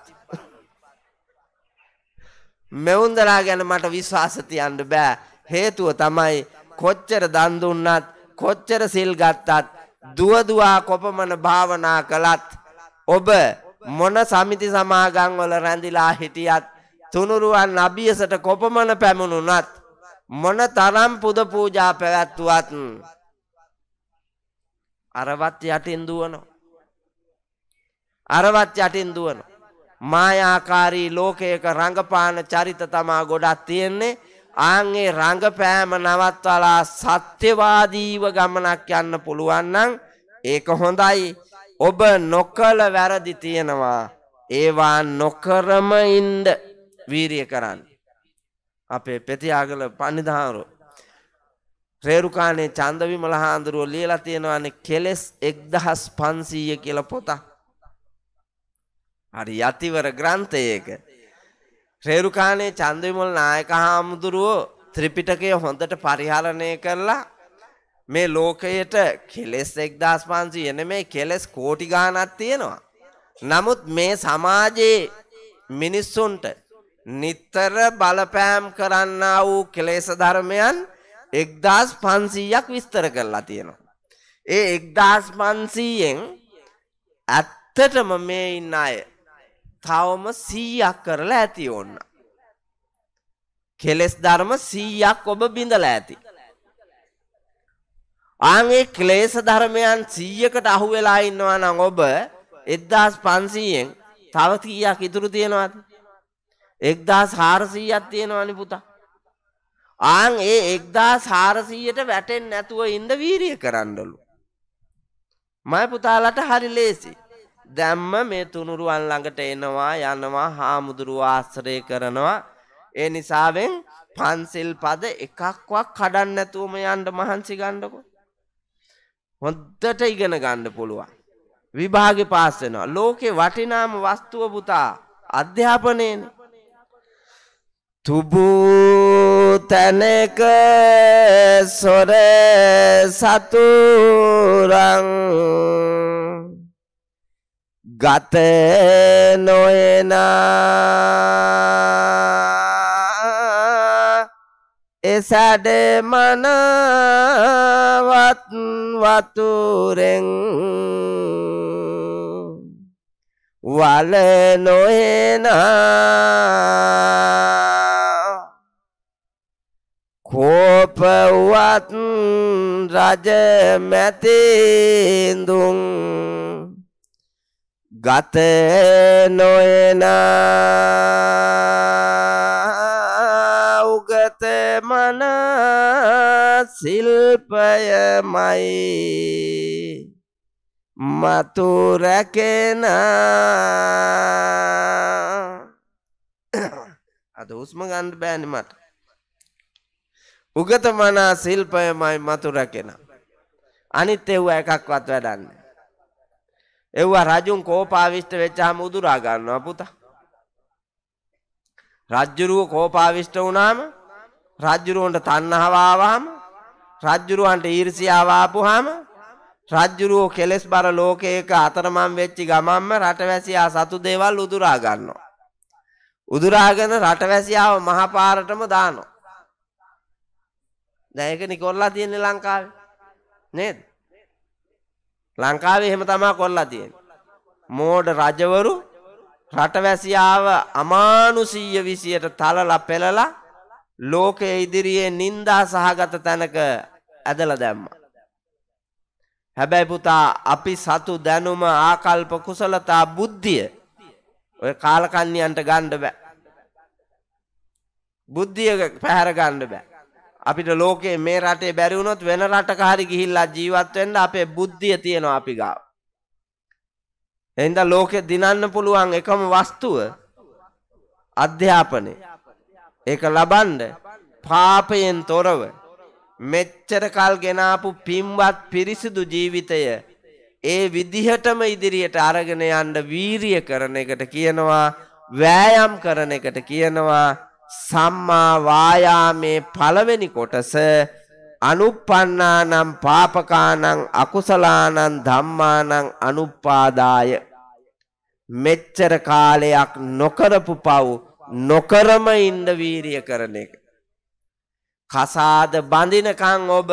මෙවුන්දලා ගැන මට විශ්වාස තියන්න බෑ හේතුව තමයි කොච්චර දන් දුන්නත් කොච්චර සිල් ගත්තත් දුවදුවා කොපමණ භාවනා කළත් ඔබ මොන සමිති සමාගම් වල රැඳිලා හිටියත් තුනුරුවන් නබියසට කොපමණ පැමුණුනත් මොන තරම් පුද පූජා පැවැත්වුවත් අරවත් යටින් දුවනවා අරවත් යටින් දුවනවා මායාකාරී ලෝකයක රඟපාන චරිත තමා ගොඩක් තියෙන්නේ ආන්ගේ රඟපෑම නවත්වලා සත්‍යවාදීව ගමනක් යන්න පුළුවන් නම් ඒක හොඳයි ඔබ නොකල වැරදි තියෙනවා ඒවා නොකරම ඉන්ද වීරිය කරන්න. අපේ පෙතියාගල පනිදහාරු. රේරුකානේ චන්දවිමල හාන්දුරුව ලියලා තියෙනවානේ කෙලෙස් එක්දහස් පන්සීය කියල පොත. හරි යතිවර ග්‍රන්ථයක. රේරුකානේ චන්දවිමල් නායක හාමුදුරුවෝ ත්‍රිපිටකය හොඳට පරිහාලනය කරලා මේ ලෝකයට කෙලෙස් 1500 නෙමෙයි කෙලෙස් කෝටි ගාණක් තියෙනවා. නමුත් මේ සමාජයේ මිනිස්සුන්ට නිතර බලපෑම් කරන්නා වූ කෙලෙස් ධර්මයන් 1500ක් විස්තර කරලා තියෙනවා. ඒ 1500න් ඇත්තටම මේ ඉන්න අය තවම 100ක් කරලා ඇති ඕන්න. කෙලෙස් ධර්ම 100ක් ඔබ බිඳලා ඇති. ආන් ඒ ක්ලේශ ධර්මයන් 100කට අහු වෙලා ඉන්නවා නම් ඔබ 1500න් තව කීයක් ඉතුරු තියනවද? 1400ක් තියෙනවනේ පුතා. ආන් ඒ 1400ට වැටෙන්නේ නැතුව ඉඳ වීරිය කරන්නලු. මම පුතාලට හරි ලේසි. දැම්ම මේ තුනුරුවන් ළඟට එනවා යනවා හාමුදුරුව ආශ්‍රය කරනවා. ඒ නිසාවෙන් පන්සිල් පද එකක්වත් කඩන්න නැතුවම යන්න මහන්සි ගන්නකො. හොද්දට ඉගෙන ගන්න පුළුවන්. විභාග පාස් වෙනවා. ලෝකේ වටිනාම වස්තුව පුතා අධ්‍යාපනයනේ. තුබූ තැනක සොර සතුරං ගත නොයනා එසැඩ මනවත් වතුරෙන් වල නොහෙනා කෝපවත් රජ මැතිදුම් ගත නොයනා උගත මන සිල්පයමයි මතුරැකෙන *coughs* අද උස්ම ගන්ඩ බෑනිමට උගත මනා සිල්පයමයි මතුරැකෙන අනිත් එව්ව එකක්වත් වැඩන්න එව්වා රජුන් කෝපාවිෂ්ට වෙච්චා මුදුරා ගන්නවා පුතා රජ්ජුරුව කෝපාවිෂ්ට වුණාම රජ්ජුරුවන්ට තණ්හාව ආවහම රජ්ජුරුවන්ට ඊර්ෂ්‍යාව ආපුහම රජ්ජුරුවෝ කෙලස් බර ලෝකයක අතරමං වෙච්චි ගමන්ම රටවැසියා සතු දේවල් උදුරා ගන්නවා. උදුරාගෙන රටවැසියාව මහ පාරටම දානවා. දැන් ඒක නිකොල්ලා තියෙන්නේ ලංකාවේ. නේද? ලංකාවේ එහෙම තමයි කොල්ලා තියෙන්නේ. මෝඩ රජවරු රටවැසියාව අමානුසීය විසියට තලලා පෙළලා ලෝකයේ ඉදිරියේ නින්දා සහගත තැනක ඇදලා දැම්මා. හැබැයි පුතා අපි සතු දැනුම ආකල්ප කුසලතා බුද්ධිය ඔය කාලකන්ණියන්ට ගන්න බෑ. බුද්ධිය පැහැර ගන්න බෑ. අපිට ලෝකේ මේ රටේ බැරි වුණොත් වෙන රටක හරි ගිහිල්ලා ජීවත් වෙන්න අපේ බුද්ධිය තියෙනවා අපි ගාව. එහෙනම් ලෝකෙ දිනන්න පුළුවන් එකම වස්තුව අධ්‍යාපනය. ඒක ලබන්න පාපයෙන් තොරව මෙච්චර කල් ගෙනාපු පින්වත් පිරිසිදු ජීවිතය ඒ විදිහටම ඉදිරියට අරගෙන යන්න වීරිය කරන එකට කියනවා වෑයම් කරන එකට කියනවා සම්මා වායාමේ පළවෙනි කොටස අනුප්පන්නානම් පාපකානං අකුසලානං ධම්මානං අනුපාදාය මෙච්චර කාලයක් නොකරපු පව් නොකරම ඉන්ද වීරිය කරන එක. කසාද බඳිනකං ඔබ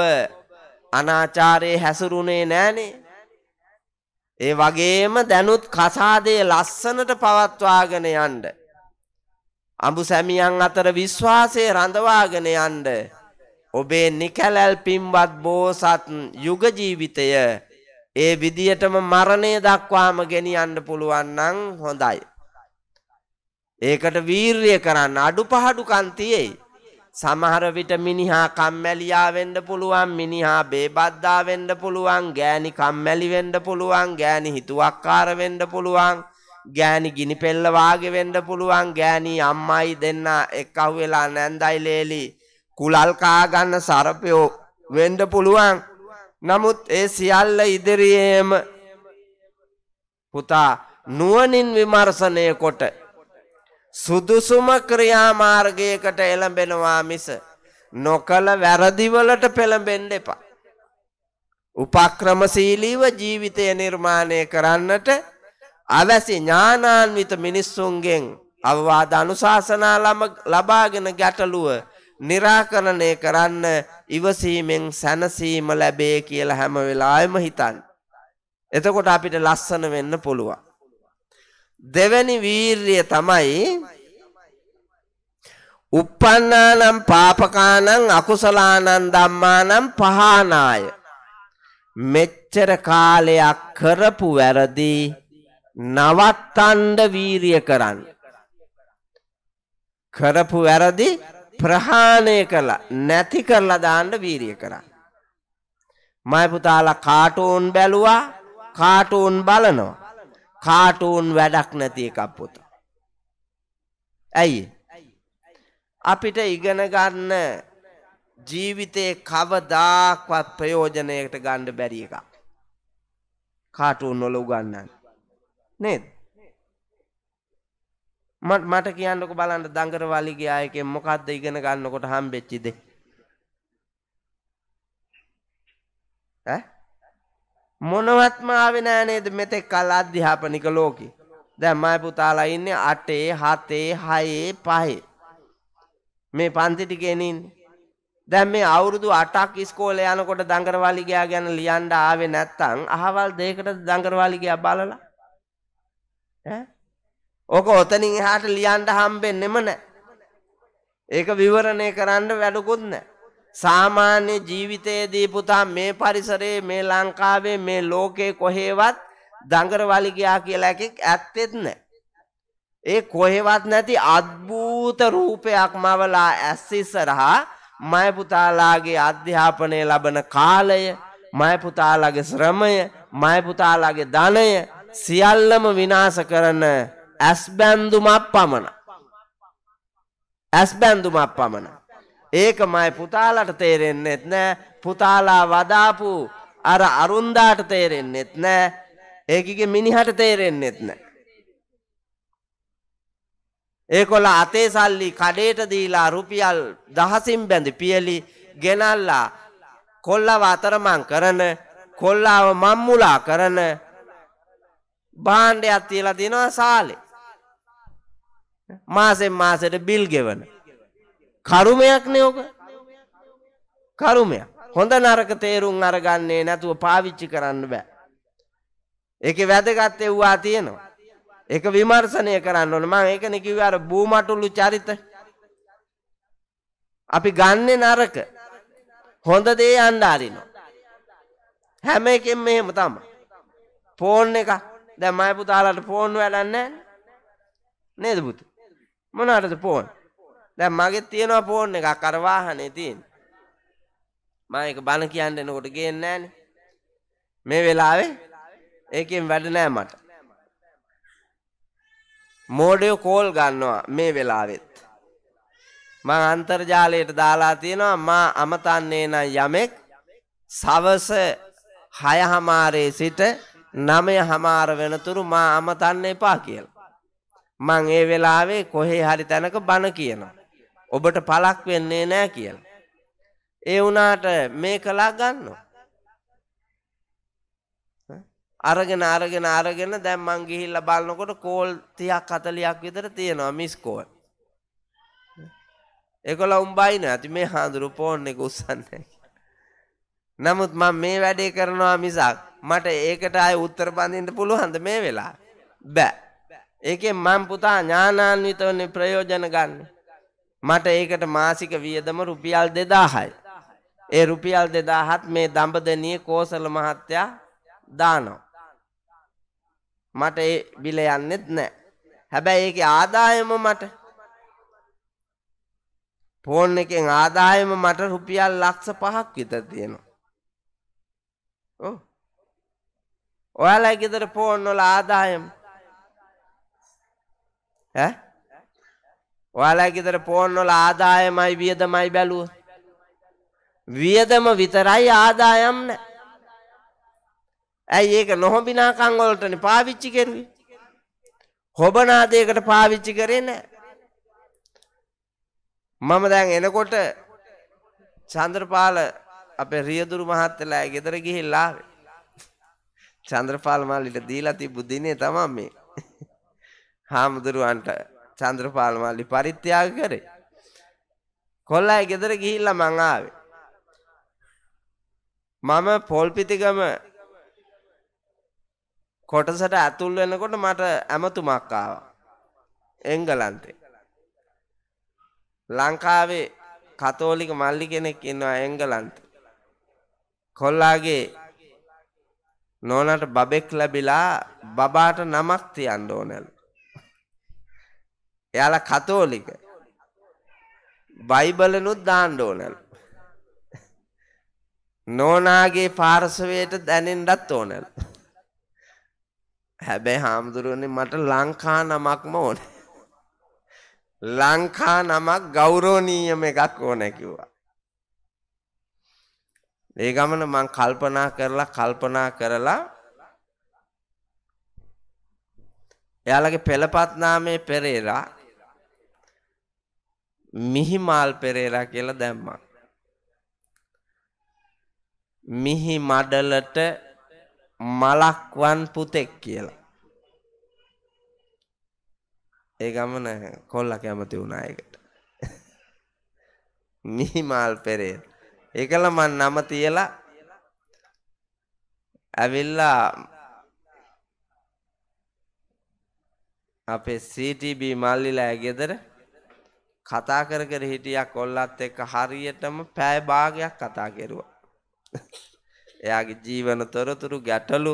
අනාචාරයේ හැසුරුණේ නෑනේ. ඒ වගේම දැනුත් කසාදය ලස්සනට පවත්වාගෙන යන්ඩ. අඹු සැමියන් අතර විශ්වාසය රඳවාගෙන යන්ඩ. ඔබේ නිකැලැල් පිම්වත් බෝසත් යුගජීවිතය ඒ විදියටම මරණය දක්වාම ගෙනියන්න පුළුවන් නම් හොඳයි. ඒකට වීර්ය කරන්න අඩුපහඩුකම් තියෙයි. සමහර විට මිනිහා කම්මැලියා වෙන්න පුළුවන් මිනිහා බේබද්දා වෙන්න පුළුවන් ගෑණි කම්මැලි වෙන්න පුළුවන් ගෑණි හිතුවක්කාර වෙන්න පුළුවන් ගෑණි ගිනි පෙල්ල වාගේ වෙන්න පුළුවන් ගෑණි අම්මයි දෙන්න එක්ක අහුවෙලා නැන්දයි ලේලි කුලල් කා ගන්න සරපයෝ වෙන්න පුළුවන් නමුත් ඒ සියල්ල ඉදිරියේම පුතා නුවනින් විමර්ශනය කොට සුදුසුම ක්‍රියාමාර්ගයකට එළඹෙනවා මිස නොකළ වැරදිවලට පෙළඹෙන්න එපා. උපක්‍රමශීලීව ජීවිතය නිර්මාණය කරන්නට අවැසි ඥානාන්විත මිනිස්සුන්ගෙන් අවවාද අනුශාසනා ලබාගෙන ගැටලුව निराකරණය කරන්න ඉවසීමෙන් සැනසීම ලැබේ කියලා හැම වෙලාවෙම හිතන්න. එතකොට අපිට ලස්සන වෙන්න පුළුවන්. දෙවැනි වීරිය තමයි uppannānaṁ pāpakānaṁ akusalaānaṁ dhammānaṁ pahānāya මෙච්චර කාලයක් කරපු වැරදි නවත්තන්න වීරිය කරන්න කරපු වැරදි ප්‍රහාණය කළා නැති කරලා දාන්න වීරිය කරා. මයි පුතාලා කාටූන් බැලුවා කාටූන් බලනවා. කාටූන් වැඩක් නැති එකක් පුත. ඇයි? අපිට ඉගෙන ගන්න ජීවිතේ කවදාක්වත් ප්‍රයෝජනයකට ගන්න බැරි එකක්. කාටූන් වල උගන්වන්නේ. නේද? මට කියන්නකො බලන්න දඟර වලිගේ ආයකෙන් මොකද්ද ඉගෙන ගන්නකොට හම්බෙච්චි දේ ඈ මොනවත්ම ආවේ නෑ නේද මෙතෙක් කල් අධ්‍යාපනික ලෝකේ දැන් මයි පුතාලා ඉන්නේ 8 7 6 5 මේ පන්ති ටිකේ ඉන්නේ දැන් මේ අවුරුදු 8ක් ඉස්කෝලේ යනකොට දඟරවලි ගියා ගැන ලියන්න ආවේ නැත්තම් අහවල් දෙයකට දඟරවලි ගියා බලලා ඈ ඕක ඔතනින් එහාට ලියන්ට හම්බෙන්නෙම නෑ. ඒක විවරණය කරන්න වැඩකුත් නෑ. සාමාන්‍ය ජීවිතයේදී පුතා මේ පරිසරයේ මේ ලංකාවේ මේ ලෝකේ කොහේවත් දඟරවලිගයා කියලා එකෙක් ඇත්තෙත් නෑ. ඒ කොහෙවත් නැති අත්භූත රූපයක් මවලා ඇස් ඉස්සරහා මය පුතාලාගේ අධ්‍යාපනය ලබන කාලය, මය පුතාලාගේ ශ්‍රමය, මය පුතාලාගේ ධනය සියල්ලම විනාශ කරන ඇස් බැන්දුමක් පමණ ඇස් බැන්දුමක් පමණ ඒක මයි පුතාලට තේරෙන්නෙත් නෑ පුතාලා වදාපු අර අරුන්දාට තේරෙන්නෙත් නෑ ඒකගේ මිනිහට තේරෙන්නෙත් නෑ ඒකොල අතේ සල්ලි කඩේට දීලා රුපියල් දහසිම් බැඳි පියලි ගෙනල්ලා කොල්ලව අතරමං කරන කොල්ලාව මම්මුලා කරන බාණ්ඩයක් තියලා දෙනවා සාලේ මාසෙන් මාසට බිල් ගෙවන කරුමයක් නයෝක කරුමයක් හොඳ නරක තේරුම් අරගන්නේ නැතුව පාවිච්චි කරන්න බෑ ඒක වැදගත් එව්වා තියෙනවා ඒක විමර්ශනය කරන්න ඕන මං ඒකනේ කිව්වේ අර බූමටුළු චරිත අපි ගන්නෙ නරක හොඳ දේ යන්න අරිනවා හැම එකෙම මෙහෙම තමයි ෆෝන් එක දැන් මම පුතාලට ෆෝන් වලන්නේ නේද පුතේ මොනටද ෆෝන් දැන් මගේ තියෙනවා ෆෝන් එකක් අර වාහනේ තියෙන මම ඒක බණ කියන්න එනකොට ගේන්නේ නැහනේ මේ වෙලාවේ ඒකෙන් වැඩ නෑ මට මෝඩයෝ කෝල් ගන්නවා මේ වෙලාවෙත් මං අන්තර්ජාලයට දාලා තියෙනවා මා අමතන්නේ නම් යමෙක් සවස හය හමාරේ සිට නමය හමාර වෙනතුරු මා අමතන්න එපා කියලා මං ඒ වෙලාවේ කොහේ හරි තැනක බන කියනවා. ඔබට පළක් වෙන්නේ නෑ කියලා. ඒ වුණාට මේ කලා ගන්නවා. අරගෙන අරගෙන අරගෙන දැන් මං ගිහිල්ලා බලනකොට කෝල් 30ක් 40ක් විතර තියෙනවා මිස් කෝල්. ඒගොල්ලෝ උඹයි නැති මේ හාඳුරු ෆෝන් එක උස්සන්නේ. නමුත් මම මේ වැඩේ කරනවා මිසක් මට ඒකට ආයේ උත්තර බඳින්න පුළුවන්ද මේ වෙලාවේ? බෑ. ඒකෙන් මං පුතා ඥානාන්විතවන්නේ ප්‍රයෝජන ගන්න. මට ඒකට මාසික වියදම රුපියල් දෙදාහයි. ඒ රුපියල් දෙදාහත් මේ දඹදනී කෝසල මහත්තයා දානෝ. මට ඒ බිල යන්නෙත් නෑ. හැබැයි ඒක ආදායම මට ෆෝන් එකෙන් ආදායම මට රුපියල් ලක්ෂ පහක් විතර තියෙනවා. ඔව්. ඔයාලා ගෙදර ෆෝන් වල ආදායම ඔයාලා ගෙදර පෝන්වල ආදායමයි වියදමයි බැලුව. වියදම විතරයි ආදායම් නෑ. ඇයි ඒක නොහොබිනාකං වලටනේ පාවිච්චි කරුවේ. හොබනාදයකට පාවිච්චි කරේ නෑ. මම දැන් එනකොට චන්ද්‍රපාල අපේ රියදුරු මහත්තලා ගෙදර ගිහිල්ලා ආවේ. චන්ද්‍රපාල මල්ලිට දීලා තිබ්බු දිනේ තමයි මේ. හාමුදුරුවන්ට චන්ද්‍රපාල මල්ලි පරිත්‍යාග කරේ. කොල්ලා ගෙදර ගිහිල්ලා මං ආවේ. මම පොල්පිතිගම කොටසට ඇතුල් වෙනකොට මට ඇමතුමක් ආවා. එංගලන්තේ. ලංකාවේ කතෝලික මල්ලි කෙනෙක් ඉන්නවා එංගලන්ත. කොල්ලාගේ නෝනට බබෙක් ලැබිලා බබාට නමක් තියන්න ඕනලු. එයාලා කතෝලික. බයිබලනුත් දාන්න ඕනලු. නෝනාගේ පාර්ශවයට දැනෙන්නත් ඕනලු. හැබැයි හාමුදුරුවනේ මට ලංකා නමක්ම ඕන. ලංකා නමක් ගෞරවනීයම එකක් ඕන කිව්වා. ඒ ගමන මං කල්පනා කරලා කල්පනා කරලා එයාලගේ පෙළපත් නාමයේ පෙරේරා මිහිමාල් පෙරේරා කියලා දැම්මා. මිහි මඩලට මලක්වන් පුතෙක් කියලා. ඒ ගමන කොල්ල කැමති වුණා ඒකට. මිහිමාල් පෙරේර. ඒකල මන් නම තියලා ඇවිල්ලා අපේ CTB මල්ලිලා ගෙදර කතා කර කර හිටියා කොල්ලත් එක්ක හරියටම පැය භාගයක් කතා කෙරුවා. එයාගේ ජීවන තොරතුරු ගැටලු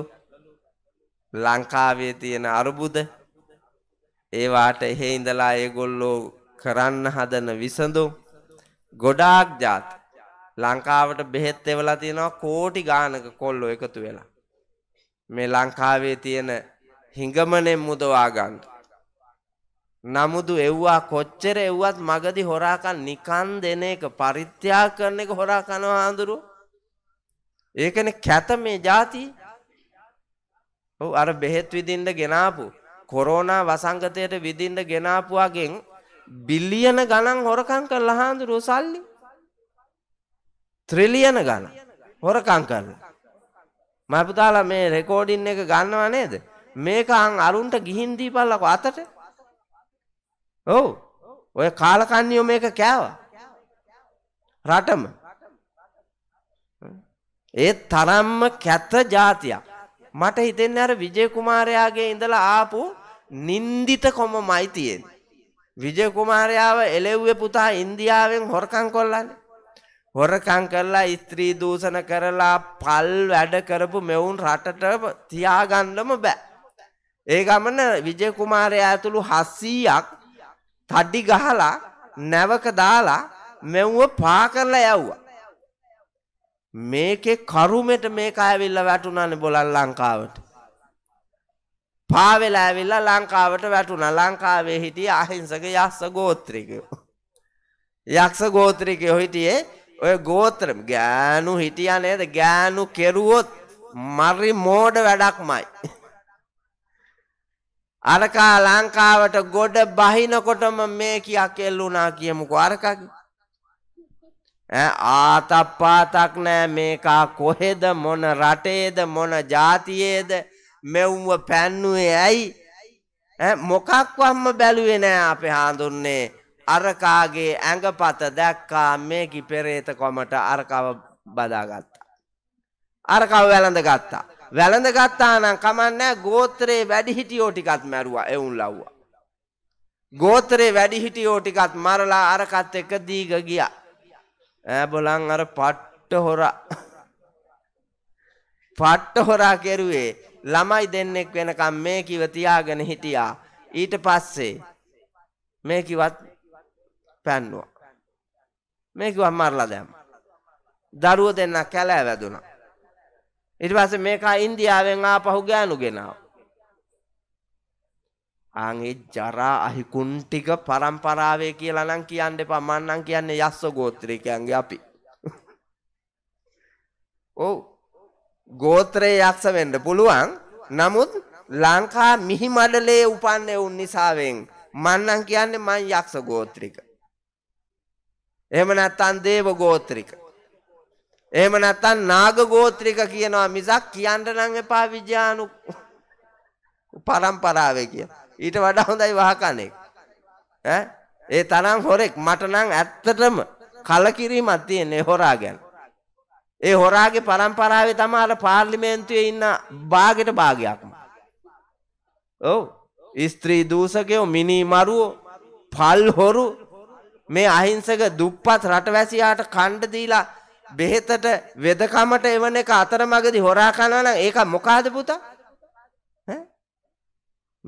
ලංකාවේ තියෙන අරුබුද ඒ වාට එහෙ ඉඳලා ඒගොල්ලෝ කරන්න හදන විසඳුම් ගොඩාක් જાති. ලංකාවට බෙහෙත් එවලා තියෙනවා කෝටි ගානක කොල්ලෝ එකතු වෙලා. මේ ලංකාවේ තියෙන හිඟමනේ මුදවා ගන්න. නමුදු එව්වා කොච්චර එව්වත් මගදී හොරාකන් නිකන් දෙන එක පරිත්‍යාග කරන එක හොරා කනවා හඳුරු. ඒකනේ කැත මේ જાති. ඔව් අර බෙහෙත් විදින්න ගෙනාපු කොරෝනා වසංගතයට විදින්න ගෙනාපුවාගෙන් බිලියන ගණන් හොරකම් කරලා හාඳුරු සල්ලි. ත්‍රිලියන ගණන් හොරකම් කරලා. මම පුතාලා මේ රෙකෝඩින් එක ගන්නව නේද? මේක අන් අරුන්ට ගිහින් දීපල්ලකෝ අතට. ඔව් ඔය කාලකන්නියෝ මේක කෑවා රටම ඒ තරම්ම කැත જાතියක් මට හිතෙන්නේ අර විජේ කුමාරයාගේ ඉඳලා ආපු නින්දිත කොමමයි තියෙන්නේ විජය කුමාරයාව එළෙව්වේ පුතා ඉන්දියාවෙන් හොරකම් කොල්ලන්නේ හොරකම් කරලා ස්ත්‍රී දූෂණ කරලා පල් වැඩ කරපු මෙවුන් රටට තියාගන්නම බෑ ඒ ගමන විජය කුමාරයා ඇතුළු 700ක් තඩි ගහලා නැවක දාලා මෙව්ව පා කරලා යව්වා. මේකේ කරුමෙට මේක ඇවිල්ලා වැටුණානේ බොලන් ලංකාවට. පාවෙලා ඇවිල්ලා ලංකාවට වැටුණා. ලංකාවේ හිටිය අහිංසක යක්ෂ ගෝත්‍රිකයෝ. යක්ෂ ගෝත්‍රිකයෝ හිටියේ ඔය ගෝත්‍ර ගෑනු හිටියා නේද? ගෑනු කෙරුවොත් මරි මෝඩ වැඩක්මයි. අරකා ලංකාවට ගොඩ බහිනකොටම මේ කියක් එල්ලුනා කියමුකු අරකගේ. ආතප්පාතක් නෑ මේකා කොහෙද මොන රටේද මොන ජාතියේද මෙව්ව පැන්නුවේ ඇයි මොකක්වම්ම බැලුවේ නෑ අපේ හාඳුන්නේ අරකාගේ ඇඟපත දැක්කා මේකි පෙරේත කොමට අරකව බදාගත්තා. අරකව වැළඳ ගත්තා. වැළඳගත්තා නම් කමන්නෑ ගෝත්‍රයේ වැඩිහිටියෝ ටිකත් මැරුවා එවුන් ලව්වා. ගෝත්‍රයේ වැඩිහිටියෝ ටිකත් මරලා අරකත් එක දීග ගියා. ඈ බලන් අර පට්ට හොරා. පට්ට හොරා කෙරුවේ ළමයි දෙන්නෙක් වෙනකම් මේ කිව තියාගෙන හිටියා. ඊට පස්සේ මේ කිවත් පැන්නුවා. මේ කිව්වා මරලා දැම්මා. දරුවෝ දෙන්නා කැලෑ වැදුනා. ඉට පස මේකා ඉන්දියාවෙන් ආපහු ගෑනු ගෙනාව. ආගේ ජරා අහිකුන්ටික පරම්පරාවේ කියලා නම් කියන්න එපා මන්නම් කියන්නේ යස්ස ගෝත්‍රිකයන්ගේ අපි. *laughs* ඔව් ගෝත්‍රයේ යක්ෂ වෙන්න පුළුවන්. නමුත් ලංකා මිහිමඩලේ උපන්නේ උන් නිසාවෙන් මන්නම් කියන්නේ මං යක්ෂ ගෝත්‍රික. එහෙම නැත්නම් දේව ගෝත්‍රික. එහෙම නැත්නම් නාග ගෝත්‍රික කියනවා මිසක් කියන්න නම් එපා විජානු පරම්පරාවේ කියලා. ඊට වඩා හොඳයි වහකණෙක්. ඈ ඒ තරම් හොරෙක් මට නම් ඇත්තටම කලකිරීමක් තියෙන්නේ හොරා ගැන. ඒ හොරාගේ පරම්පරාවේ තමයි අර පාර්ලිමේන්තුවේ ඉන්න භාගෙට භාගයක්ම. ඔව්. ස්ත්‍රී දූෂකයෝ මිනි මරුවෝ පල් හොරු මේ අහිංසක දුප්පත් රටවැසියාට කණ්ඩ දීලා බෙහෙතට වෙදකමට එවන එක අතරමඟදී හොරා කනවා නම් ඒක මොකද්ද පුතා? ඈ?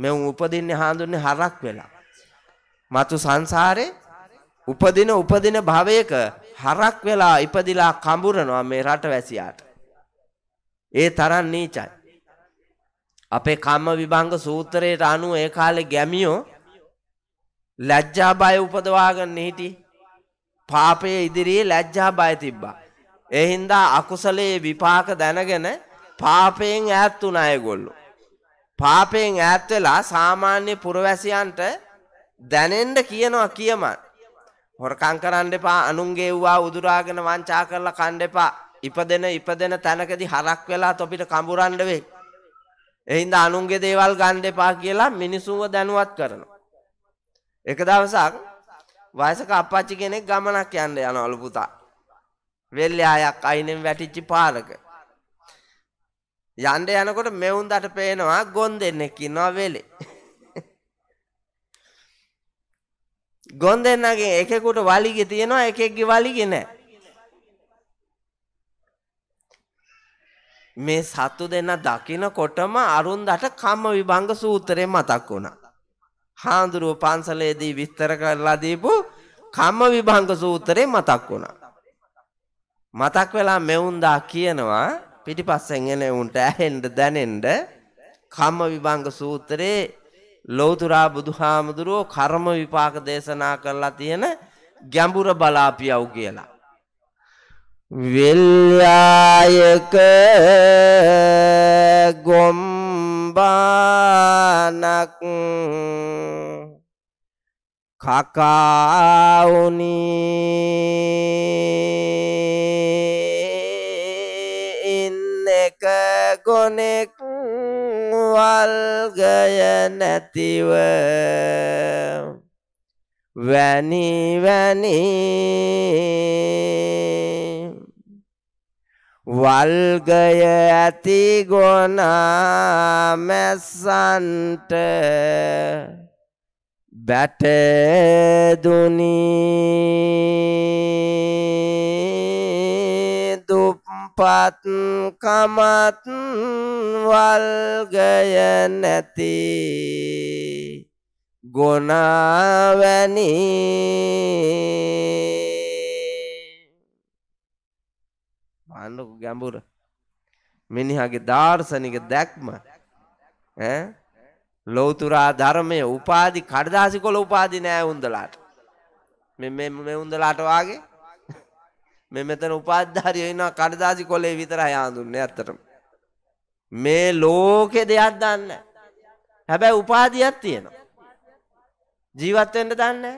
මෙවුන් උපදින්නේ හාඳුන්නේ හරක් වෙලා. මතු සංසාරේ උපදින උපදින භවයක හරක් වෙලා ඉපදිලා කඹරනවා මේ රටවැසියාට. ඒ තරම් නීචයි. අපේ කම්ම විභංග සූත්‍රයට අනුව ඒ කාලේ ගැමියෝ ලැජ්ජා බය උපදවාගෙන හිටියේ. පාපයේ ඉදිරියේ ලැජ්ජා බය තිබ්බා. ඒ හින්දා අකුසලයේ විපාක දැනගෙන පාපයෙන් ඈත් වුණා ඒගොල්ලෝ. පාපයෙන් ඈත් වෙලා සාමාන්‍ය පුරවැසියන්ට දැනෙන්න කියනවා කියමන්. හොරකම් කරන්න එපා, අනුන්ගේ වුවා උදුරාගෙන වංචා කරලා කන්න එපා. ඉපදෙන ඉපදෙන තැනකදී හරක් වෙලා තොපිට කඹරන්න වෙයි. ඒ හින්දා අනුන්ගේ දේවල් ගන්න එපා කියලා මිනිසුන්ව දැනුවත් කරනවා. එක දවසක් වයසක අප්පච්චි කෙනෙක් ගමනක් යන්න යනවලු පුතා. වෙල්ලයායක් අයිනෙන් වැටිච්චි පාරක. යන්ඩ යනකොට මෙවුන්දට පේනවා ගොන් දෙන්නෙක්කින්නවා වෙලේ. ගොන් දෙන්නගේ එකකුට වලිග තියෙනවා එකෙක්ගි වලිගෙන. මේ සත්තු දෙන්න දකින කොටම අරුන්දට කම්ම විභංග සූතරය මතක් වුණ. හාන්දුරුව පන්සලේදී විස්තර කරලා දීපු කම්ම විභංග සූතරය මතක් වුණා. මතක් වෙලා මෙවුන්දා කියනවා පිටිපස්සෙන් එන උන්ට ඇහෙන්න දැනෙන්න කම්ම විභංග සූත්‍රයේ ලෞතුරා බුදුහාමුදුරුවෝ කර්ම විපාක දේශනා කරලා තියෙන ගැඹුර බලාපියව් කියලා. වෙල්යායක ගොම්බානක් කකාවුනි කොනෙක් වල්ගය නැතිව වැනි වැනි වල්ගය ඇති ගොනා මැස්සන්ට බැටදුනී උම්පත් කමත් වල්ගය නැති ගොනාවැනි බන්නකු ගැඹුර මිනිහාගේ දාර්ශනික දැක්ම ලෝතුරා ධර්මය උපාදි කඩදාසි කොළ උපාදි නෑ උන්දලාට මෙ උන්දලාට වගේ මේ මෙතන උපාධාරිය ඉන්නවා කඩදාසි කොලේ විතරයි ආඳුන්නේ ඇත්තටම. මේ ලෝකේ දෙයක් දන්නේ හැබැයි උපාධියක් තියෙනවා. ජීවත් වෙන්න දන්නේ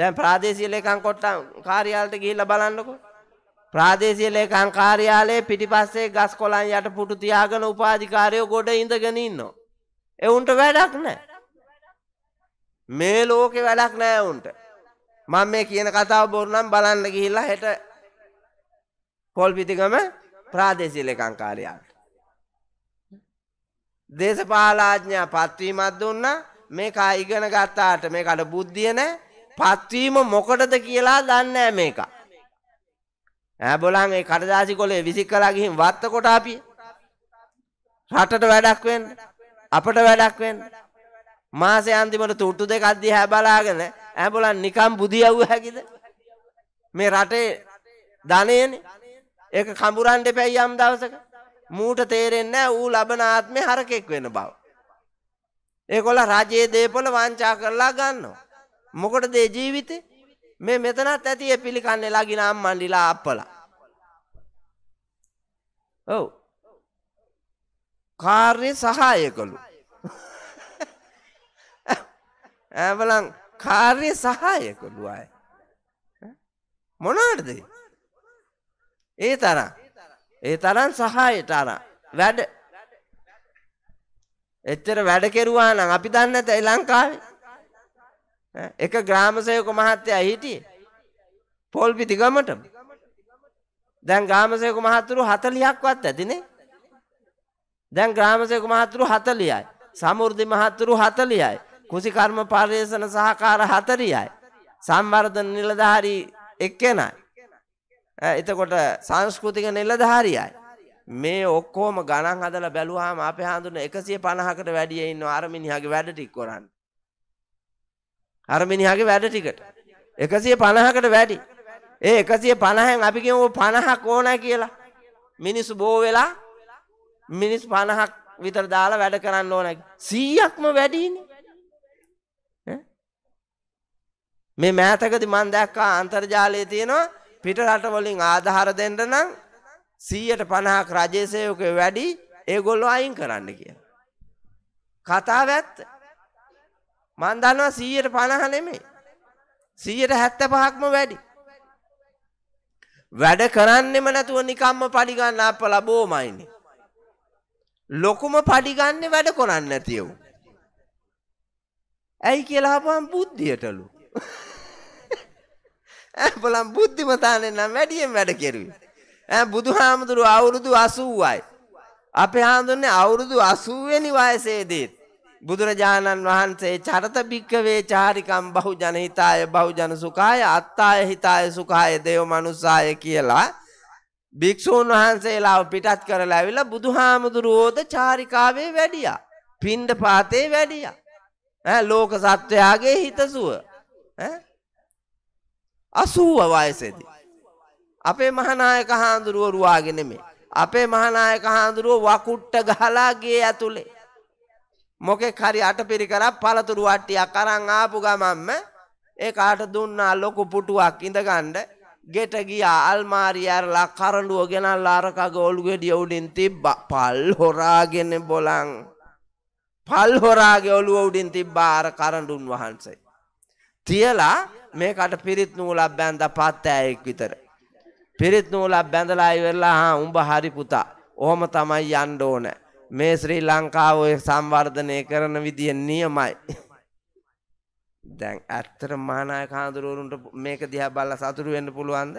දැන් ප්‍රාදේශීය ලේකම් කොට්ටම් කාර්යාලයට ගිහිල්ලා බලන්නකෝ. ප්‍රාදේශීය ලේකම් කාර්යාලයේ පිටිපස්සේ ගස් කොළන් යට පුටු තියාගෙන උපාධිකාරයෝ ගොඩ ඉඳගෙන ඉන්නවා. එවුන්ට වැඩක් නැහැ. මේ ලෝකේ වැඩක් නැහැ උන්ට. මම මේ කියන කතාව බොරු නම් බලන්න ගිහිල්ලා හෙට පොල්පිතිගම ප්‍රාදේශීය ලේකම් කාර්යාලයට දේශපාලඥයා පත්වීමක් දුන්නා මේක ඉගෙන ගත්තාට මේකට බුද්ධිය නැහැ පත්වීම මොකටද කියලා දන්නේ මේක. ඈ බොලන් ඒ කඩදාසි කොලේ විසික් කලා ගිහින් වත්ත කොට අපි රටට වැඩක් වෙන්න අපට වැඩක් වෙන්න මාසේ අන්තිමට තුට්ටු දෙකක් දිහා බලාගෙන ඇ බොලන් නිකම් බුදියව්ව හැකිද මේ රටේ ධනයන ඒක කඹුරන්ට පැයි යම් දවසක මූට තේරෙන්න ඌ ලබනාත්මය හරකෙක් වෙන බව. ඒකොල රජයේ දේපොල වංචා කරලා ගන්නවා. මොකට දේ ජීවිත මේ මෙතනත් ඇතිය පිළිකන්න එලාගිනම් මණ්ඩිලා අපපල. ඔව කාර්ය සහාය කළු *laughs* ඇබලං කාර්ය සහායකොළු අය මොනාටද ඒ තරම් ඒ තරන් සහායට අර වැඩ එච්චර වැඩ කෙරුවා නම් අපි දන්න ඇත ලංකාවේ එක ග්‍රාමසයක මහත්තයා හිටියේ පොල් පිතිගමටම දැන් ග්‍රාමසයක මහතුරු 40ක්වත් ඇතිනේ දැන් ග්‍රාමසයක මහතුරු 40යි සමෘද්ධි මහතුරු 40යි කුසිකර්ම පර්යේෂණ සහකාර හතරියයි. සම්වර්ධන නිලධාරි එක්කෙනයි. එතකොට සංස්කෘතික නිලධාරියයි. මේ ඔක්කෝම ගණන් හදලා බැලුවාම අපේ හඳුන 150කට වැඩිය ඉන්නවා අර මිනිහාගේ වැඩ ටික කරන්න. අර මිනිහාගේ වැඩ ටිකට 150කට වැඩි. ඒ 150න් අපි කියමු 50ක් ඕන කියලා. මිනිස්සු බෝ වෙලා මිනිස් 50ක් විතර දාලා වැඩ කරන්න ඕන. 100ක්ම වැඩිනේ. මේ මෑතකදී මම දැක්කා අන්තර්ජාලයේ තියෙනවා පිට රට වලින් ආධාර දෙන්න නම් 150ක් රජයේ සේවකයෝ වැඩි ඒගොල්ලෝ අයින් කරන්න කියලා. කතාව ඇත්ත. මම දන්නවා 150 නෙමෙයි. 175ක්ම වැඩි. වැඩ කරන්නෙම නැතුව නිකම්ම පඩි ගන්න අපලා බොමයිනේ. ලොකුම පඩි ගන්න වැඩ කරන්නේ නැතිව. ඇයි කියලා අහපම් බුද්ධියටලු. ඇබලම් බුද්ධිමතානෙන් නම් වැඩියෙන් වැඩ කෙරුවේ. ඇ බුදු හාමුදුරු අවුරුදු අසූුවයි. අපේ හාමුදුරන්නේ අවුරුදු අසූුවනි වයසේදීත්. බුදුරජාණන් වහන්සේ චරත භික්කවේ චාරිකම් බහු ජනහිතාය බහු ජනසුකාය අත්තාය හිතාය සුකාය දෙව මනුසාය කියලා භික්‍ෂූන් වහන්සේලාව පිටත් කරලා ඇවිල බුදු හාමුදුරුවෝද චාරිකාවේ වැඩිය. පින්ඩ පාතේ වැඩිය. ලෝක සත්වයාගේ හිතසුව. ඇ? අසූව වයසේදී. අපේ මහනායක හාමුදුරුව රුවාගෙන නෙමෙයි. අපේ මහනායක හාමුදුරුව වකුට්ට ගහලා ගේ ඇතුලේ. මොකෙක් හරි අටපිරිකරක් පළතුරු වට්ටියක් අරන් ආපු ගමන්ම ඒ කාට දුන්නා ලොකු පුටුවක් ඉඳගන්න ගෙට ගියා අල්මාරිය ඇරලා කරඬුව ගෙනල්ලා අරකග ඔලු ගෙඩිය උඩින් තිබ්බා පල් හොරාගෙන බොලන් පල් හොරාගේ ඔළුව උඩින් තිබ්බා අර කරඬුන් වහන්සේ තියලා මේකට පිරිත් නූලක් බැඳ පත්තෑයෙක් විතර. පිරිත් නූලක් බැඳලා ඉවරලා හා උඹ හරි පුතා. ඔහොම තමයි යන්න ඕන. මේ ශ්‍රී ලංකාව ඔය සංවර්ධනය කරන විදිය නියමයි. දැන් ඇත්තට මහානායක හඳුරුවරුන්ට මේක දිහා බලලා සතුටු වෙන්න පුළුවන්ද?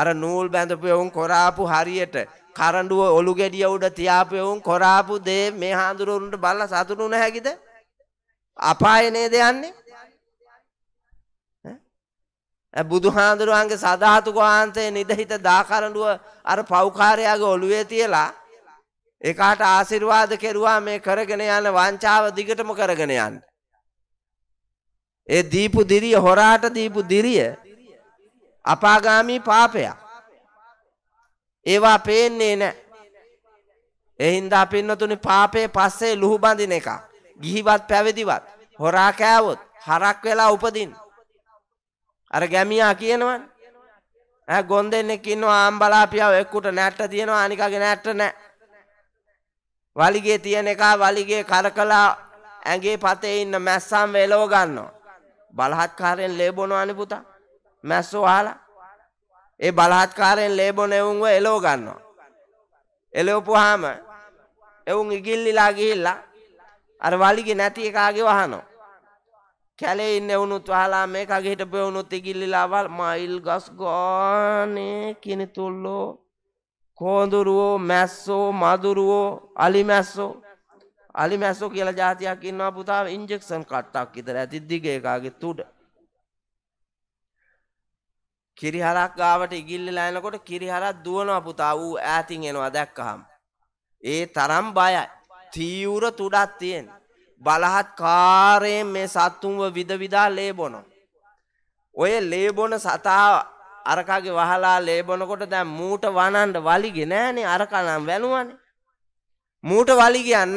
අර නූල් බැඳපු වුන් කොරාපු හරියට කරඬුව ඔලු ගෙඩිය උඩ තියාපු වුන් කොරාපු දේ මේ හඳුරුවරුන්ට බලලා සතුටු නැහැකිද? අපායේ නේද යන්නේ? බුදුහාඳුරුවන්ගේ සදහතු ගවාන්තය නිදහිත දාකරඩුව අර පෞකාරයාගේ ඔළුවේ තියලා එකාට ආසිර්වාද කෙරුවා මේ කරගෙන යන වංචාව දිගටම කරගෙන යන්න. ඒ දීපු දිරිය හොරාට දීපු දිරිය අපාගාමී පාපයක්. ඒවා පේන්නේ නෑ. එහින්දා පින්නතුනි පාපේ පස්සේ ලුහුබඳින එක. ගිහිවත් පැවිදිවත් හොරා කෑවොත් හරක් වෙලා උපදින්න. අර ගැමියා කියනවන ඇ ගොන් දෙන්නෙක් ඉන්නවා ආම්බලාපියාව එක්කුට නැට්ට තියෙනවා අනිකගේ නැට්ට නෑ වලිගේ තියෙන එක වලිගේ කරකලා ඇගේ පතේ ඉන්න මැස්සම් වෙලෝ ගන්නවා බලහත්කාරයෙන් ලේබොනු අනිපුතා මැස්සෝ හලා ඒ බලහත්කාරයෙන් ලේබොන එවුන්ව එලෝ ගන්නවා එලෝපුහාම එවුන් ඉගිල්ලිලා ගිහිල්ලා අර වලිගේ නැති එකාගේ වහනෝ කැලෙයින්න එවුනුත් වහලා මේ කගේට බෙවුණුත් ඉගිල්ලිලාවල් මයිල් ගස් ගානේ කිනිතුල්ලෝ කෝඳුරුවෝ මැස්සෝ මදුරුවෝ අලිමැස්සෝ අලිමැස්සෝ කියල ජාතියක් ඉන්නවා පුතාව ඉන්ජෙක්ෂන් කට්ටක් ඉතර ඇතිද්දිගේකාගේ තුඩ කිරිහරක් ගාවට ඉගිල්ලි ලෑනකොට කිරිහරක් දුවනවා පුතා වූ ඇතින් එනවා දැක්කහම් ඒ තරම් බයයි තීවුර තුඩත් තියෙනවා බලහත්කාරයෙන් මේ සත්තුන්ව විදවිදා ලේබොනෝ. ඔය ලේබොන සතා අරකාගේ වහලා ලේබොනකොට දැන් මූට වනන්ඩ වලිගෙ නෑනේ අරකනම් වැළුවනේ. මූට වලි කියන්න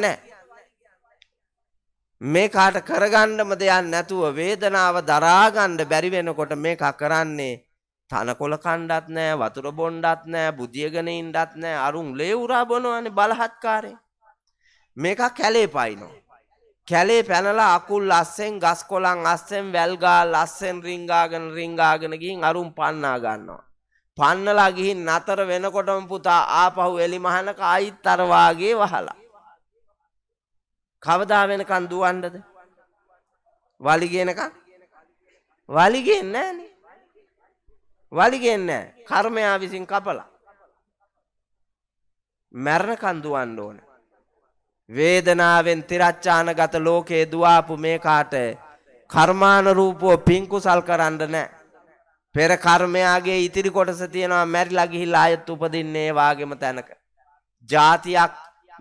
මේ කාට කරගණ්ඩම දෙයන් නැතුව වේදනාව දරාගණ්ඩ බැරිවෙනකොට මේ කරන්නේ තනකොළ කණ්ඩත් නෑ වතුර බොන්්ඩත් නෑ බුදියගෙන ඉන්ඩත් නෑ අරුන් ලේවුරා බොනවන බලහත්කාරය මේකක් කැලේ පයිනවා කැලේ පැනලා අකුල් අස්සෙන් ගස් කොළන් අස්සෙන් වැල්ගා ලස්සෙන් රිංගාගෙන රිංගාගෙන ගිහින් අරුම් පන්නා ගන්නවා. පන්නලා ගිහින් නතර වෙනකොටම පුතා ආපහු එලිමහනක ආයිත් අර වාගේ වහලා. කවදා වෙනකන් දුවන්නද? වලි ගේනකන්? වලි ගේන්නේ නැහනේ. වලි ගේන්නේ නැහැ. කර්මයා විසින් කපලා. මැරණකන් දුවන්න ඕන. වේදනාවෙන් තිරච්ඡානගත ලෝකේ දුවාපු මේ කාට කර්මාන රූපෝ පින්කුසල් කරන්න නැහැ. පෙර කර්මයාගේ ඉතිරි කොටස තියෙනවා මැරිලා ගිහිල්ලා ආයෙත් උපදින්නේ වාගෙම තැනක. ಜಾතියක්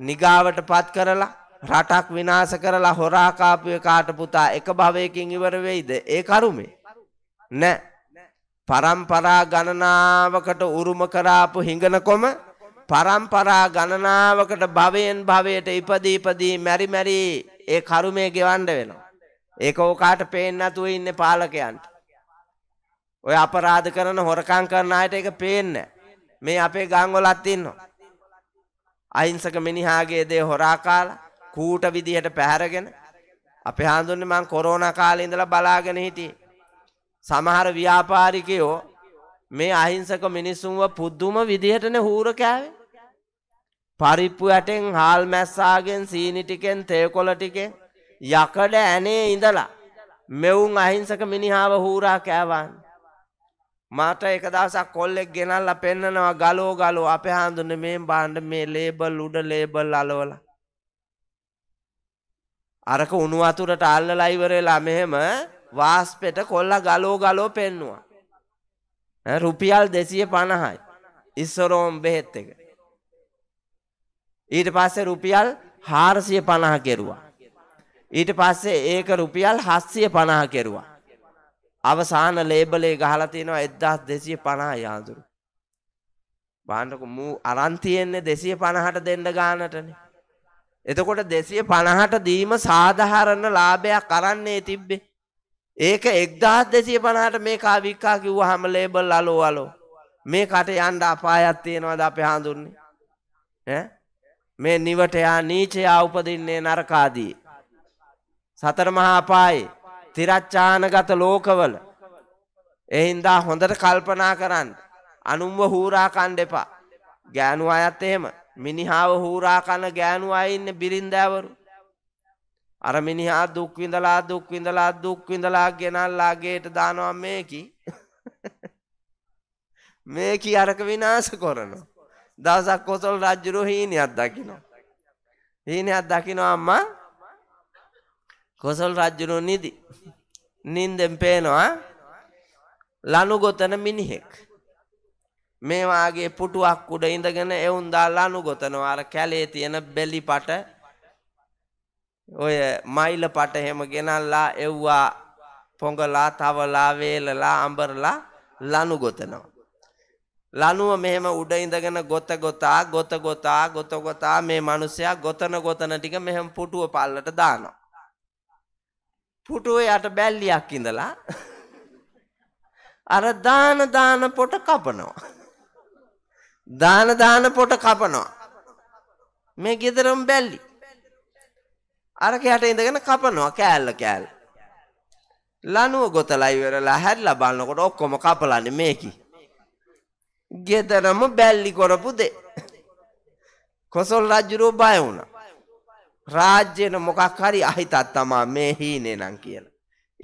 නිගාවටපත් කරලා රටක් විනාශ කරලා හොරා කාපුවේ කාට පුතා එක භවයකින් ඉවර වෙයිද? ඒ කරුමේ. නැහැ. පරම්පරා ගණනාවකට උරුම කරාපු හිඟනකොම පරම්පරා ගණනාවකට භවයෙන් භවයට ඉපදී ඉපදී මැරි මැරි ඒ කර්මය ගෙවන්න වෙනවා. ඒක ඕකාට පේන්නේ නැතුව ඉන්නේ පාලකයන්ට. ඔය අපරාධ කරන හොරකම් කරන අයට ඒක පේන්නේ මේ අපේ ගංගොලත් ඉන්නවා. අහිංසක මිනිහාගේ දේ හොරා කාලා කූට විදිහට පැහැරගෙන අපේ හාඳුන්නේ මං කොරෝනා කාලේ ඉඳලා බලාගෙන හිටියේ. සමහර ව්‍යාපාරිකයෝ මේ අහිංසක මිනිස්සුන්ව පුදුම විදිහටනේ හූර කෑවේ. පරිප්පු ඇටෙන් හාල් මැස්සාගෙන් සීනි ටිකෙන් තේකොළ ටිකෙන් යකඩ ඇනේ ඉඳලා මෙවුන් අහිංසක මිනිහාව හූරා කෑවන් මට එක දවසක් කොල්ලෙක් ගෙනල්ල පෙන්නනවා ගලෝ ගලෝ අපේ හඳුන්න මේ බාණ්ඩ මේ ලේබල් උඩ ලේබල් අලවල අරක උණු අතුරට අල්ලලා ඉවරලා මෙහෙම වාස්පෙට කොල්ලා ගලෝ ගලෝ පෙන්නවා රුපියල් 250යි ඉස්සරෝම් බෙහෙත් එක ඊට පස්සේ රුපියල් 450 කෙරුවා. ඊට පස්සේ ඒක රුපියල් 750 කෙරුවා. අවසාන ලේබලේ ගහලා තියෙනවා 1250 යාඳුරු. බලන්නකො මූ අරන් තියෙන්නේ 250ට දෙන්න ගානටනේ. එතකොට 250ට දීම සාධාරණ ලාභයක් අරන්නේ තිබ්බේ. ඒක 1250ට මේ කාවිකා කිව්වහම ලේබල් අලෝ අලෝ. මේ කට යන්න අපායක් තියෙනවද අපේ හඳුන්නේ? ඈ මේ නිවටයා නීචයා උපදින්නේ නරකාදී. සතර මහා පායේ තිරච්ඡානගත ලෝකවල එහින්දා හොඳට කල්පනා කරන්න අනුම්ව හූරා කන්න එපා. ගෑනු අයත් එහෙම මිනිහාව හූරා කන ගෑනු අය ඉන්න බිරින්දෑවරු. අර මිනිහා දුක් විඳලා දුක් විඳලා දුක් විඳලා ගෙනල්ලා ගේට දානවා මේකි. *laughs* මේකි අරක විනාශ කරනවා. දවසක් කොසල් රජ්ජුරු හීනයක් දකිනවා. හීනයක් දකිනවා අම්මා කොසල් රජ්ජුරු නිදි. නින්දෙන් පේනවා ලනුගොතන මිනිහෙක්. මේවාගේ පුටුවක් උඩ ඉඳගෙන එවුන් දාලා ලනුගොතනවා අර කැලේ තියෙන බෙලිපට ඔය මයිල පට එහෙම ගෙනල්ලා එව්වා පොඟලා තවලා වේලලා අඹරලා ලනුගොතනවා ලනුව මෙහෙම උඩ ඉඳගෙන ගොත ගොතා ගොත ගොතා ගොත ගොතා මේ මිනිසයා ගොතන ගොතන ටික මෙහෙම පුටුව පල්ලට දානවා. පුටුව යට බැල්ලියක් ඉඳලා අර දාන දාන පොට කපනවා. දාන දාන පොට කපනවා. මේ ගෙදරම බැල්ලි. අරක යට ඉඳගෙන කපනවා කෑල්ල කෑල්ල. ලනුව ගොතලා ඉවරලා හැරිලා බලනකොට ඔක්කොම කපලානේ මේකී. ගෙදරම බැල්ලි කොරපු දේ. කොසොල් රජ්ජුරෝ බය වුණ. රාජ්‍යයට මොකක් හරි අහිතත් තමා මේ හීනේ නම් කියලා.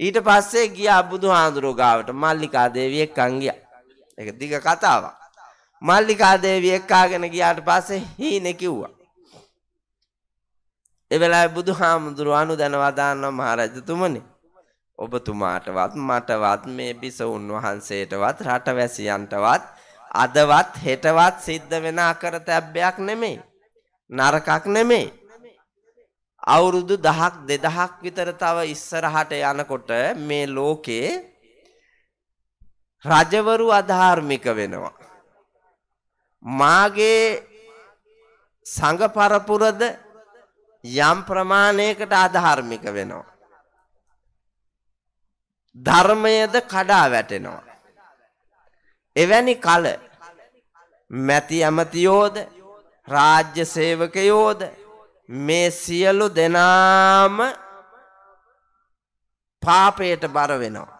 ඊට පස්සේ ගිය අබුදු හාමුදුරුවෝ ගාවට මල්ලිකා දේවිය එක්කන් ගියා. ඒක දිග කතාවක්. මල්ලිකා දේවිය එක්කාගෙන ගියාට පස්සේ හීනේ කිව්වා. ඒ වෙලාවේ බුදුහාමුදුරුවෝ අනුදැනවා දාන්නා මහරජතුමනි. ඔබතුමාටවත් මටවත් මේ බිසවුන් වහන්සේටවත් රටවැසියන්ටවත් අදවත් හෙටවත් සිද්ධ වෙන අකරතැබ්බයක් නෙමෙයි. නරකක් නෙමෙයි. අවුරුදු 1000ක් 2000ක් විතර තව ඉස්සරහට යනකොට මේ ලෝකේ රජවරු අධාර්මික වෙනවා. මාගේ සංඝ පරපුරද යම් ප්‍රමාණයකට අධාර්මික වෙනවා. ධර්මයද කඩා වැටෙනවා. එවැනි කල මැති ඇමතියෝද රාජ්‍ය සේවකයෝද මේ සියලු දෙනාම පාපයට බර වෙනවා.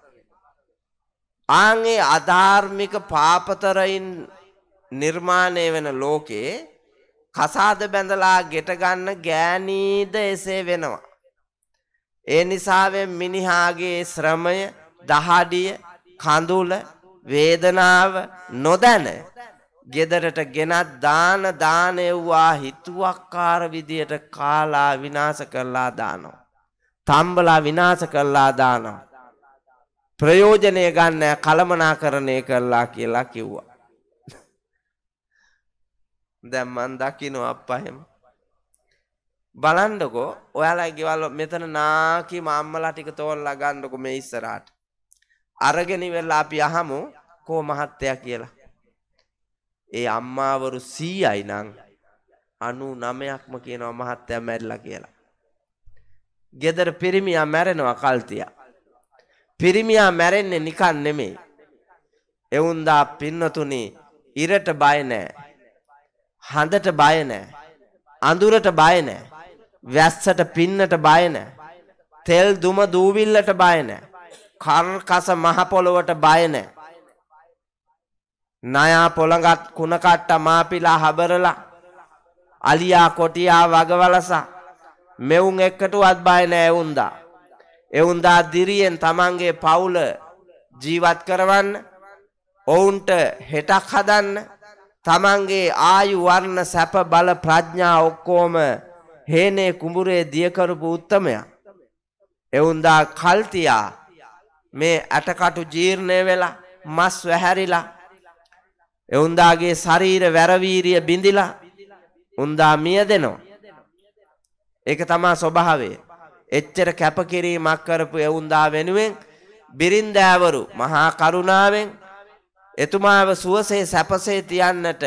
ආගේ අධාර්මික පාපතරයින් නිර්මාණය වෙන ලෝකේ කසාද බැඳලා ගෙටගන්න ගෑනීද එසේ වෙනවා. ඒ නිසාවෙන් මිනිහාගේ ශ්‍රමය දහඩිය කඳුල වේදනාව නොදැන ගෙදරට ගෙනත් දාන දානෙව්වා හිතුවක්කාර විදියට කාලා විනාශ කරලා දානවා. තම්බලා විනාශ කරලා දානවා. ප්‍රයෝජනය ගන්න කළමනාකරණය කරලා කියලා කිව්වා. දැන් මන් දකිනවා අප්පා එහෙම. බලන්නකෝ ඔයාලා ගෙවල් මෙතන නාකි මම්මලා ටික තෝරලා ගන්නකො මේ ඉස්සරහට. අරගෙන ඉවරලා අපි අහමු කෝ මහත්තයා කියලා. ඒ අම්මාවරු 100යි නම් 99ක්ම කියනවා මහත්තයා මැරිලා කියලා. ගෙදර පිරිමියා මැරෙනවා කල්තියා. පිරිමියා මැරෙන්නේ නිකන් නෙමෙයි. එවුන්දා පින්නතුනි ඉරට බය නැහැ. හඳට බය නැහැ. අඳුරට බය නැහැ. වැස්සට පින්නට බය නැහැ. තෙල් දුම දූවිල්ලට බය නැහැ. කර්කස මහ පොළොවට බය නැහැ. නයා පොළඟත් කුණ කට්ට මාපිලා හබරලා අලියා කොටියා වගවලසා මෙවුන් එක්කටවත් බය නැහැ එවුන්දා. එවුන්දා දිරියෙන් Tamanගේ පවුල ජීවත් කරවන්න ඔවුන්ට හෙටක් හදන්න තමන්ගේ ආයු වර්ණ සැප බල ප්‍රඥා ඔක්කෝම හේනේ කුඹුරේ දියකරපු උත්තමයා එවුන්දා කල්තියා මේ ඇටකටු ජීර්ණය වෙලා මස් වැහැරිලා එවුන්දාගේ ශරීර වැරවීරිය බිඳිලා උන්දා මිය දෙනවා. ඒක තමා ස්වභාවය. එච්චර කැපකිරීමක් කරපු එවුන්දා වෙනුවෙන් බිරින්දෑවරු මහා කරුණාවෙන් එතුමාව සුවසේ සැපසේ තියන්නට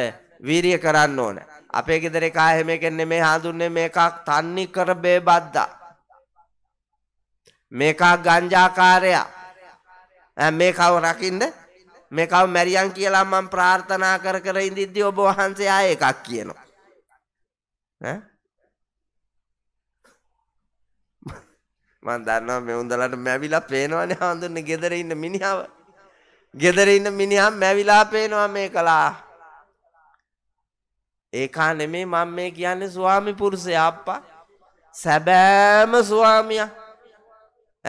වීරිය කරන්න ඕන. අපේ ගෙදර එක එහෙම කෙන්නේ මේ හඳුන්නේ මේකක් තන්නේ කර බේ බද්දා. මේකක් ගංජාකාරයා මේ කව රකින්ද මේ කව මැරියන් කියලා මම ප්‍රාර්ථනා කර කර ඉඳිද්දි ඔබ වහන්සේ ආය එකක් කියනවා ඈ මම දන්නවා මේ උන්දලට මැවිලා පේනවනේ හඳුන්නේ ගෙදර ඉන්න මිනිහව. ගෙදර ඉන්න මිනිහා මැවිලා පේනවා මේ කලා. ඒකා නෙමේ මම මේ කියන්නේ ස්වාමි පුරුෂයා අප්පා. සැබෑම ස්වාමියා.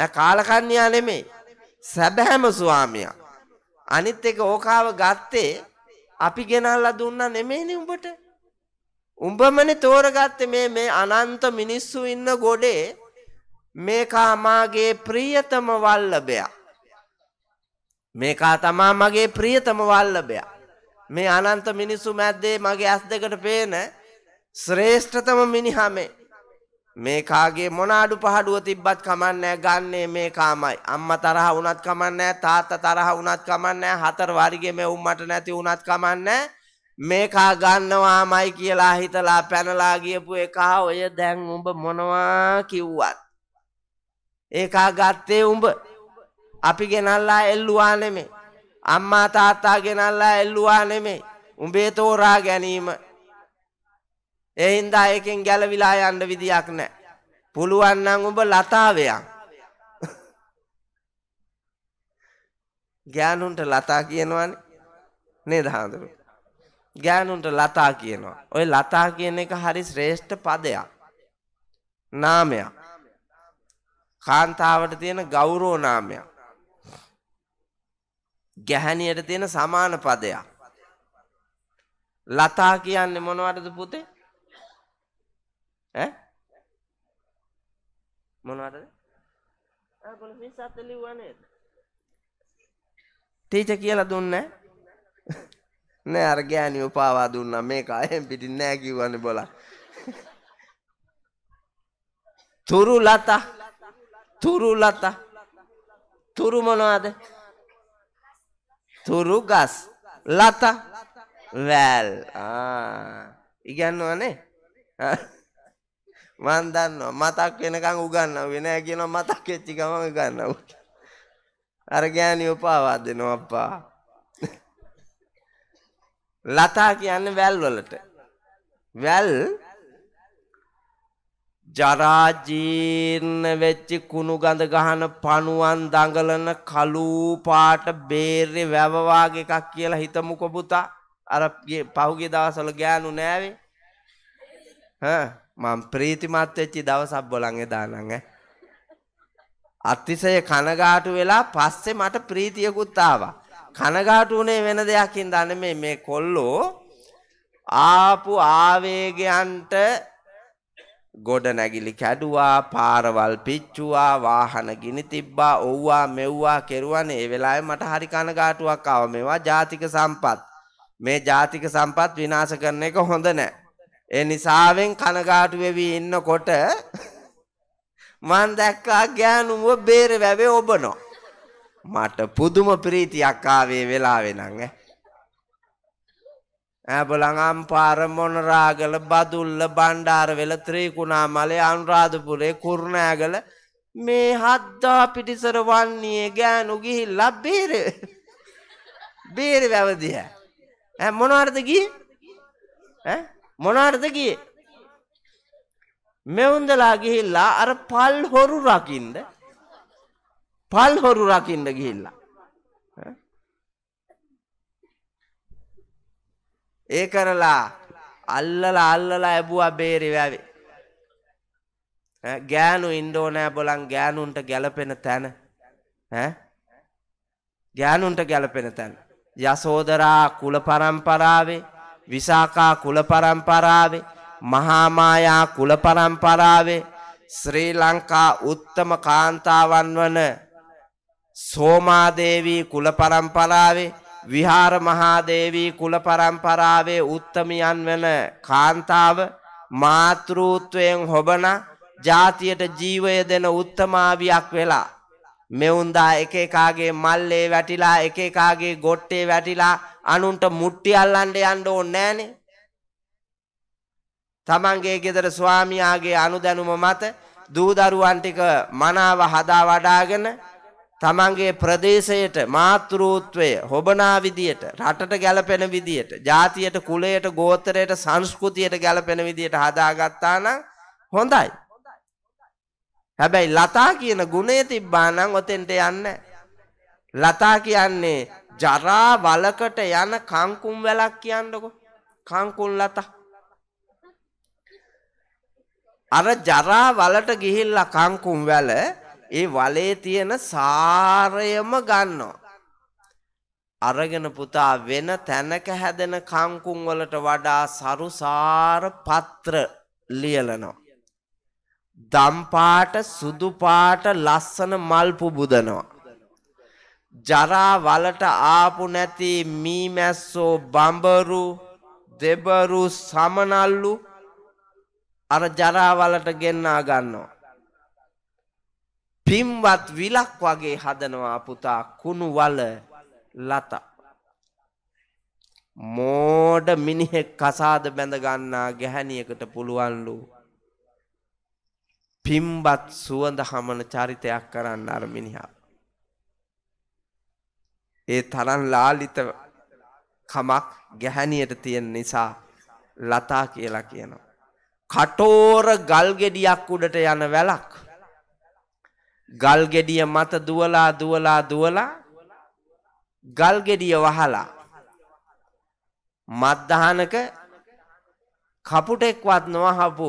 ඈ කාලකන්‍යා නෙමේ. සැබෑම ස්වාමියා. අනිත් එක ඕකාව ගත්තේ අපි ගෙනල්ලා දුන්නා නෙමෙයිනේ උඹට. උඹමනේ තෝරගත්තේ මේ මේ අනන්ත මිනිස්සු ඉන්න ගොඩේ මේකා මාගේ ප්‍රියතම වල්ලබයා. මේකා තමා මගේ ප්‍රියතම වල්ලබයා. මේ අනන්ත මිනිස්සු මැද්දේ මගේ ඇස් දෙකට පේන ශ්‍රේෂ්ඨතම මිනිහමේ මේ කාගේ මොන අඩු පහඩුව තිබ්බත් කමන්නෑ ගන්නේ මේ කාමයි. අම්ම තරහ වුණත් කමන්නෑ තාත්ත තරහ වුණත් කමන්නෑ හතර වරිගේ මේ උම්මට නැති වුණත් කමන්නෑ මේකා ගන්නවාමයි කියලා හිතලා පැනලා ගියපු එකා ඔය දැන් උඹ මොනවා කිව්වත්. ඒකා ගත්තේ උඹ අපි ගෙනල්ලා එල්ලුවා නෙමේ. අම්මා තාත්තා ගෙනල්ලා එල්ලුවා නෙමේ. උඹේ තෝරා ගැනීම ඒ හින්දා ඒකෙන් ගැලවිලා යන්න විදියක් නැහැ. පුළුවන් නම් ඔබ ලතාවයන්. ගෑනුන්ට ලතා කියනවනේ නේද හඳුරු. ගෑනුන්ට ලතා කියනවා. ඔය ලතා කියන එක හරි ශ්‍රේෂ්ඨ පදයක්. නාමයක්. කාන්තාවට තියෙන ගෞරව නාමයක්. ගැහැණියට තියෙන සමාන පදයක්. ලතා කියන්නේ මොනවටද පුතේ? ඈ මොනවද? ආ පොලිසිය සත්ත ලිව්වා නේද? ටීචර් කියලා දුන්නේ නෑ *laughs* අර ගෑනියෝ පාවා දුන්නා මේක අයෙන් පිටින් නෑ කිව්වනේ බොලා. තුරු ලත තුරු ලත තුරු මොනවද? තුරු ගස් ලත වැල් ආ ඉගන්නවනේ *laughs* මන් දන්නවා මතක් වෙනකන් උගන්නුවේ නෑ කියනවා මතක් වෙච්ච ගමන් උගන්නවා. අර ගෑණියෝ පාවා දෙනවා අප්පා. ලතා කියන්නේ වැල් වලට. වැල් ජරා ජීර්ණ වෙච්ච කුණු ගඳ ගහන පණුවන් දඟලන කළු පාට බේරේ වැව වාගේ එකක් කියලා හිතමුකෝ පුතා අර පහුගිය දවස්වල ගෑනු නෑවේ ඈ මම ප්‍රීතිමත් වෙච්ච දවසක් බොලන් එදා නම් ඈ අතිශය කනගාටු වෙලා පස්සේ මට ප්‍රීතියකුත් ආවා කනගාටු උනේ වෙන දෙයක්ින් දන්නේ මේ මේ කොල්ලෝ ආපු ආවේගයන්ට ගොඩ නැගිලි කැඩුවා පාරවල් පිච්චුවා වාහන ගිනි තිබ්බා ඔව්වා මෙව්වා කෙරුවනේ ඒ වෙලාවේ මට හරි කනගාටුවක් ආවා මේවා ජාතික සම්පත් මේ ජාතික සම්පත් විනාශ කරන එක හොඳ නැහැ ඒ නිසාවෙන් කනගාටු වෙවි ඉන්නකොට මං දැක්කා ගෑනුව බේර වැවේ ඔබනෝ. මට පුදුම ප්‍රීතියක් ආවේ වෙලාවේ නම් ඈ. ඈබලන් අම්පාර මොනරාගල බදුල්ල බණ්ඩාරවෙල ත්‍රිකුණා මලේ අනුරාධපුරේ කුරුණෑගල මේ හද්දා පිටිසර වන්නේ ගෑනු ගිහිල්ලා බේර බේර වැවදිය. ඈ මොනවර්ද ගියේ? ඈ මොනාටද ගිය මෙවුන්දලා ගිහිල්ලා අර පල් හොරු රකින්ද පල් හොරු රකින්ද ගිහිල්ලා ඒ කරලා අල්ලලා අල්ලලා ඇබුවා බේරි වැවේ ගෑනු ඉන්ඩෝනෑ බොලන් ගෑනුන්ට ගැලපෙන තැන ගෑනුන්ට ගැලපෙන තැන යසෝදරා කුල පරම්පරාවේ විසාකා කුල පරම්පරාවේ මහා මායා කුල පරම්පරාවේ ශ්‍රී ලංකා උත්තම කාන්තාවන් වන සෝමාදේවී කුල පරම්පරාවේ විහාර මහාදේවී කුල පරම්පරාවේ උත්තමියන් වන කාන්තාව මාතෘත්වයෙන් හොබන ජාතියට ජීවය දෙන උත්තමාවියක් වෙලා මෙවුන්දා එක එකාගේ මල්ලේ වැටිලා එක එකාගේ ගොට්ටේ වැටිලා අනුන්ට මුට්ටි අල්ලන්ඩ යන්ඩ ඕන්න නෑනේ. තමන්ගේ ගෙදර ස්වාමියාගේ අනුදැනුම මත දූදරුවන්ටික මනාව හදා වඩාගෙන තමන්ගේ ප්‍රදේශයට මාතෘූත්වය හොබනා විදියට රටට ගැලපෙන විදියට ජාතියට කුලයට ගෝතරයට සංස්කෘතියට ගැලපෙන විදියට හදාගත්තා නම් හොඳයි. හැබැයි ලතා කියන ගුණය තිබ්බා නම් ඔතෙන්ට යන්නේ ලතා කියන්නේ ජරා වලකට යන කංකුම් වැලක් කියන්නකො කංකුල් ලතා අර ජරා වලට ගිහිල්ලා කංකුම් වැල ඒ වලේ තියෙන සාරයම ගන්නවා අරගෙන පුතා වෙන තැනක හැදෙන කංකුම් වලට වඩා සරුසාර පත්‍ර ලියලනවා දම්පාට සුදුපාට ලස්සන මල් පුබුදනවා. ජරා වලට ආපු නැති මීමැස්සෝ බඹරු දෙබරු සමනල්ලු අර ජරාවලට ගෙන්නා ගන්නවා. පිම්වත් විලක් වගේ හදනවා පුතා කුණුවල ලතා. මෝඩ මිනිහෙක් කසාද බැඳ ගන්නා ගැහැණියකට පුළුවන්ලු පිම්බත් සුවඳ හමන චරිතයක් කරන්න අර මිනිහා. ඒ තරම් ලාලිත කමක් ගැහැණියට තියෙන නිසා ලතා කියලා කියනවා. කටෝර ගල් ගෙඩියක් උඩට යන වැලක්. ගල් ගෙඩිය මත දුවලා දුවලා දුවලා ගල් ගෙඩිය වහලා මත්දහනක කපුටෙක්වත් නොවහපු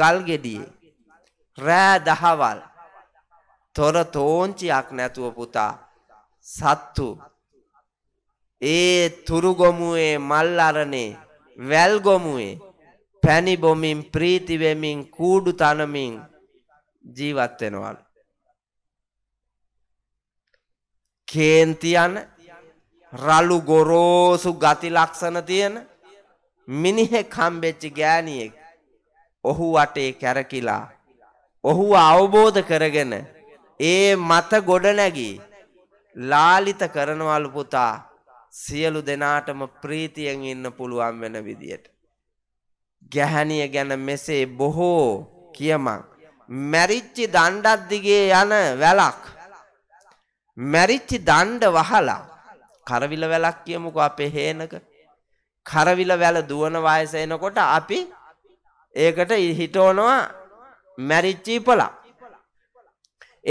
ගල් ගෙඩියේ රෑ දහවල් තොර තෝංචියක් නැතුව පුතා සත්තු ඒ තුරුගොමුවේ මල් අරනේ වැල්ගොමුවේ පැණි බොමින් ප්‍රීති වෙමින් කූඩු තනමින් ජීවත් වෙනවලු. කේන්ති යන රළු ගොරෝසු ගති ලක්ෂණ තියෙන මිනිහෙක් හම්බෙච්ච ගෑණියෙක් ඔහු වටේ කැරකිලා ඔහු අවබෝධ කරගෙන ඒ මත ගොඩනැගී ලාලිත කරනවලු පුතා සියලු දෙනාටම ප්‍රීතියෙන් ඉන්න පුළුවන් වෙන විදියට. ගැහැණිය ගැන මෙසේ බොහෝ කියමං. මැරිච්චි දණ්ඩත් දිගේ යන වැලක්. මැරිච්චි දණ්ඩ වහලා කරවිල වැලක් කියමුකෝ අපේ හේනක. කරවිල වැල දුවන වයස එනකොට අපි ඒකට හිටෝනවා මැරිච්ච ඉපලක්.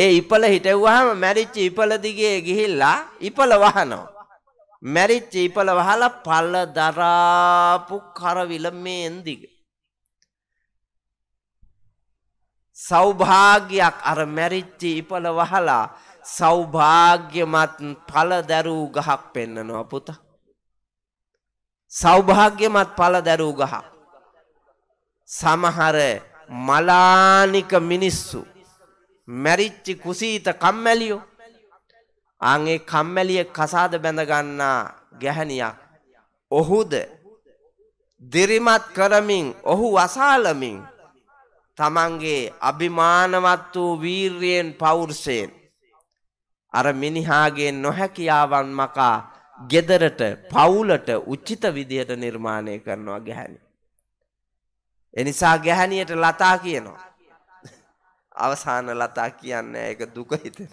ඒ ඉපල හිටවුවාම මැරිච්ච ඉපල දිගේ ගිහිල්ලා ඉපල වහනවා. මැරිච්ච ඉපල වහලා පල්ල දරාපු කරවිල මේ එන්දිග. සෞභාග්‍යයක් අර මැරිච්චි ඉපල වහලා සෞභාග්‍යමත් පල දැරූ ගහක් පෙන්නනවා පුත. සෞභාග්‍යමත් පල දැරූ ගහක්. සමහර මලානික මිනිස්සු මැරිච්චි කුසීත කම්මැලියෝ ආන්ගේ කම්මැලිය කසාද බැඳගන්නා ගැහැනියක් ඔහුද දිරිමත් කරමින් ඔහු අසාලමින් තමන්ගේ අභිමානවත් වූ වීර්යෙන් පෞර්ෂයෙන් අර මිනිහාගේ නොහැකියාවන් මකා ගෙදරට පවුලට උච්චිත විදිහට නිර්මාණය කරනවා ගැහැනි එනිසා ගැහණියට ලතා කියනවා. අවසාන ලතා කියන්නේ ඒක දුක හිතෙන.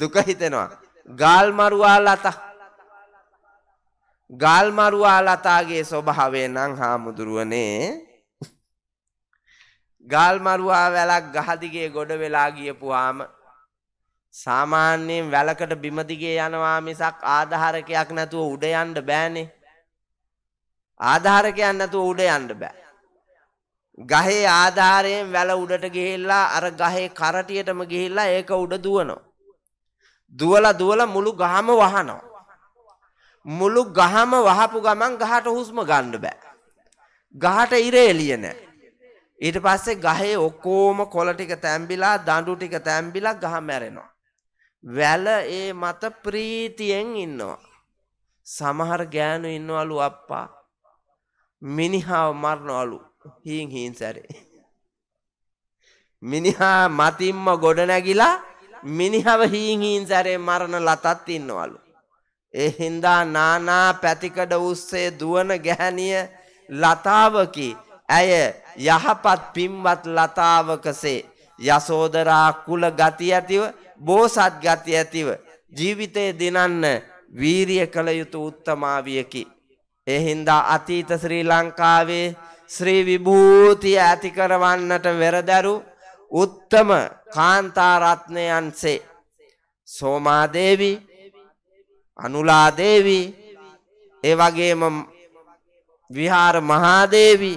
දුක හිතෙනවා. ගාල් මරුවා ලතා. ගාල් මරුවා ලතාගේ ස්වභාවය නම් හාමුදුරුවනේ ගාල් මරුවා වැලක් ගහදිගේ ගොඩ වෙලා ගියපුවාම සාමාන්‍යයෙන් වැලකට බිම දිගේ යනවා මිසක් ආධාරකයක් නැතුව උඩ යන්න බෑනේ ආධාරකයක් නැතුව උඩ යන්න බෑ ගහේ ආධාරයෙන් වැල උඩට ගිහිල්ලා අර ගහේ කරටියටම ගිහිල්ලා ඒක උඩ දුවනවා. දුවලා දුවලා මුළු ගහම වහනවා. මුළු ගහම වහපු ගමන් ගහට හුස්ම ගන්න බෑ. ගහට ඉර එළිය නෑ. ඊට පස්සේ ගහේ ඔක්කොම කොළ ටික තැම්බිලා දඬු ටික තැම්බිලා ගහ මැරෙනවා. වැල ඒ මත ප්‍රීතියෙන් ඉන්නවා. සමහර ගෑනු ඉන්නවලු අප්පා. මිනිහාව මරනවලු. හීන් හීන් සැරේ. මිනිහා මතින්ම ගොඩනැගිලා මිනිහව හීන් හීන් සැරේ මරණ ලතත් ඉන්නවලු. ඒ හින්දා නානා පැතිකඩ උස්සේ දුවන ගැහැණිය ලතාවකි. ඇය යහපත් පින්වත් ලතාවකසේ යසෝදරා කුල ගති ඇතිව බෝසත් ගති ඇතිව ජීවිතය දිනන්න වීරිය කළ යුතු උත්තමාවියකි. එහින්දා අතීත ශ්‍රී ලංකාවේ ශ්‍රී විභූතිය ඇති කරවන්නට වෙරදරු උත්තම කාන්තාරත්නයන්සේ සෝමාදේවි අනුලාදේවි ඒ වගේම විහාර මහාදේවි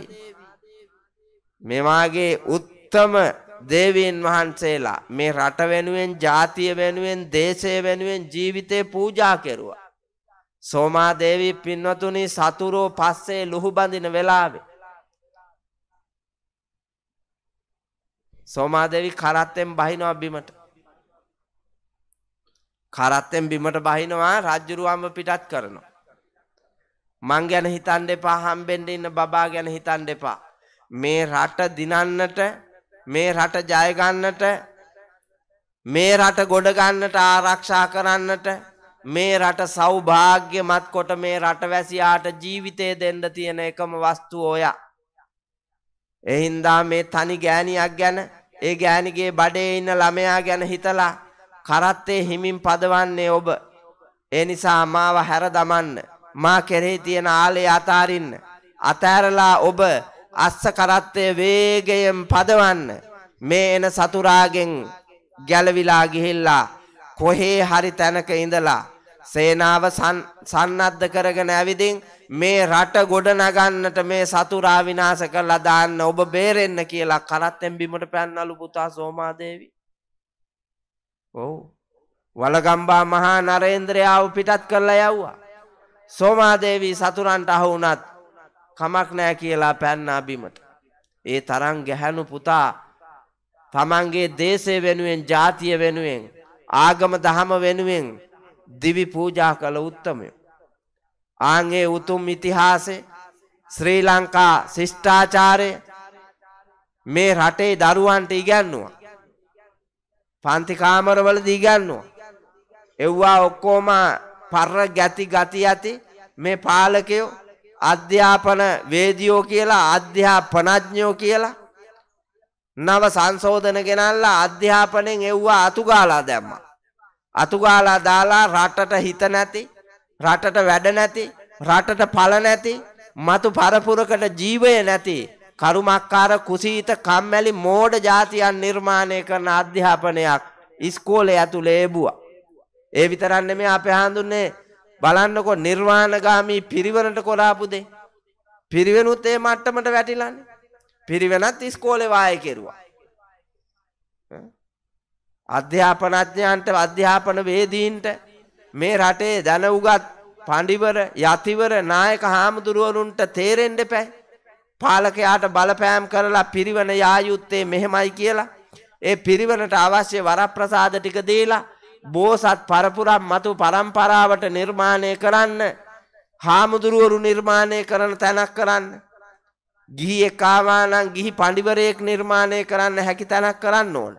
මෙවාගේ උත්තම දේවීන් වහන්සේලා මේ රට වෙනුවෙන් ජාතිය වෙනුවෙන් දේශය වෙනුවෙන් ජීවිතේ පූජා කෙරුවා. සෝමාදේවී පින්වතුනි සතුරෝ පස්සේ ලුහුබඳින වෙලාවේ සෝමාදේවි කරත්තෙන් බහිනවා බිමට. කරත්තෙන් බිමට බහිනවා රජ්ජුරුවම්ම පිටත් කරනවා. මං ගැන හිතන් දෙපා හම්බෙන්ඩ ඉන්න බබා ගැන හිතන් දෙපා. මේ රට දිනන්නට මේ රට ජයගන්නට මේ රට ගොඩගන්නට ආරක්ෂා කරන්නට මේ රට සෞභාග්‍යමත් කොට මේ රටවැසියාට ජීවිතය දෙන්න තියෙන එකම වස්තු ඕයා. එහින්දා මේ තනි ගෑනියක් ගැන ඒ ගෑණිගේ බඩේ ඉන්න ළමයා ගැන හිතලා කරත්තේ හිමින් පදවන්නේ ඔබ. ඒ නිසා මාව හැර දමන්න. මා කෙරෙහි තියෙන ආලේ අතාරින්න. අතෑරලා ඔබ අස්ස කරත්තේ වේගයෙන් පදවන්න. මේ එන සතුරාගෙන් ගැලවිලා ගිහිල්ලා කොහේ හරි තැනක ඉඳලා සේනාව සන්නද්ධ කරගෙන ඇවිදින් මේ රට ගොඩනගන්නට මේ සතුරා විනාශ කරලා දාන්න ඔබ බේරෙන්න කියලා කරත්තෙන් බිමට පැන්නලු පුතා සෝමාදේවි. ඔව්. වලගම්බා මහා නරේන්ද්‍රයාව පිටත් කරලා යව්වා. සෝමාදේවී සතුරන්ට අහු වුණත් කමක් නෑ කියලා පැන්නා බිමට. ඒ තරම් ගැහැණු පුතා තමන්ගේ දේශය වෙනුවෙන් ජාතිය වෙනුවෙන් ආගම දහම වෙනුවෙන් දිවි පූජා කළ උත්තමය. ආන්ගේ උතුම් ඉතිහාසේ ශ්‍රී ලංකා ශිෂ්ඨාචාරය මේ රටේ දරුවන්ට ඉගැන්නවා. පන්තිකාමරවල දීගන්නවා. එව්වා ඔක්කෝම පර්ර ගැති ගති ඇති මේ පාලකයෝ අධ්‍යාපන වේදියෝ කියලා අධ්‍යාපනඥයෝ කියලා නව සංශෝධන ගෙනල්ලා අධ්‍යාපනයෙන් එව්වා අතුගාලා දැම්මා. අතුගාලා දාලා රටට හිත නැති රටට වැඩ නැති රටට පල නැති මතු පරපුරකට ජීවය නැති කරුමක්කාර කුසීත කම්මැලි මෝඩ ජාතියන් නිර්මාණය කරන අධ්‍යාපනයක් ඉස්කෝලේ ඇතුළේ ලැබුවා. ඒ විතරක් නෙමෙයි අපේ හඳුන්නේ බලන්නකො නිර්වාණගාමී පිරිවරට කොරාපු දෙ. පිරිවෙනුත් ඒ මට්ටමට වැටිලානේ. පිරිවෙනත් ඉස්කෝලේ වාය කෙරුවා. අධ්‍යාපනඥයන්ට අධ්‍යාපන වේදීන්ට මේ රටේ දැනඋගත් පඬිවර යතිවර නායක හාමුදුරුවරුන්ට තේරෙන්න එපැයි. පාලකයාට බලපෑම් කරලා පිරිවන යායුත්තේ මෙහෙමයි කියලා. ඒ පිරිවනට අවශ්‍ය වරප්‍රසාද ටික දීලා බෝසත් පරපුරම් මතු පරම්පරාවට නිර්මාණය කරන්න හාමුදුරුවරු නිර්මාණය කරන තැනක් කරන්න. ගිහි එකාවානං ගිහි පඩිවරයෙක් නිර්මාණය කරන්න හැකි තැනක් කරන්න ඕන.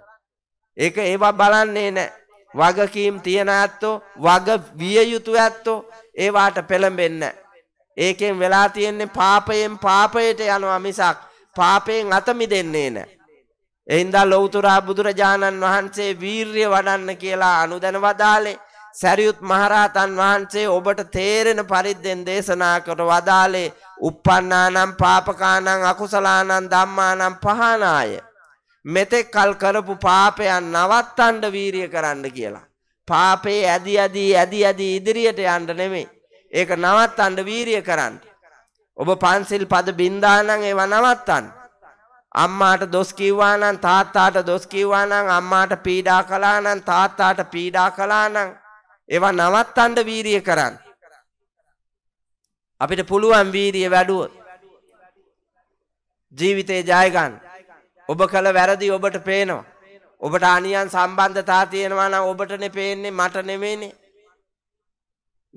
ඒක ඒවා බලන්නේ නැහැ. වගකීම් තියන ඇත්තෝ වග විය යුතු ඇත්තෝ ඒවාට පෙළඹෙන්න. ඒකෙන් වෙලා තියෙන්නේ පාපයෙන් පාපයට යනවා මිසක් පාපයෙන් අත මිදෙන්නේ නැහැ. එහින්දා ලෞතුරා බුදුරජාණන් වහන්සේ වීරිය වඩන්න කියලා අනුදැන වදාලේ සැරියුත් මහරහතන් වහන්සේ ඔබට තේරෙන පරිද්දෙන් දේශනා කොට වදාලේ uppannānaṁ pāpakānaṁ akusalānaṁ dhammānaṁ pahānāya මෙතෙක් කල් කරපු පාපයන් නවත්තන්ඩ වීරිය කරන්න කියලා. පාපේ ඇදි අදී ඇදි අදී ඉදිරියට යන්න නෙමේ. ඒක නවත්තන්ඩ වීරිය කරන්න. ඔබ පන්සිල් පද බින්දානං ඒව නවත්තන්න. අම්මාට දොස් කිව්වානං තාත්තාට දොස් කිව්වානං අම්මාට පීඩා කලානං තාත්තාට පීඩා කලානං ඒව නවත්තන්ඩ වීරිය කරන්න. අපිට පුළුවන් වීරිය වැඩුව. ජීවිතේ ජයගන්න. ඔබ කළ වැරදි ඔබට පේනවා. ඔබට අනියන් සම්බන්ධතා තියෙනවා නම් ඔබටනේ පේන්නේ මට නෙමෙයිනේ.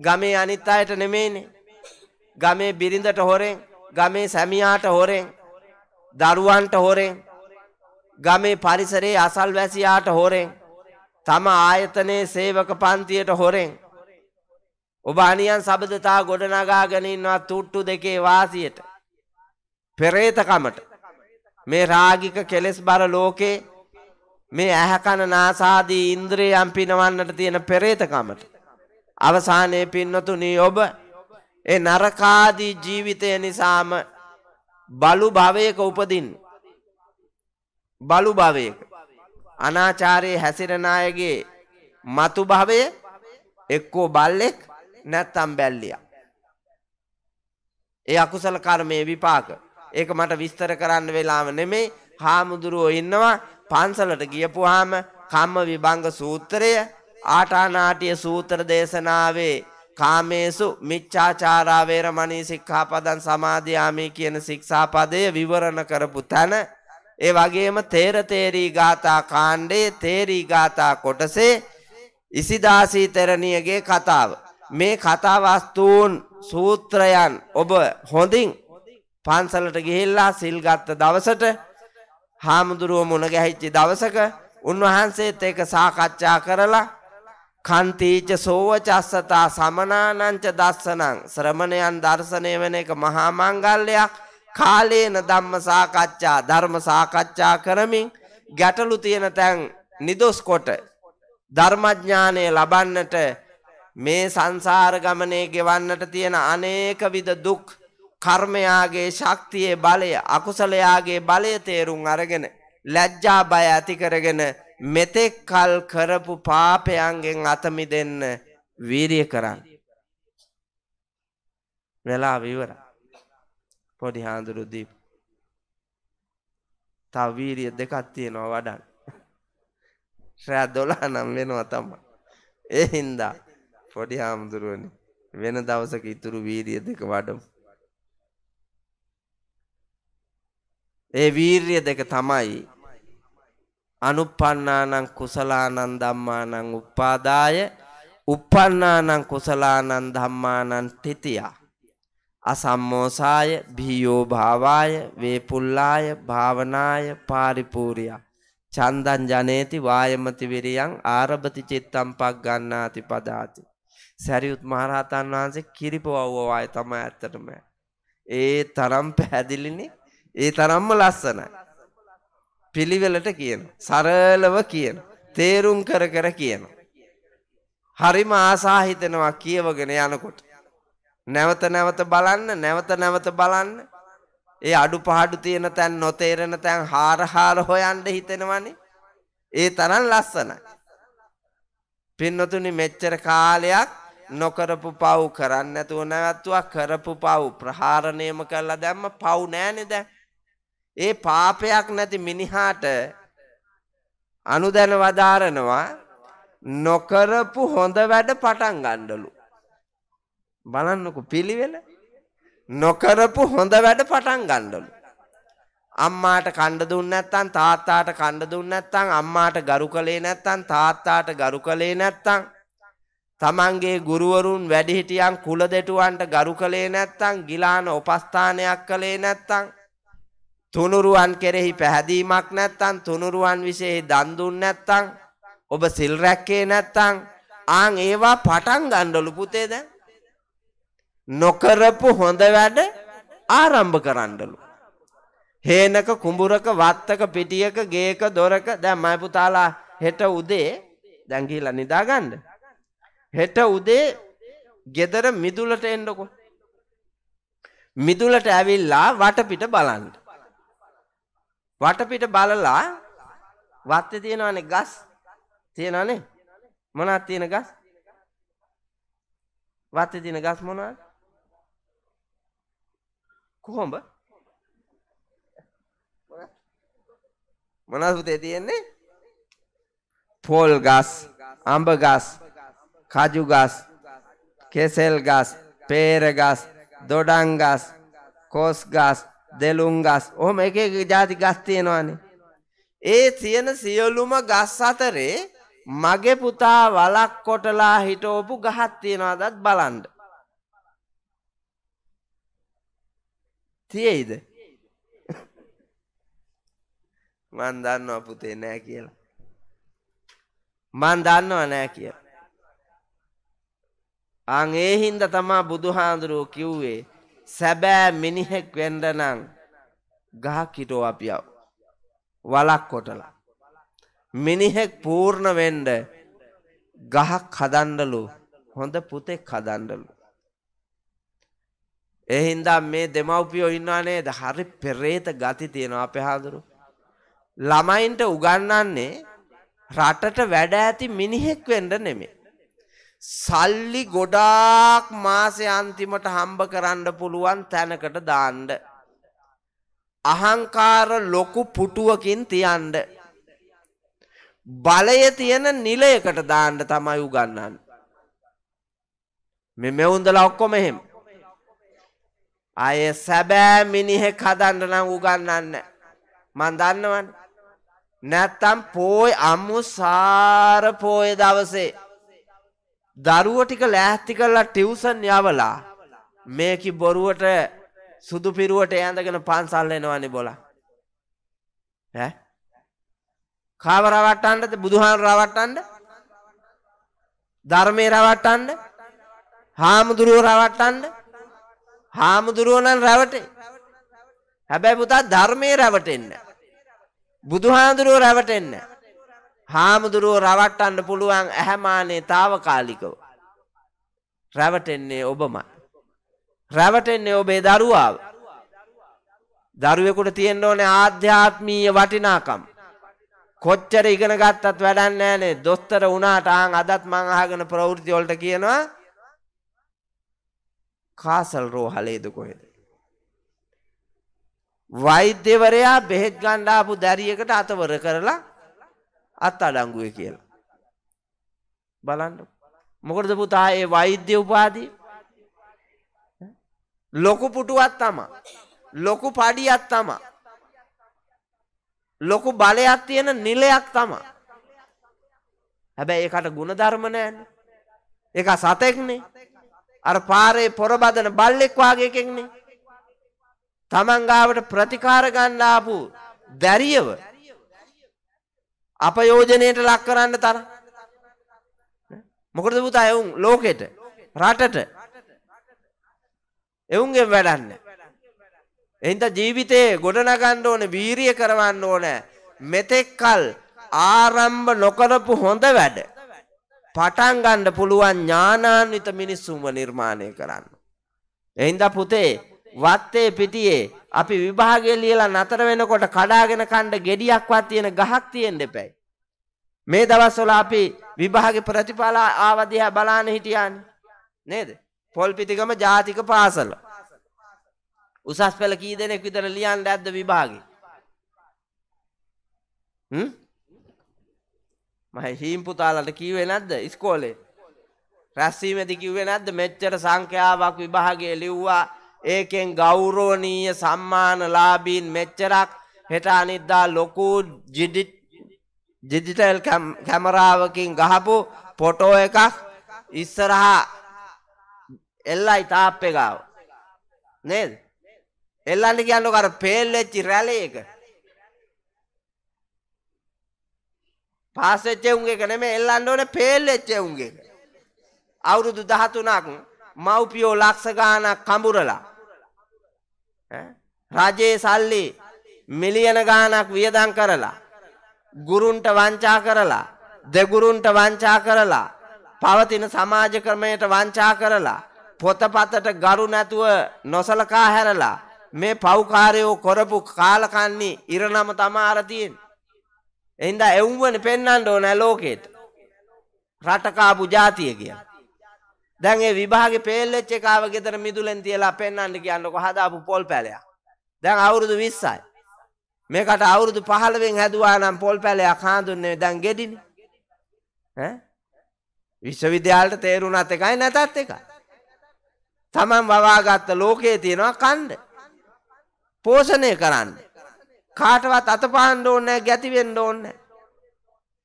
ගමේ අනිත් අයට නෙමෙයිනේ. ගමේ බිරිඳට හොරෙන්, ගමේ සැමියාට හොරෙන්, දරුවන්ට හොරෙන්, ගමේ පරිසරයේ අසල්වැසියාට හොරෙන්, තම ආයතනයේ සේවක පන්තියට හොරෙන් ඔබ අනියන් සබඳතා ගොඩනගාගෙන ඉන්නවා තුට්ටු දෙකේ වාසියට පෙරේතකමට මේ රාගික කෙලෙස් බර ලෝකේ මේ ඇහැකන නාසාදී ඉන්ද්‍රියම් පිනවන්නට තියෙන පෙරේතකමට අවසානයේ පින්නතුනී ඔබ ඒ නරකාදී ජීවිතය නිසාම බලු භවයක උපදින් බලු භවයක අනාචාරයේ හැසිරෙන අයගේ මතු භවය එක්කෝ බල්ලෙක් නැත්නම් බැල්ලියක් ඒ අකුසල කර්මයේ විපාක ඒක මට විස්තර කරන්න වෙලාව නෙමෙයි හාමුදුරුවෝ ඉන්නවා පන්සලට ගියපුවාම කම්ම විභංග සූත්‍රය ආටානාටිය සූත්‍ර දේශනාවේ කාමේසු මිච්ඡාචාරා වේරමණී සික්ඛාපදං සමාදියාමි කියන ශික්ෂාපදය විවරණ කරපු තැන ඒ වගේම තේර තේරී ගාථා කාණ්ඩයේ තේරී ගාථා කොටසේ ඉසිදාසී තෙරණියගේ කතාව මේ කතා වස්තුන් සූත්‍රයන් ඔබ හොඳින් පන්සලට ගිහිල්ලා සිල් ගත්ත දවසට හාමුදුරුව මුණ ගැහිච්චි දවසක උන්වහන්සේත් ඒක සාකච්ඡා කරලා කන්තීච සෝවචස්සතා සමනානංච දස්සනං ශ්‍රමණයන් දර්ශනය වෙන එක මහා මංගල්‍යයක් කාලේන ධම්ම සාකච්ඡා ධර්ම සාකච්ඡා කරමින් ගැටලු තියෙන තැන් නිදොස් කොට ධර්මඥානය ලබන්නට මේ සංසාර ගමනේ ගෙවන්නට තියෙන අනේක විද දුක් කර්මයාගේ ශක්තියේ බලය අකුසලයාගේ බලය තේරුම් අරගෙන ලැජ්ජා බය ඇති කරගෙන මෙතෙක් කල් කරපු පාපයන්ගෙන් අතමි දෙන්න වීරිය කරන්න. වෙලා විවර පොඩි හාඳුරු දීප. තව වීරිය දෙකක් තියෙනවා වඩන්න. රෑ 12 නම් වෙනවා තමයි. ඒ හින්දා පොඩි හාමුදුරුවනේ වෙන දවසක ඉතුරු වීරිය දෙක වඩමු. ඒ වීරිය දෙක තමයි අනුප්පන්නානං කුසලානං ධම්මානං උපාදාය උප්පන්නානං කුසලානං ධම්මානං තිතියා අසම්මෝසාය භීයෝ භාවාය වේපුල්ලාය භාවනාය පාරිපූර්යා චන්දං ජනේති වායමති විරියං ආරභති චිත්තම් පක් ගන්නාති පදාති සැරියුත් මහරහතන් වහන්සේ කිරිපවව්වාය තමයි ඇත්තටම ඒ තරම් පැහැදිලිනේ ඒ තරම්ම ලස්සනයි. පිළිවෙලට කියන. සරලව කියන. තේරුම් කර කර කියන. හරිම ආසා හිතෙනවා කියවගෙන යනකොට. නැවත නැවත බලන්න නැවත නැවත බලන්න ඒ අඩුපාඩු තියෙන තැන් නොතේරෙන තැන් හාර හාර හොයන්න හිතෙනවනේ. ඒ තරම් ලස්සනයි. පින්නතුනි මෙච්චර කාලයක් නොකරපු පව් කරන්න නැතුව නැවැත්තුවා කරපු පව් ප්‍රහාරණයම කරලා දැම්ම පව් නෑනේ දැන්. ඒ පාපයක් නැති මිනිහාට අනුදැන වදාරනවා නොකරපු හොඳ වැඩ පටන් ගණ්ඩලු. බලන්නකු පිළිවෙල නොකරපු හොඳ වැඩ පටන් ගණ්ඩලු. අම්මාට කණ්ඩ දුන්න නැත්තන් තාත්තාට කණ්ඩ දුන්න නැත්තං අම්මාට ගරු කළේ නැත්තන් තාත්තාට ගරු කළේ නැත්තං තමන්ගේ ගුරුවරුන් වැඩිහිටියන් කුල දෙටුවන්ට ගරු කළේ නැත්තං ගිලාන උපස්ථානයක් කළේ නැත්තං තුනුරුවන් කෙරෙහි පැහැදීමක් නැත්තම් තුනුරුවන් විශේෂ දන් දුන් නැත්තම් ඔබ සිල් රැක්කේ නැත්තම් ආන් ඒවා පටන් ගන්නලු පුතේ දැන් නොකරපු හොඳ වැඩ ආරම්භ කරන්නලු හේනක කුඹුරක වත්තක පිටියක ගේක දොරක දැන් මයි පුතාලා හෙට උදේ දැන් ගිහිලා නිදාගන්න හෙට උදේ ගෙදර මිදුලට එන්නකො මිදුලට ඇවිල්ලා වටපිට බලන්න වටපිට බලලා වත්තේ තියෙනවනේ ගස් තියෙනවනේ මොනවද තියෙන ගස් වත්තේ තියෙන ගස් මොනවද කොහොඹ මොනවද පුතේ තියෙන්නේ පොල් ගස් අඹ ගස් කජු ගස් කෙසෙල් ගස් පේර ගස් දොඩම් ගස් කොස් ගස් දෙලුම් ගස් ඔහොම එක එක ಜಾති ගස් තියෙනවානේ ඒ තියෙන සියලුම ගස් අතරේ මගේ පුතා වලක් කොටලා හිටෝපු ගහක් තියෙනවාදත් බලන්න තියෙයිද *laughs* මන් දන්නවා පුතේ නෑ කියලා මන් දන්නවා නෑ කියලා අන් ඒ හින්දා තමා බුදුහාඳුරුවෝ කිව්වේ සැබෑ මිනිහෙක් වෙන්ඩ නං ගහ කිටෝ අපියව් වලක් කොටලා මිනිහෙක් පූර්ණ වෙන්ඩ ගහක් හදන්ඩලු හොඳ පුතෙක් හදන්ඩලු එහින්දා මේ දෙමව්පියෝ ඉන්නවානේ ද හරි පෙරේත ගති තියෙනවා අප හාදුරු ළමයින්ට උගන්නන්නේ රටට වැඩ ඇති මිනිහෙක් වෙන්ඩ නෙමේ සල්ලි ගොඩාක් මාසය අන්තිමට හම්බ කරන්න පුළුවන් තැනකට දාන්ඩ. අහංකාර ලොකු පුටුවකින් තියන්ඩ. බලය තියෙන නිලයකට දාන්ඩ තමයි උගන්නන්න. මෙ මෙවුන්දල ඔක්කොම එහෙම. අය සැබෑ මිනිහෙ කදන්න නම් උගන්නන්න. මන් දන්නවන් නැත්තම් පෝයි අම්මු සාර පෝය දවසේ. දරුවෝ ටික ලෑස්ති කරලා ටියුෂන් යවලා මේකි බොරුවට සුදු පිරුවට ඇඳගෙන පන්සල් එනවනේ බොලා. ඈ? කාව රවට්ටන්නද බුදුහාම රවට්ටන්නද? ධර්මේ රවට්ටන්නද? හාමුදුරුවෝ රවට්ටන්නද? හාමුදුරුවෝ නම් රැවටේ. හැබැයි පුතා ධර්මේ රැවටෙන්න. බුදුහාඳුරුවෝ රැවටෙන්න. හාමුදුරුවෝ රවට්ටන්න පුළුවන් ඇහැමානේ තාවකාලිකව. රැවටෙන්නේ ඔබමයි. රැවටෙන්නේ ඔබේ දරුවාව. දරුවෙකුට තියෙන්න ඕනේ ආධ්‍යාත්මීය වටිනාකම්. කොච්චර ඉගෙන ගත්තත් වැඩක් නැහනේ. දොස්තර වුණාට ආන් අදත් මං අහගෙන ප්‍රවෘත්ති වලට කියනවා කාසල් රෝහලේද කොහෙද? වෛද්‍යවරයා බෙහෙත් ගන්න ආපු දැරියකට අතවර කරලා අත් අඩංගුවේ කියලා. බලන්න. මොකටද පුතා ඒ වෛද්‍ය උපාධිය? ලොකු පුටුවක් තමයි. ලොකු පඩියක් තමයි. ලොකු බලයක් තියෙන නිලයක් තමයි. හැබැයි ඒකට ಗುಣධර්ම නැහැනේ. ඒක සතෙක්නේ. අර පාරේ පොර බදන බල්ලෙක් වාගේ එකෙක්නේ. තමන් ගාවට ප්‍රතිකාර ගන්න ආපු දැරියව අපයෝජනයට ලක් කරන්න තර මොකද පුතා එවුන් ලෝකෙට රටට එවුන්ගේ වැඩන්න එන්ත ජීවිතයේ ගොඩනගන්න ඕන වීරිය කරවන්න ඕන මෙතෙක්කල් ආරම්භ නොකරපු හොඳ වැඩ පටන් ගන්න පුළුවන් ඥානාන්විත මිනිස්සුන්ව නිර්මාණය කරන්න එහින්දා පුතේ වත්තේ පිටියේ අපි විභාගය ලියලා නතර වෙනකොට කඩාගෙන කණ්ඩ ගෙඩියක්වත් තියෙන ගහක් තියෙන්න එපැයි. මේ දවස්වල අපි විභාග ප්‍රතිඵල ආව දිහා බලන්න හිටියානේ. නේද? පොල්පිටිගම ජාතික පාසල. උසස් පෙළ කී දෙනෙක් විතර ලියන්න ඇද්ද විභාගේ? හ්ම්? මම හීම් පුතාලට කිව්වේ නැද්ද ඉස්කෝලේ? රැස්වීමේදී කිව්වේ නැද්ද මෙච්චර සංඛ්‍යාවක් විභාගයේ ලිව්වා ඒකෙන් ගෞරෝණීය සම්මානලාබීන් මෙච්චරක් හෙට අනිද්දා ලොකු ජිඩිටල් කැමරාවකින් ගහපු පොටෝ එකක් ඉස්සරහා එල්ලා ඉතාප්පෙගාව නේද එල්ලන්න කියන්න කර පේල්ලෙච්චි රැලේ එක පාසච්චෙවුන්ගේ එක නෙමේ එල්ලන්න ඕන පේල්ලෙච්චෙවුන්ගේ අවුරුදු දහතුනක් මව්පියෝ ලක්ෂ ගානක් කඹුරලා රජයේ සල්ලි මිලියන ගානක් වියදං කරලා. ගුරුන්ට වංචා කරලා. දෙගුරුන්ට වංචා කරලා. පවතින සමාජ ක්‍රමයට වංචා කරලා. පොතපතට ගරු නැතුව නොසලකා හැරලා. මේ පෞකාරයෝ කොරපු කාලකන්නේ ඉරණම තමාරතියෙන්. එන්ද එව්වන පෙන්න්නට ඕනෑ ලෝකෙට. රටකාපු ජාතිය කිය. දැන් ඒ විභාගේ පේල්ලෙච් එකාව ගෙදර මිදුලෙන් තියලා පෙන්වන්න කියන්නකො හදාපු පොල් පැලයක්. දැන් අවුරුදු 20යි. මේකට අවුරුදු 15න් හැදුවා නම් පොල් පැලයක් හාඳුන්නේ දැන් ගෙඩිනේ. ඈ? විශ්වවිද්‍යාලට තේරුණත් එකයි නැතත් එකයි. Taman වවාගත්ත ලෝකයේ තියෙනවා කණ්ඩ. පෝෂණය කරන්න. කාටවත් අතපහන්න ඕනේ නැහැ, ගැති වෙන්න ඕනේ නැහැ.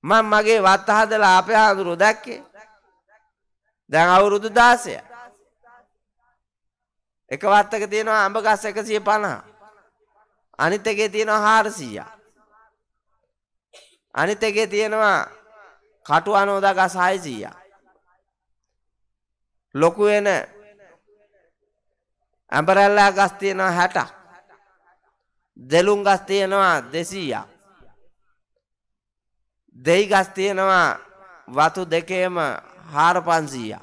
මම මගේ වත් හදලා අපේ හඳුරු දැක්කේ. දැන් අවුරුදු දාසය එක වත්තක තියෙනවා අඹ ගස් එකසිය පණහා අනිත් එකේ තියෙනවා හාරසීය අනිත් එකේ තියෙනවා කටු අනෝදා ගස් හයසීය ලොකු වෙන ඇඹරැල්ලා ගස් තියෙනවා හැට දෙලුම් ගස් තියෙනවා දෙසීය දෙයි ගස් තියෙනවා වතු දෙකේම හාර පන්සීය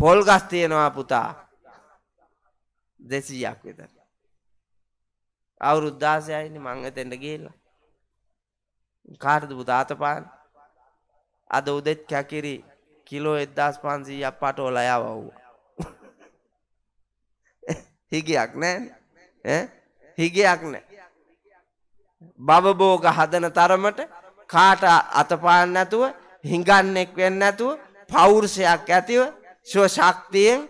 පොල් ගස් තියෙනවා පුතා දෙසීයක් විතර අවුරුද්දාසයයින මං එතෙන්ට ගිහිල්ලා කාටද පුතාතපාන් අද උදෙත් කැකිරි කිලෝ එද්දාස් පන්සීයක් පටෝල යවව් හිගයක් නෑ හිගයක් නෑ බවබෝග හදන තරමට කාට අතපාන්න නැතුව හිඟන්නෙක් වෙන්න ඇතුව පෞරුෂයක් ඇතිව ශව ශක්තියෙන්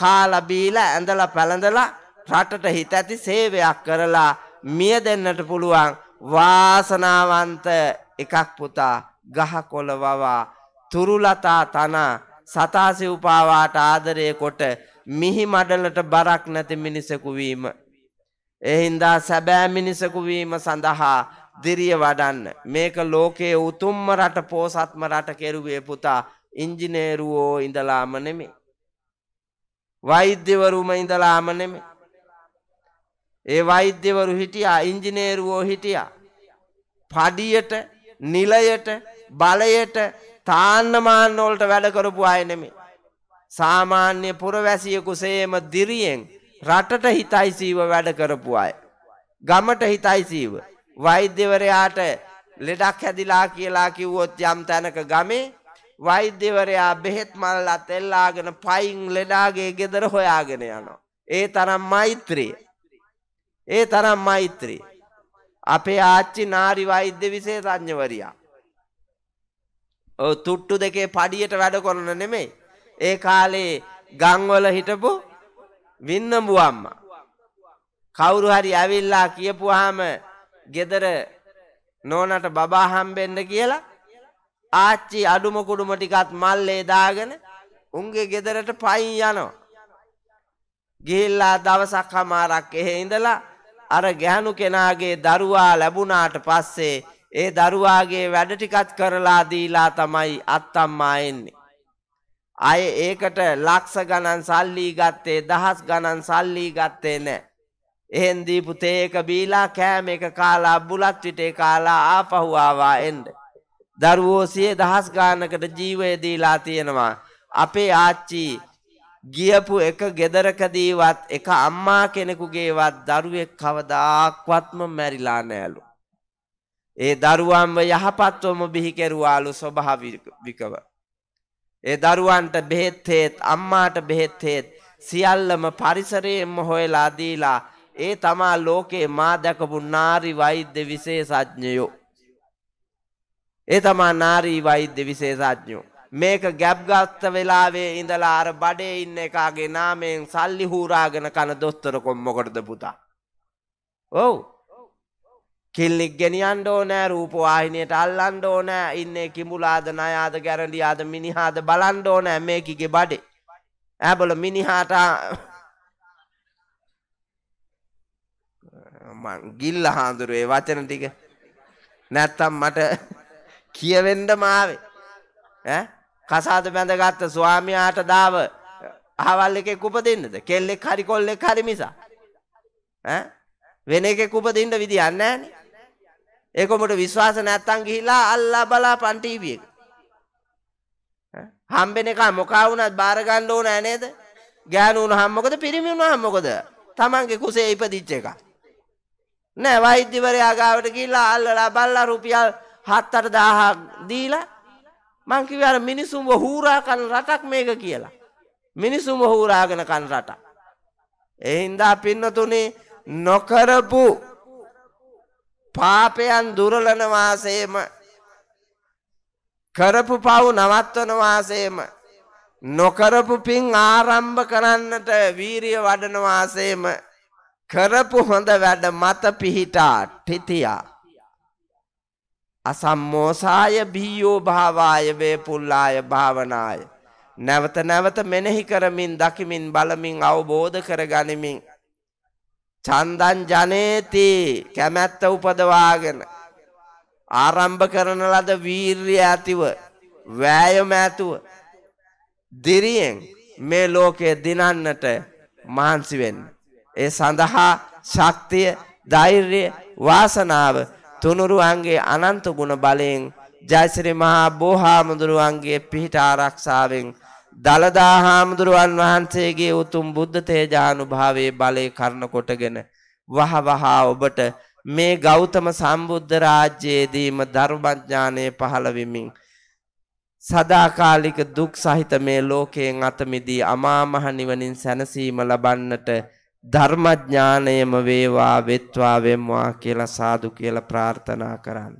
කාලබීලා ඇඳලා පැළඳලා රටට හිත ඇති සේවයක් කරලා මිය දෙන්නට පුළුවන් වාසනාවන්ත එකක් පුතා ගහකොළ වවා තුරුලතා තන සතාසි උපාවාට ආදරය කොට මිහි මඩලට බරක් නැති මිනිසකු වීම. එහින්දා සැබෑ මිනිසකු වීම සඳහා දිරිය වඩන්න මේක ලෝකයේ උතුම්ම රට පෝසත්ම රට කෙරුවේ පුතා ඉංජිනේරුවෝ ඉඳලාම නෙමේ වෛද්‍යවරුම ඉඳලාම නෙමේ ඒ වෛද්‍යවරු හිටියා ඉංජිනේරුවෝ හිටියා පඩියට නිලයට බලයට තාන්නමාන්නෝලට වැඩකරපු අය නෙමේ සාමාන්‍ය පුරවැසියකු සේම දිරියෙන් රටට හිතයිසීව වැඩ කරපු අය ගමට හිතයිසීව වෛද්‍යවරයාට ලෙඩක් හැදිලා කියලා කිව්වොත් යම් තැනක ගමේ වෛද්‍යවරයා බෙහෙත් මල්ලා තෙල්ලාගෙන පයින් ලෙඩාගේ ගෙදර හොයාගෙන යනවා. ඒ තරම් මෛත්‍රී. ඒ තරම් මෛත්‍රී. අපේ ආච්චි නාරි වෛද්‍ය විශේෂඥවරියා. ඔව් තුට්ටු දෙකේ පඩියට වැඩ කරන නෙමෙයි. ඒ කාලේ ගම්වල හිටපු වින්නඹු අම්මා. කවුරු හරි ඇවිල්ලා කියපුවාම ගෙදර නෝනට බබා හම්බෙන්න කියලා ආච්චි අඩුම කුඩුම ටිකත් මල්ලේ දාගෙන උන්ගේ ගෙදරට පයින් යනවා. ගිහිල්ලා දවසක් හමාරක් එහෙ ඉඳලා අර ගැහණු කෙනාගේ දරුවා ලැබුණාට පස්සේ ඒ දරුවාගේ වැඩ ටිකත් කරලා දීලා තමයි අත්තම්මා එන්නේ. අය ඒකට ලක්ෂ ගණන් සල්ලි ගත්තේ දහස් ගණන් සල්ලි ගත්තේ නැහැ. එහෙන් දීපු තේ එක බීලා කෑම එක කාලා අබ්බුලත් විටේ කාලා ආපහු ආවා එන්න. දරුවෝ සිය දහස් ගානකට ජීවය දීලා තියෙනවා. අපේ ආච්චි ගියපු එක ගෙදරකදීවත් එක අම්මා කෙනෙකුගේවත් දරුවෙක් කවදාක්වත්ම මැරිලා නෑලු. ඒ දරුවන්ව යහපත්වම බිහි කෙරුවාලු ස්වභාවිකව. ඒ දරුවන්ට බෙහෙත් හේත් අම්මාට බෙහෙත් හේත් සියල්ලම පරිසරයෙන්ම හොයලා දීලා ඒ තමා ලෝකේ මා දැකපු නාරි වෛද්‍ය විශේෂඥයෝ. ඒ තමා නාරී වෛද්‍ය විශේෂඥයෝ. මේක ගැබ්ගත්ත වෙලාවේ ඉඳලා අර බඩේ ඉන්න එකාගේ නාමයෙන් සල්ලි හූරාගෙන කන දොස්තර කොම්මකටද පුතා. ඔව්. කෙල්ලෙක් ගෙනියන්න ඕනෑ රූපවාහිනියට අල්ලන්න ඕනෑ ඉන්නේ කිඹුලාද ණයාද ගැරඬියාද මිනිහාද බලන්න ඕනෑ මේකගේ බඩේ. ඇබල මිනිහාට මං ගිල්ල හාඳුරුවේ වචන ටික නැත්තම් මට කියවෙන්ඩ මාවේ ඈ කසාද බැඳගත්ත ස්වාමියාට දාව අහවල් එකෙක් උපදින්නද කෙල්ලෙක් හරි කොල්ලෙක් හරි මිසා ඈ වෙන එකෙක් උපදින්න විදියක් නැහනේ ඒක උඹට විශ්වාස නැත්තම් ගිහිලා අල්ලා බලාපන් ටීවී එක හම්බෙන එක මොකා වුණත් බාර ගන්න ඕන නේද ගෑනු වුණාම මොකද පිරිමි වුණාම මොකද තමන්ගේ කුසේ ඉපදිච්ච එකක් නෑ වෛද්‍යවරයා ගාවට ගිහිල්ලා අල්ලලා බල්ලා රුපියල් 7-8000ක් දීලා මං කිව්වා අර මිනිසුන්ව හූරා කන රටක් මේක කියලා. මිනිසුන්ව හූරාගෙන කන රට. ඒ හින්දා පින්නතුනේ නොකරපු පාපයන් දුරලන වාසයේම කරපු පව් නවත්වන වාසයේම නොකරපු පින් ආරම්භ කරන්නට වීරිය වඩන වාසයේම කරපු හොඳ වැඩ මත පිහිටා ටිතියා අසම්මෝසාය බියෝ භාවාය වේපුල්ලාය භාවනාය නැවත නැවත මෙනෙහි කරමින් දකිමින් බලමින් අවබෝධ කරගනිමින් චන්දන් ජනේති කැමැත්ත උපදවාගෙන ආරම්භ කරන ලද වීර්ය ඇතිව වෑයම ඇතුව දිරියෙන් මේ ලෝකය දිනන්නට මහන්සි වෙන්න ඒ සඳහා ශක්තිය ධෛර්ය වාසනාව තුනුරුවන්ගේ අනන්ත ගුණ බලයෙන් ජයසිරි මහා බෝහාමුදුරුවන්ගේ පිහිට ආරක්ෂාවෙන් දලදා හාමුදුරුවන් වහන්සේගේ උතුම් බුද්ධ තේජානුභාවයේ බලය කරන කොටගෙන වහ වහා ඔබට මේ ගෞතම සම්බුද්ධ රාජ්‍යයේදීම ධර්මඥානය පහළ වෙමින් සදාකාලික දුක් සහිත මේ ලෝකයෙන් අත මිදී අමා මහ නිවනින් සැනසීම ලබන්නට ධර්මඥානයම වේවා වෙත්වා වෙම්වා කියලා සාදු කියලා ප්‍රාර්ථනා කරන්න.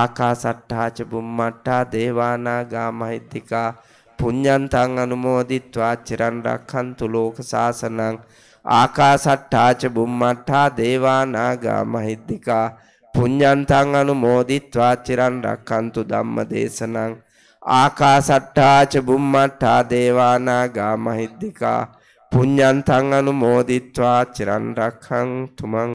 ආකාසට්ඨාච බුම්මට්ටා දේවානා ගාමහිත්තිකා පුඤ්ඤන්තං අනුමෝදිත්වා චිරන් රක්ඛන්තු ලෝක සාසනං ආකාසට්ඨාච බුම්මට්ටා දේවානා ගාමහිත්තිකා පුඤ්ඤන්තං අනුමෝදිත්වා චිරන් රක්ඛන්තු ධම්ම දේශනං ආකාසට්ඨාච බුම්මට්ටා දේවානා ගාමහිත්තිකා පුඤ්ඤන්තං අනුමෝදිත්වා චිරන් රක්ඛං තුමන්